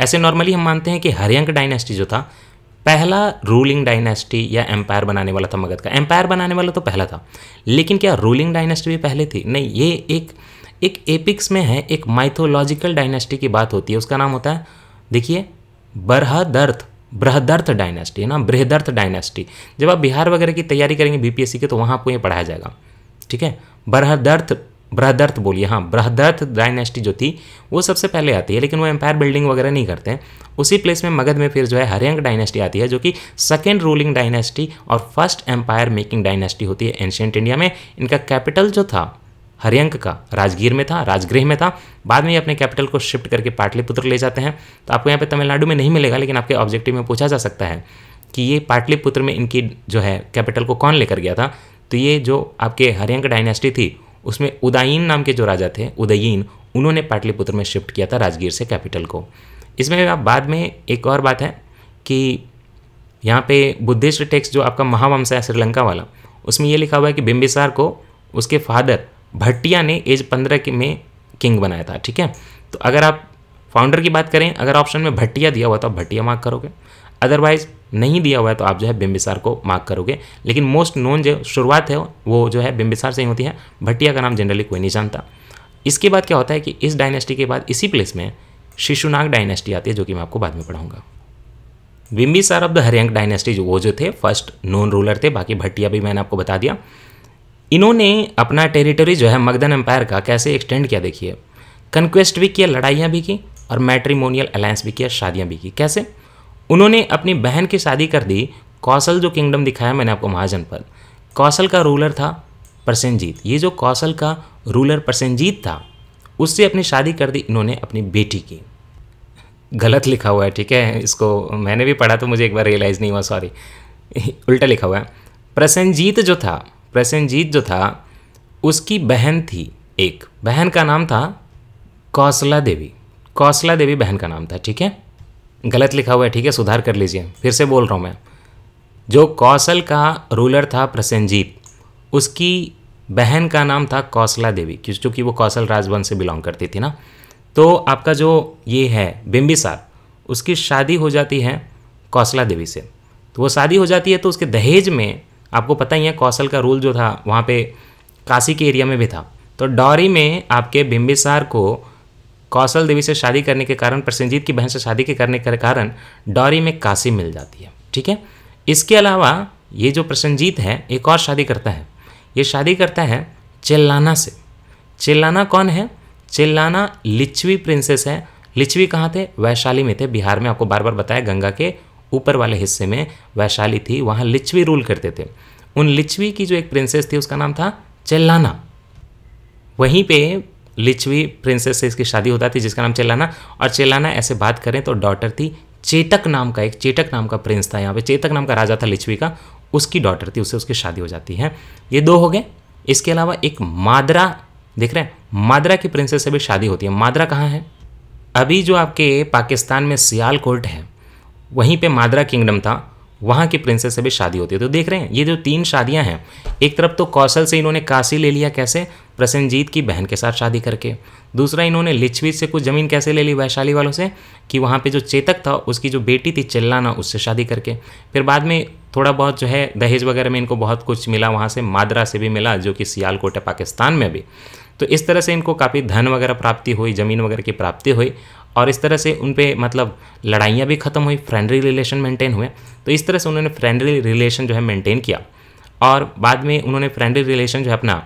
Speaker 1: ऐसे नॉर्मली हम मानते हैं कि हरियंक डायनेस्टी जो था पहला रूलिंग डायनेस्टी या एम्पायर बनाने वाला था मगध का एम्पायर बनाने वाला तो पहला था लेकिन क्या रूलिंग डायनेस्टी भी पहले थी नहीं ये एक एक एपिक्स में है एक माइथोलॉजिकल डायनेस्टी की बात होती है उसका नाम होता है देखिए बरहदर्थ बृहदर्थ डायनेस्टी है ना बृहदर्थ डायनेस्टी जब आप बिहार वगैरह की तैयारी करेंगे बीपीएससी के तो वहाँ आपको ये पढ़ाया जाएगा ठीक है बरहदर्थ बृहदर्थ तो बोलिए हाँ बृहदर्थ डायनेस्टी जो थी वो सबसे पहले आती है लेकिन वो एम्पायर बिल्डिंग वगैरह नहीं करते हैं उसी प्लेस में मगध में फिर जो है हरियंग डायनेस्टी आती है जो कि सेकेंड रूलिंग डायनेस्टी और फर्स्ट एम्पायर मेकिंग डायनेस्टी होती है एंशियंट इंडिया में इनका कैपिटल जो था हरियंक का राजगीर में था राजगृह में था बाद में ये अपने कैपिटल को शिफ्ट करके पाटलिपुत्र ले जाते हैं तो आपको यहाँ पे तमिलनाडु में नहीं मिलेगा लेकिन आपके ऑब्जेक्टिव में पूछा जा सकता है कि ये पाटलिपुत्र में इनकी जो है कैपिटल को कौन लेकर गया था तो ये जो आपके हरियंक डायनेस्टी थी उसमें उदयीन नाम के जो राजा थे उदयीन उन्होंने पाटलिपुत्र में शिफ्ट किया था राजगीर से कैपिटल को इसमें आप बाद में एक और बात है कि यहाँ पे बुद्धिस्ट टेक्स्ट जो आपका महावंश है श्रीलंका वाला उसमें ये लिखा हुआ है कि बिम्बिसार को उसके फादर भट्टिया ने एज पंद्रह के में किंग बनाया था ठीक है तो अगर आप फाउंडर की बात करें अगर ऑप्शन में भट्टिया दिया हुआ तो आप भट्टिया मार्क करोगे अदरवाइज नहीं दिया हुआ है तो आप जो है बिम्बिसार को मार्क करोगे लेकिन मोस्ट नोन जो शुरुआत है वो जो है बिम्बिसार से ही होती है भट्टिया का नाम जनरली कोई नहीं जानता इसके बाद क्या होता है कि इस डायनेस्टी के बाद इसी प्लेस में शिशुनाग डायनेस्टी आती है जो कि मैं आपको बाद में पढ़ाऊंगा Bimbisara of the Haryanka dynasty जो वो जो थे फर्स्ट नोन रूलर थे बाकी भट्टिया भी मैंने आपको बता दिया इन्होंने अपना टेरिटरी जो है मगधन एम्पायर का कैसे एक्सटेंड किया देखिए कन्क्वेस्ट भी किया लड़ाइयाँ भी की और मैट्रीमोनियल अलायंस भी किया शादियाँ भी की कैसे उन्होंने अपनी बहन की शादी कर दी कौशल जो किंगडम दिखाया मैंने आपको महाजन पर कौशल का रूलर था प्रसेंजीत ये जो कौशल का रूलर प्रसेंजीत था उससे अपनी शादी कर दी इन्होंने अपनी बेटी की गलत लिखा हुआ है ठीक है इसको मैंने भी पढ़ा तो मुझे एक बार रियलाइज़ नहीं हुआ सॉरी उल्टा लिखा हुआ है प्रसेंजीत जो था प्रसेंजीत जो था उसकी बहन थी एक बहन का नाम था कौशला देवी कौशला देवी बहन का नाम था ठीक है गलत लिखा हुआ है ठीक है सुधार कर लीजिए फिर से बोल रहा हूँ मैं जो कौशल का रूलर था प्रसेंजीत उसकी बहन का नाम था कौशला देवी क्योंकि वो कौशल राजवंश से बिलोंग करती थी ना तो आपका जो ये है बिम्बिसार उसकी शादी हो जाती है कौशला देवी से तो वो शादी हो जाती है तो उसके दहेज में आपको पता ही है कौशल का रूल जो था वहाँ पे काशी के एरिया में भी था तो डॉरी में आपके बिम्बिसार को कौशल देवी से शादी करने के कारण प्रसन्नजीत की बहन से शादी के करने के कारण डॉरी में काशी मिल जाती है ठीक है इसके अलावा ये जो प्रसन्नजीत है एक और शादी करता है ये शादी करता है चिल्लाना से चिल्लाना कौन है चिल्लाना लिच्छवी प्रिंसेस है लिच्छवी कहाँ थे वैशाली में थे बिहार में आपको बार बार बताया गंगा के ऊपर वाले हिस्से में वैशाली थी वहाँ लिच्छवी रूल करते थे उन लिच्छवी की जो एक प्रिंसेस थी उसका नाम था चिल्लाना वहीं पे लिचवी प्रिंसेस से इसकी शादी होता थी जिसका नाम चेलाना और चेलाना ऐसे बात करें तो डॉटर थी चेतक नाम का एक चेतक नाम का प्रिंस था यहाँ पे चेतक नाम का राजा था लिचवी का उसकी डॉटर थी उससे उसकी शादी हो जाती है ये दो हो गए इसके अलावा एक मादरा देख रहे हैं मादरा की प्रिंसेस से भी शादी होती है मादरा कहाँ है अभी जो आपके पाकिस्तान में सियालकोट है वहीं पर मादरा किंगडम था वहाँ की प्रिंसेस से भी शादी होती है तो देख रहे हैं ये जो तीन शादियाँ हैं एक तरफ तो कौशल से इन्होंने काशी ले लिया कैसे प्रसन्नजीत की बहन के साथ शादी करके दूसरा इन्होंने लिच्छवीत से कुछ ज़मीन कैसे ले ली वैशाली वालों से कि वहाँ पे जो चेतक था उसकी जो बेटी थी चिल्लाना उससे शादी करके फिर बाद में थोड़ा बहुत जो है दहेज वगैरह में इनको बहुत कुछ मिला वहाँ से मादरा से भी मिला जो कि सियालकोट है पाकिस्तान में भी तो इस तरह से इनको काफ़ी धन वगैरह प्राप्ति हुई ज़मीन वगैरह की प्राप्ति हुई और इस तरह से उन पर मतलब लड़ाइयाँ भी ख़त्म हुई फ्रेंडली रिलेशन मेंटेन हुए तो इस तरह से उन्होंने फ्रेंडली रिलेशन जो है मेंटेन किया और बाद में उन्होंने फ्रेंडली रिलेशन जो है अपना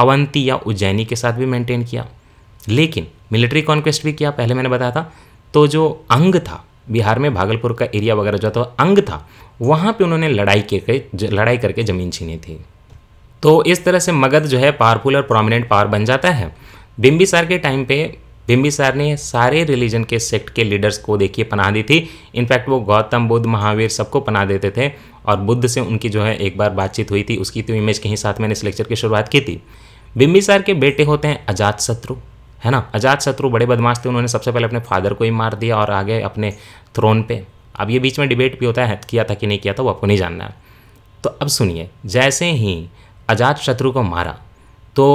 Speaker 1: अवंती या उज्जैनी के साथ भी मेंटेन किया लेकिन मिलिट्री कॉन्क्वेस्ट भी किया पहले मैंने बताया था तो जो अंग था बिहार में भागलपुर का एरिया वगैरह जो था तो अंग था वहाँ पे उन्होंने लड़ाई के लड़ाई करके ज़मीन छीनी थी तो इस तरह से मगध जो है पावरफुल और प्रोमिनेंट पावर बन जाता है बिम्बिसार के टाइम पे बिम्बिसार ने सारे रिलीजन के सेक्ट के लीडर्स को देखिए पनाह दी थी इनफैक्ट वो गौतम बुद्ध महावीर सबको पनाह देते थे और बुद्ध से उनकी जो है एक बार बातचीत हुई थी उसकी तो इमेज के ही साथ मैंने इस लेक्चर की शुरुआत की थी बिम्बिसार के बेटे होते हैं अजात शत्रु है ना अजात शत्रु बड़े बदमाश थे उन्होंने सबसे पहले अपने फादर को ही मार दिया और आगे अपने थ्रोन पे अब ये बीच में डिबेट भी होता है किया था कि नहीं किया था वो आपको नहीं जानना है तो अब सुनिए जैसे ही अजात शत्रु को मारा तो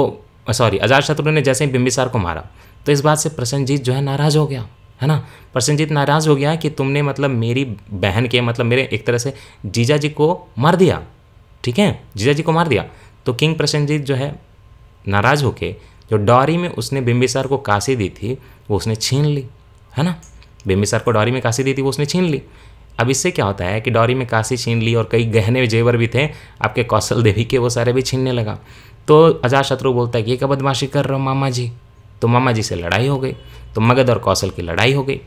Speaker 1: सॉरी अजात शत्रु ने जैसे ही बिम्बिसार को मारा तो इस बात से प्रसन्नजीत जो है नाराज़ हो गया है ना प्रसन्नजीत नाराज़ हो गया कि तुमने मतलब मेरी बहन के मतलब मेरे एक तरह से जीजा जी को मार दिया ठीक है जीजा जी को मार दिया तो किंग प्रसन्नजीत जो है नाराज़ होके जो डॉरी में उसने बिम्बिसार को काशी दी थी वो उसने छीन ली है ना बिम्बिसार को डॉरी में काशी दी थी वो उसने छीन ली अब इससे क्या होता है कि डॉरी में काशी छीन ली और कई गहने जेवर भी थे आपके कौशल देवी के वो सारे भी छीनने लगा तो अजात शत्रु बोलता है कि ये क्या बदमाशी कर रहा हूँ मामा जी तो मामा जी से लड़ाई हो गई तो मगध और कौशल की लड़ाई हो गई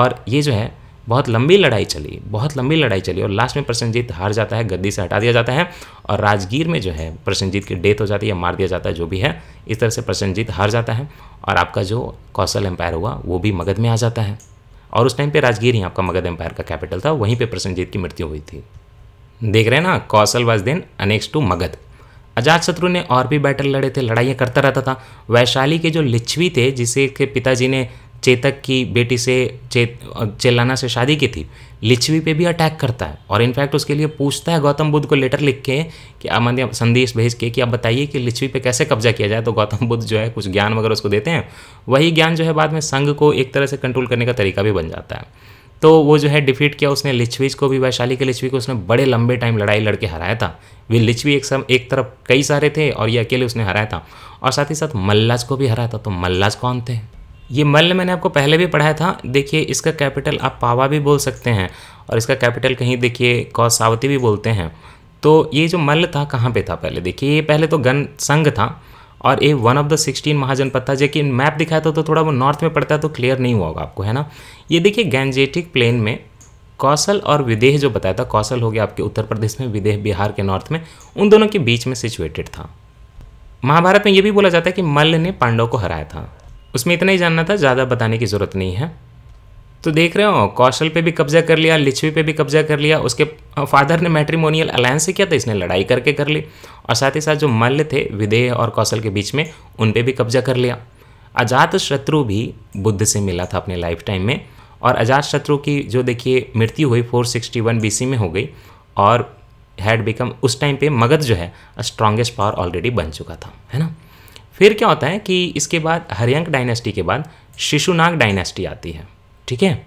Speaker 1: और ये जो है बहुत लंबी लड़ाई चली बहुत लंबी लड़ाई चली और लास्ट में प्रसन्नजीत हार जाता है गद्दी से हटा दिया जाता है और राजगीर में जो है प्रसन्नजीत की डेथ हो जाती है मार दिया जाता है जो भी है इस तरह से प्रसन्नजीत हार जाता है और आपका जो कौशल एम्पायर हुआ वो भी मगध में आ जाता है और उस टाइम पर राजगीर ही आपका मगध एम्पायर का कैपिटल था वहीं पर प्रसन्नजीत की मृत्यु हुई थी देख रहे हैं ना Kosala was then annexed to Magadha Ajatashatru ने और भी बैटल लड़े थे लड़ाइयाँ करता रहता था वैशाली के जो लिच्छवी थे जिसे के पिताजी ने चेतक की बेटी से चेत चेलाना से शादी की थी लिच्छवी पे भी अटैक करता है और इनफैक्ट उसके लिए पूछता है गौतम बुद्ध को लेटर लिख के कि आप मानिए संदेश भेज के कि आप बताइए कि लिच्छवी पे कैसे कब्जा किया जाए तो गौतम बुद्ध जो है कुछ ज्ञान वगैरह उसको देते हैं वही ज्ञान जो है बाद में संघ को एक तरह से कंट्रोल करने का तरीका भी बन जाता है तो वो जो है डिफीट किया उसने लिच्छवीज को भी वैशाली के लिच्छवी को उसने बड़े लंबे टाइम लड़ाई लड़के हराया था वे लिच्छवी एक सब एक तरफ कई सारे थे और ये अकेले उसने हराया था और साथ ही साथ मल्लाज को भी हराया था तो मल्लाज कौन थे ये मल्ल मैंने आपको पहले भी पढ़ाया था देखिए इसका कैपिटल आप पावा भी बोल सकते हैं और इसका कैपिटल कहीं देखिए कौसावती भी बोलते हैं तो ये जो मल्ल था कहाँ पे था पहले देखिए ये पहले तो गण संघ था और ये one of the sixteen mahajanapada था जबकि मैप दिखाया था तो थोड़ा वो नॉर्थ में पड़ता है तो क्लियर नहीं हुआ होगा आपको है ना ये देखिए गैंजेटिक प्लेन में कौशल और विदेह जो बताया था कौशल हो गया आपके उत्तर प्रदेश में विदेह बिहार के नॉर्थ में उन दोनों के बीच में सिचुएटेड था महाभारत में ये भी बोला जाता है कि मल्ल ने पांडव को हराया था उसमें इतना ही जानना था ज़्यादा बताने की ज़रूरत नहीं है तो देख रहे हो कौशल पे भी कब्जा कर लिया लिच्छवी पे भी कब्जा कर लिया उसके फादर ने मैट्रिमोनियल अलायंस से किया था तो इसने लड़ाई करके कर ली और साथ ही साथ जो मल्ल थे विदेह और कौशल के बीच में उन पर भी कब्जा कर लिया अजात शत्रु भी बुद्ध से मिला था अपने लाइफ टाइम में और अजात शत्रु की जो देखिए मृत्यु हुई 461 बीसी में हो गई और हैड बिकम उस टाइम पे मगध जो है स्ट्रांगेस्ट पावर ऑलरेडी बन चुका था है ना फिर क्या होता है कि इसके बाद हरियंक डायनेस्टी के बाद शिशुनाग डायनेस्टी आती है ठीक है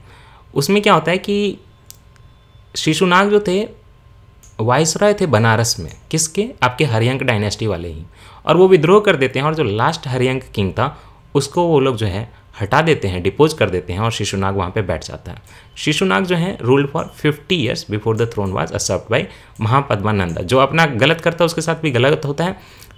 Speaker 1: उसमें क्या होता है कि शिशुनाग जो थे वाइसराय थे बनारस में किसके आपके हरियंक डायनेस्टी वाले ही और वो विद्रोह कर देते हैं और जो लास्ट हरियंक किंग था उसको वो लोग जो है हटा देते हैं डिपोज कर देते हैं और शिशुनाग वहाँ पे बैठ जाता है शिशुनाग जो है rule for 50 years before the throne was usurped by Mahapadmananda जो अपना गलत करता है उसके साथ भी गलत होता है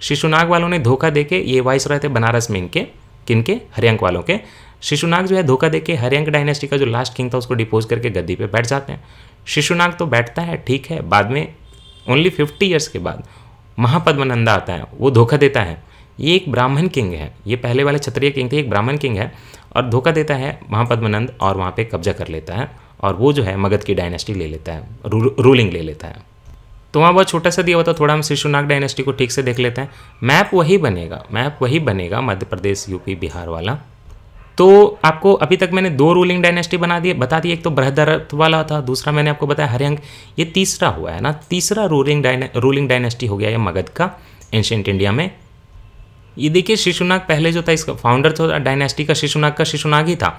Speaker 1: शिशुनाग वालों ने धोखा दे के ये वाइस रहे थे बनारस में इनके किनके हरियंक वालों के शिशुनाग जो है धोखा देके हरियंक डायनेस्टी का जो लास्ट किंग था उसको डिपोज करके गद्दी पे बैठ जाते हैं शिशुनाग तो बैठता है ठीक है बाद में ओनली फिफ्टी ईयर्स के बाद महापद्मनंदा आता है वो धोखा देता है ये एक ब्राह्मण किंग है ये पहले वाले क्षत्रिय किंग थे एक ब्राह्मण किंग है और धोखा देता है महापद्मनंद और वहाँ पर कब्जा कर लेता है और वो जो है मगध की डायनेस्टी ले लेता है रू, रूलिंग ले लेता है तो वहाँ बहुत छोटा सा दिया हुआ था थोड़ा हम शिशुनाग डायनेस्टी को ठीक से देख लेते हैं मैप वही बनेगा मैप वही बनेगा मध्य प्रदेश यूपी बिहार वाला तो आपको अभी तक मैंने दो रूलिंग डायनेस्टी बना दी बता दी एक तो बृहदरथ वाला था दूसरा मैंने आपको बताया हरियंग ये तीसरा हुआ है ना तीसरा रूलिंग रूलिंग डायनेस्टी हो गया ये मगध का एंशियंट इंडिया में ये देखिए शिशुनाग पहले जो था इसका फाउंडर था डायनेस्टी का शिशुनाग का शिशुनाग ही था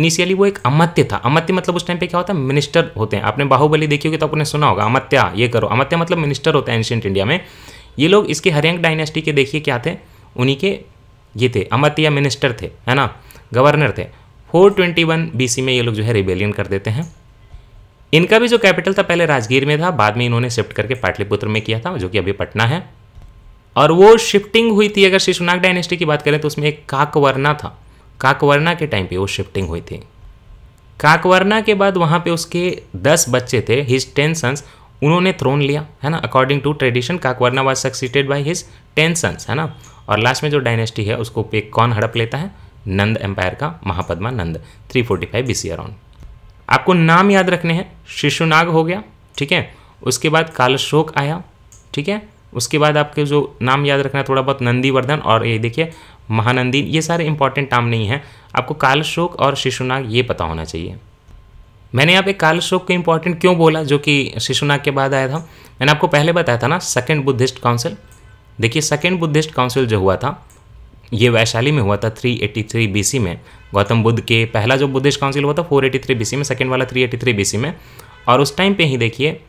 Speaker 1: इनिशियली वो एक अमत्य था अमत्य मतलब उस टाइम पे क्या होता है मिनिस्टर होते हैं आपने बाहुबली देखी होगी तो आपने सुना होगा अमत्या ये करो अमत्या मतलब मिनिस्टर होता है एंशियंट इंडिया में ये लोग इसके हरियंग डायनेस्टी के देखिए क्या थे उन्हीं के ये थे अमत्या मिनिस्टर थे है ना गवर्नर थे 421 सी में ये लोग जो है रिबेलियन कर देते हैं इनका भी जो कैपिटल था पहले राजगीर में था बाद में इन्होंने शिफ्ट करके पाटलिपुत्र में किया था जो कि अभी पटना है और वो शिफ्टिंग हुई थी अगर शिशुनाग डायनेस्टी की बात करें तो उसमें एक काकवरना था काकवरना के टाइम पे वो शिफ्टिंग हुई थी काकवरना के बाद वहाँ पे उसके दस बच्चे थे हिज टेन सन्स उन्होंने थ्रोन लिया है ना according to tradition Kakavarna was succeeded by his ten sons है ना और लास्ट में जो डायनेस्टी है उसको पे कौन हड़प लेता है नंद एम्पायर का Mahapadma Nanda 345 forty five B around आपको नाम याद रखने हैं शिशुनाग हो गया ठीक है उसके बाद कालशोक आया ठीक है उसके बाद आपके जो नाम याद रखना थोड़ा बहुत नंदीवर्धन और ये देखिए महानंदी ये सारे इंपॉर्टेंट नाम नहीं हैं आपको कालशोक और शिशुनाग ये पता होना चाहिए मैंने यहाँ पे कालशोक को इम्पॉर्टेंट क्यों बोला जो कि शिशुनाग के बाद आया था मैंने आपको पहले बताया था ना सेकेंड बुद्धिस्ट काउंसिल देखिए सेकेंड बुद्धिस्ट काउंसिल जो हुआ था ये वैशाली में हुआ था 383 एटी में गौतम बुद्ध के पहला जो बुद्धिस्ट काउंसिल हुआ था 483 बीसी में सेकेंड वाला 383 बीसी में और उस टाइम पे ही देखिए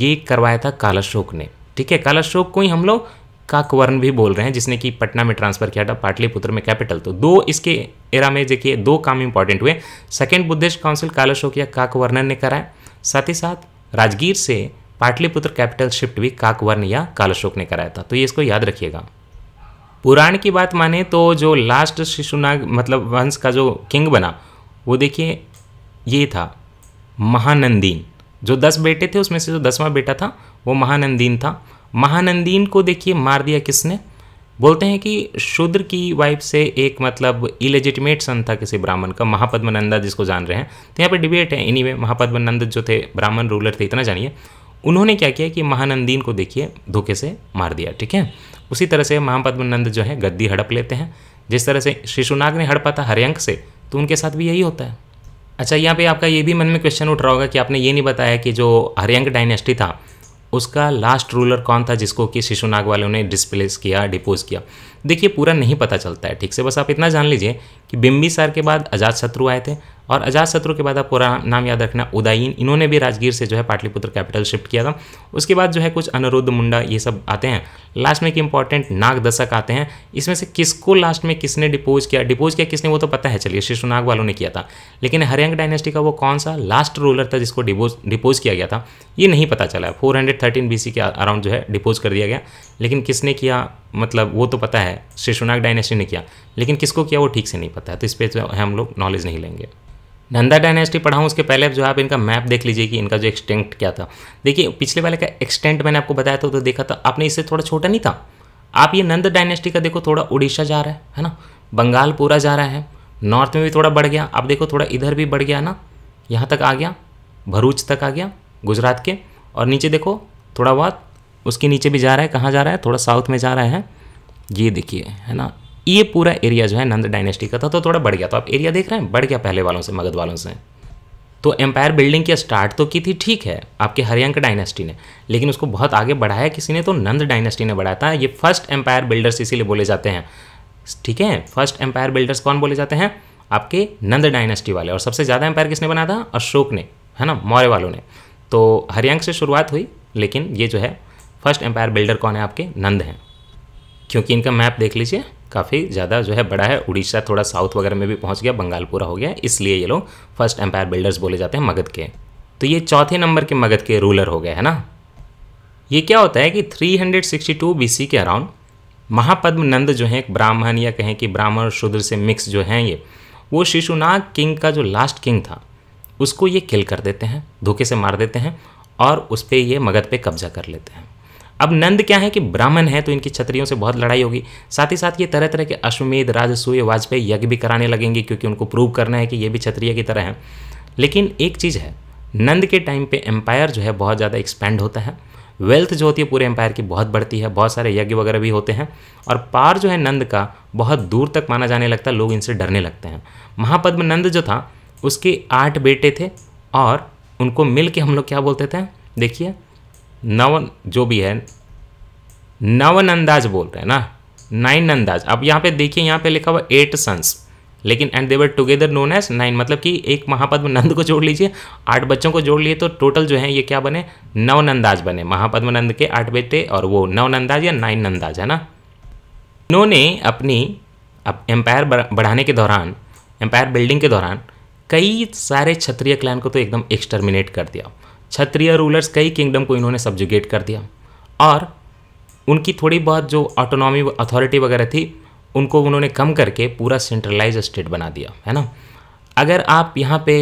Speaker 1: ये करवाया था कालाशोक ने ठीक है कालाशोक को ही हम लोग काकवर्ण भी बोल रहे हैं जिसने कि पटना में ट्रांसफर किया था पाटलिपुत्र में कैपिटल तो दो इसके एरा में देखिए दो काम इंपॉर्टेंट हुए सेकेंड बुद्धिस्ट काउंसिल कालाशोक या काकवर्णन ने कराया साथ ही साथ राजगीर से पाटलिपुत्र कैपिटल शिफ्ट भी काकवर्ण या कालाशोक ने कराया था तो ये इसको याद रखिएगा पुराण की बात माने तो जो लास्ट शिशुनाग मतलब वंश का जो किंग बना वो देखिए ये था महानंदीन जो दस बेटे थे उसमें से जो दसवां बेटा था वो महानंदीन था महानंदीन को देखिए मार दिया किसने बोलते हैं कि शूद्र की वाइफ से एक मतलब इलेजिटिमेट सन था किसी ब्राह्मण का महापद्मनंदा जिसको जान रहे हैं तो यहाँ पर डिबेट है इन्हीं में महापद्मनंद जो थे ब्राह्मण रूलर थे इतना जानिए उन्होंने क्या किया कि महानंदीन को देखिए धोखे से मार दिया ठीक है उसी तरह से महापद्मनंद जो है गद्दी हड़प लेते हैं जिस तरह से शिशुनाग ने हड़पा था हरियंक से तो उनके साथ भी यही होता है अच्छा यहाँ पे आपका ये भी मन में क्वेश्चन उठ रहा होगा कि आपने ये नहीं बताया कि जो हरियंक डायनेस्टी था उसका लास्ट रूलर कौन था जिसको कि शिशुनाग वालों ने डिस्प्लेस किया डिपोज किया देखिए पूरा नहीं पता चलता है ठीक से बस आप इतना जान लीजिए कि बिम्बिसार के बाद अजात शत्रु आए थे और अजात शत्रु के बाद आप पूरा नाम याद रखना उदयीन इन्होंने भी राजगीर से जो है पाटलिपुत्र कैपिटल शिफ्ट किया था उसके बाद जो है कुछ अनुरुद्ध मुंडा ये सब आते हैं लास्ट में एक इंपॉर्टेंट नाग दशक आते हैं इसमें से किसको लास्ट में किसने डिपोज किया डिपोज किया किसने वो तो पता है चलिए शिशुनाग वालों ने किया था लेकिन हरियंग डायनेस्टी का वो कौन सा लास्ट रूलर था जिसको डिपोज डिपोज किया गया था ये नहीं पता चला है फोर हंड्रेड थर्टीन के अराउंड जो है डिपोज कर दिया गया लेकिन किसने किया मतलब वो तो पता है है शिशुनाग डायनेस्टी ने किया लेकिन किसको किया वो ठीक से नहीं पता है तो इस पर जो तो है हम लोग नॉलेज नहीं लेंगे नंदा डायनेस्टी पढ़ाऊँ उसके पहले जो आप इनका मैप देख लीजिए कि इनका जो एक्सटेंट क्या था देखिए पिछले वाले का एक्सटेंट मैंने आपको बताया था तो देखा था आपने इससे थोड़ा छोटा नहीं था आप ये नंद डायनेस्टी का देखो थोड़ा उड़ीसा जा रहा है है ना बंगाल पूरा जा रहा है नॉर्थ में भी थोड़ा बढ़ गया आप देखो थोड़ा इधर भी बढ़ गया ना यहाँ तक आ गया भरूच तक आ गया गुजरात के और नीचे देखो थोड़ा बहुत उसके नीचे भी जा रहा है कहाँ जा रहा है थोड़ा साउथ में जा रहा है ये देखिए है ना ये पूरा एरिया जो है नंद डायनेस्टी का था तो थोड़ा बढ़ गया तो आप एरिया देख रहे हैं बढ़ गया पहले वालों से मगध वालों से तो एम्पायर बिल्डिंग की स्टार्ट तो की थी ठीक है आपके हरियंक डायनेस्टी ने लेकिन उसको बहुत आगे बढ़ाया किसी ने तो नंद डायनेस्टी ने बढ़ाया था ये फर्स्ट एम्पायर बिल्डर्स इसीलिए बोले जाते हैं ठीक है फर्स्ट एम्पायर बिल्डर्स कौन बोले जाते हैं आपके नंद डायनेस्टी वाले और सबसे ज़्यादा एम्पायर किसने बनाया था अशोक ने है ना मौर्य वालों ने तो हरियंक से शुरुआत हुई लेकिन ये जो है फर्स्ट एम्पायर बिल्डर कौन है आपके नंद हैं क्योंकि इनका मैप देख लीजिए काफ़ी ज़्यादा जो है बड़ा है उड़ीसा थोड़ा साउथ वगैरह में भी पहुंच गया बंगाल पूरा हो गया इसलिए ये लोग फर्स्ट एम्पायर बिल्डर्स बोले जाते हैं मगध के तो ये चौथे नंबर के मगध के रूलर हो गए है ना ये क्या होता है कि 362 बीसी के अराउंड महापद्म नंद जो हैं एक ब्राह्मण या कहें कि ब्राह्मण शूद्र से मिक्स जो हैं ये वो शिशुनाग किंग का जो लास्ट किंग था उसको ये किल कर देते हैं धोखे से मार देते हैं और उस पर ये मगध पे कब्जा कर लेते हैं अब नंद क्या है कि ब्राह्मण है तो इनकी छत्रियों से बहुत लड़ाई होगी साथ ही साथ ये तरह तरह के अश्वमेध राजसूय वाजपेयी यज्ञ भी कराने लगेंगे क्योंकि उनको प्रूव करना है कि ये भी क्षत्रिय की तरह है लेकिन एक चीज़ है नंद के टाइम पे एम्पायर जो है बहुत ज़्यादा एक्सपेंड होता है वेल्थ जो होती है पूरे एम्पायर की बहुत बढ़ती है बहुत सारे यज्ञ वगैरह भी होते हैं और पार जो है नंद का बहुत दूर तक माना जाने लगता है लोग इनसे डरने लगते हैं महापद्म नंद जो था उसके आठ बेटे थे और उनको मिल के हम लोग क्या बोलते थे देखिए नवन जो भी है नवन अंदाज बोल रहे हैं ना नाइन अंदाज अब यहाँ पे देखिए यहाँ पे लिखा हुआ एट सन्स लेकिन and they were together known as nine मतलब कि एक महापद्म नंद को जोड़ लीजिए आठ बच्चों को जोड़ लिए तो टोटल जो है ये क्या बने नवन अंदाज बने महापद्म नंद के आठ बेटे और वो नवन अंदाज या नाइन नंदाज है ना इन्होंने अपनी एम्पायर बढ़ाने के दौरान एम्पायर बिल्डिंग के दौरान कई सारे क्षत्रिय क्लैन को तो एकदम एक्सटर्मिनेट कर दिया क्षत्रिय रूलर्स कई किंगडम को इन्होंने सब्जुगेट कर दिया और उनकी थोड़ी बहुत जो ऑटोनॉमी अथॉरिटी वगैरह थी उनको उन्होंने कम करके पूरा सेंट्रलाइज स्टेट बना दिया है ना अगर आप यहाँ पे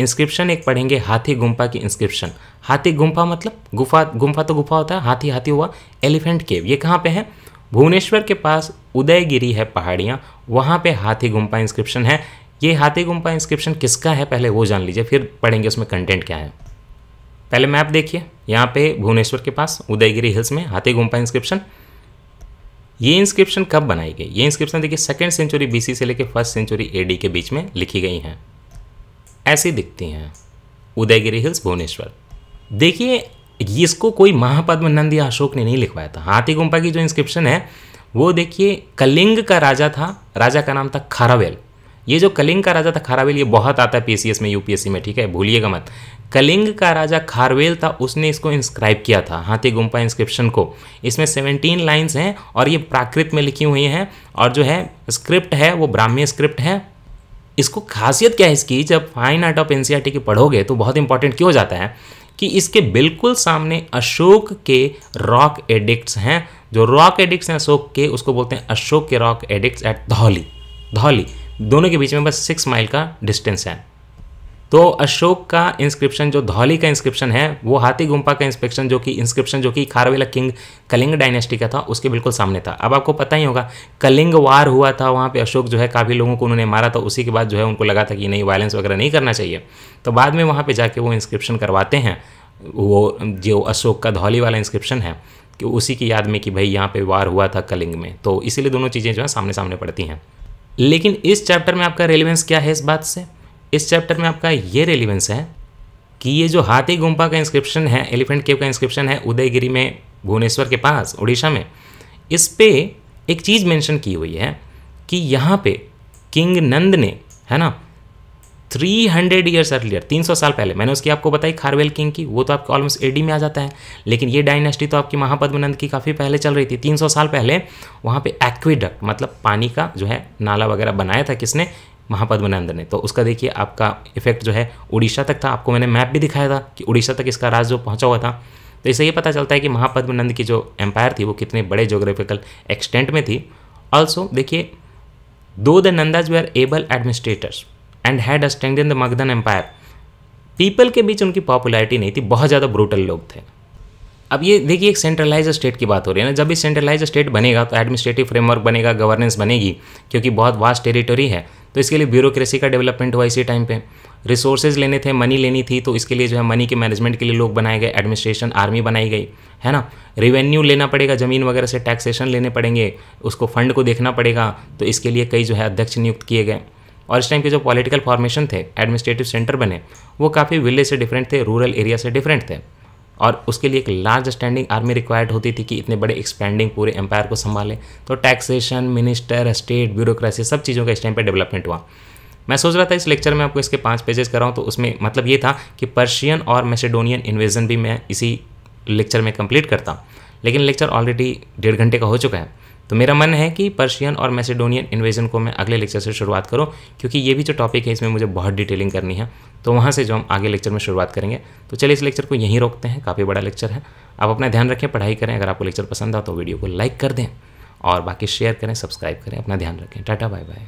Speaker 1: इंस्क्रिप्शन एक पढ़ेंगे हाथी गुम्फा की इंस्क्रिप्शन हाथी गुम्फा मतलब गुफा गुम्फा तो गुफा होता है हाथी हाथी हुआ एलिफेंट केव ये कहाँ पे है भुवनेश्वर के पास उदयगिरी है पहाड़ियाँ वहाँ पे हाथी गुम्फा इंस्क्रिप्शन है ये हाथी गुम्फा इंस्क्रिप्शन किसका है पहले वो जान लीजिए फिर पढ़ेंगे उसमें कंटेंट क्या है पहले मैप देखिए यहाँ पे भुवनेश्वर के पास उदयगिरी हिल्स में हाथी गुम्पा इंस्क्रिप्शन ये इंस्क्रिप्शन कब बनाई गई ये इंस्क्रिप्शन देखिए सेकेंड सेंचुरी बीसी से लेकर फर्स्ट सेंचुरी एडी के बीच में लिखी गई हैं ऐसी दिखती हैं उदयगिरी हिल्स भुवनेश्वर देखिए इसको कोई महापद्म नंद या अशोक ने नहीं लिखवाया था हाथी गुम्पा की जो इंस्क्रिप्शन है वो देखिए कलिंग का राजा था राजा का नाम था खारावेल ये जो कलिंग का राजा था खारावेल ये बहुत आता है पीसीएस में यूपीएससी में ठीक है भूलिएगा मत कलिंग का राजा खारवेल था उसने इसको इंस्क्राइब किया था हाथी गुम्पा इंस्क्रिप्शन को इसमें सेवनटीन लाइन्स हैं और ये प्राकृत में लिखी हुई हैं और जो है स्क्रिप्ट है वो ब्राह्मी स्क्रिप्ट है इसको खासियत क्या है इसकी जब फाइन आर्ट ऑफ एन की पढ़ोगे तो बहुत इंपॉर्टेंट क्यों हो जाता है कि इसके बिल्कुल सामने अशोक के रॉक एडिक्ट्स हैं जो रॉक एडिक्ट्स हैं अशोक के उसको बोलते हैं अशोक के rock edicts at Dhauli Dhauli दोनों के बीच में बस सिक्स माइल का डिस्टेंस है तो अशोक का इंस्क्रिप्शन जो धौली का इंस्क्रिप्शन है वो हाथी गुम्पा का इंस्क्रिप्शन जो कि इंस्क्रिप्शन जो कि खारवेला किंग कलिंग डायनेस्टी का था उसके बिल्कुल सामने था अब आपको पता ही होगा कलिंग वार हुआ था वहाँ पे अशोक जो है काफ़ी लोगों को उन्होंने मारा था उसी के बाद जो है उनको लगा था कि नहीं वायलेंस वगैरह नहीं करना चाहिए तो बाद में वहाँ पर जाके वो इंस्क्रिप्शन करवाते हैं वो जो अशोक का धौली वाला इंस्क्रिप्शन है कि उसी की याद में कि भाई यहाँ पर वार हुआ था कलिंग में तो इसीलिए दोनों चीज़ें जो है सामने सामने पड़ती हैं लेकिन इस चैप्टर में आपका रेलिवेंस क्या है इस बात से इस चैप्टर में आपका ये रेलिवेंस है कि ये जो हाथी गुम्पा का इंस्क्रिप्शन है एलिफेंट केव का इंस्क्रिप्शन है उदयगिरी में भुवनेश्वर के पास उड़ीसा में इस पर एक चीज़ मेंशन की हुई है कि यहाँ पे किंग नंद ने है ना थ्री हंड्रेड ईयर्स अर्लियर तीन सौ साल पहले मैंने उसकी आपको बताई खारवेल किंग की वो तो आपके ऑलमोस्ट एडी में आ जाता है लेकिन ये डायनेस्टी तो आपकी महापद्मनंद की काफ़ी पहले चल रही थी तीन सौ साल पहले वहाँ पे एक्विडक्ट मतलब पानी का जो है नाला वगैरह बनाया था किसने महापद्मनंद ने तो उसका देखिए आपका इफेक्ट जो है उड़ीसा तक था आपको मैंने मैप भी दिखाया था कि उड़ीसा तक इसका राज जो पहुँचा हुआ था तो इससे ये पता चलता है कि महापद्मनंद की जो एम्पायर थी वो कितने बड़े जोग्राफिकल एक्सटेंट में थी ऑल्सो देखिए though the Nandas they are able administrators and had in the Magadhan empire people के बीच उनकी पॉपुलैरिटी नहीं थी बहुत ज़्यादा ब्रूटल लोग थे अब ये देखिए एक सेंट्रलाइज स्टेट की बात हो रही है ना जब भी सेंट्रलाइज स्टेट बनेगा तो एडमिनिस्ट्रेटिव फ्रेमवर्क बनेगा गवर्नेंस बनेगी क्योंकि बहुत वास्ट टेरिटोरी है तो इसके लिए ब्यूरोक्रेसी का डेवलपमेंट हुआ इसी टाइम पे रिसोर्सेज लेने थे मनी लेनी थी तो इसके लिए जो है मनी के मैनेजमेंट के लिए लोग बनाए गए एडमिनिस्ट्रेशन आर्मी बनाई गई है ना रेवेन्यू लेना पड़ेगा ज़मीन वगैरह से टैक्सेशन लेने पड़ेंगे उसको फंड को देखना पड़ेगा तो इसके लिए कई जो है अध्यक्ष नियुक्त किए गए और इस टाइम के जो पॉलिटिकल फॉर्मेशन थे एडमिनिस्ट्रेटिव सेंटर बने वो काफ़ी विलेज से डिफरेंट थे रूरल एरिया से डिफरेंट थे और उसके लिए एक लार्ज स्टैंडिंग आर्मी रिक्वायर्ड होती थी कि इतने बड़े एक्सपेंडिंग पूरे एम्पायर को संभालें तो टैक्सेशन मिनिस्टर स्टेट ब्यूरोक्रेसी सब चीज़ों का इस टाइम पर डेवलपमेंट हुआ मैं सोच रहा था इस लेक्चर में आपको इसके पाँच पेजेस कराऊँ तो उसमें मतलब ये था कि पर्शियन और मैसेडोनियन इन्वेजन भी मैं इसी लेक्चर में कंप्लीट करता लेकिन लेक्चर ऑलरेडी डेढ़ घंटे का हो चुका है तो मेरा मन है कि पर्शियन और मैसेडोनियन इन्वेजन को मैं अगले लेक्चर से शुरुआत करूँ क्योंकि ये भी जो टॉपिक है इसमें मुझे बहुत डिटेलिंग करनी है तो वहाँ से जो हम आगे लेक्चर में शुरुआत करेंगे तो चलिए इस लेक्चर को यहीं रोकते हैं काफ़ी बड़ा लेक्चर है आप अपना ध्यान रखें पढ़ाई करें अगर आपको लेक्चर पसंद आ तो वीडियो को लाइक कर दें और बाकी शेयर करें सब्सक्राइब करें अपना ध्यान रखें टाटा बाय बाय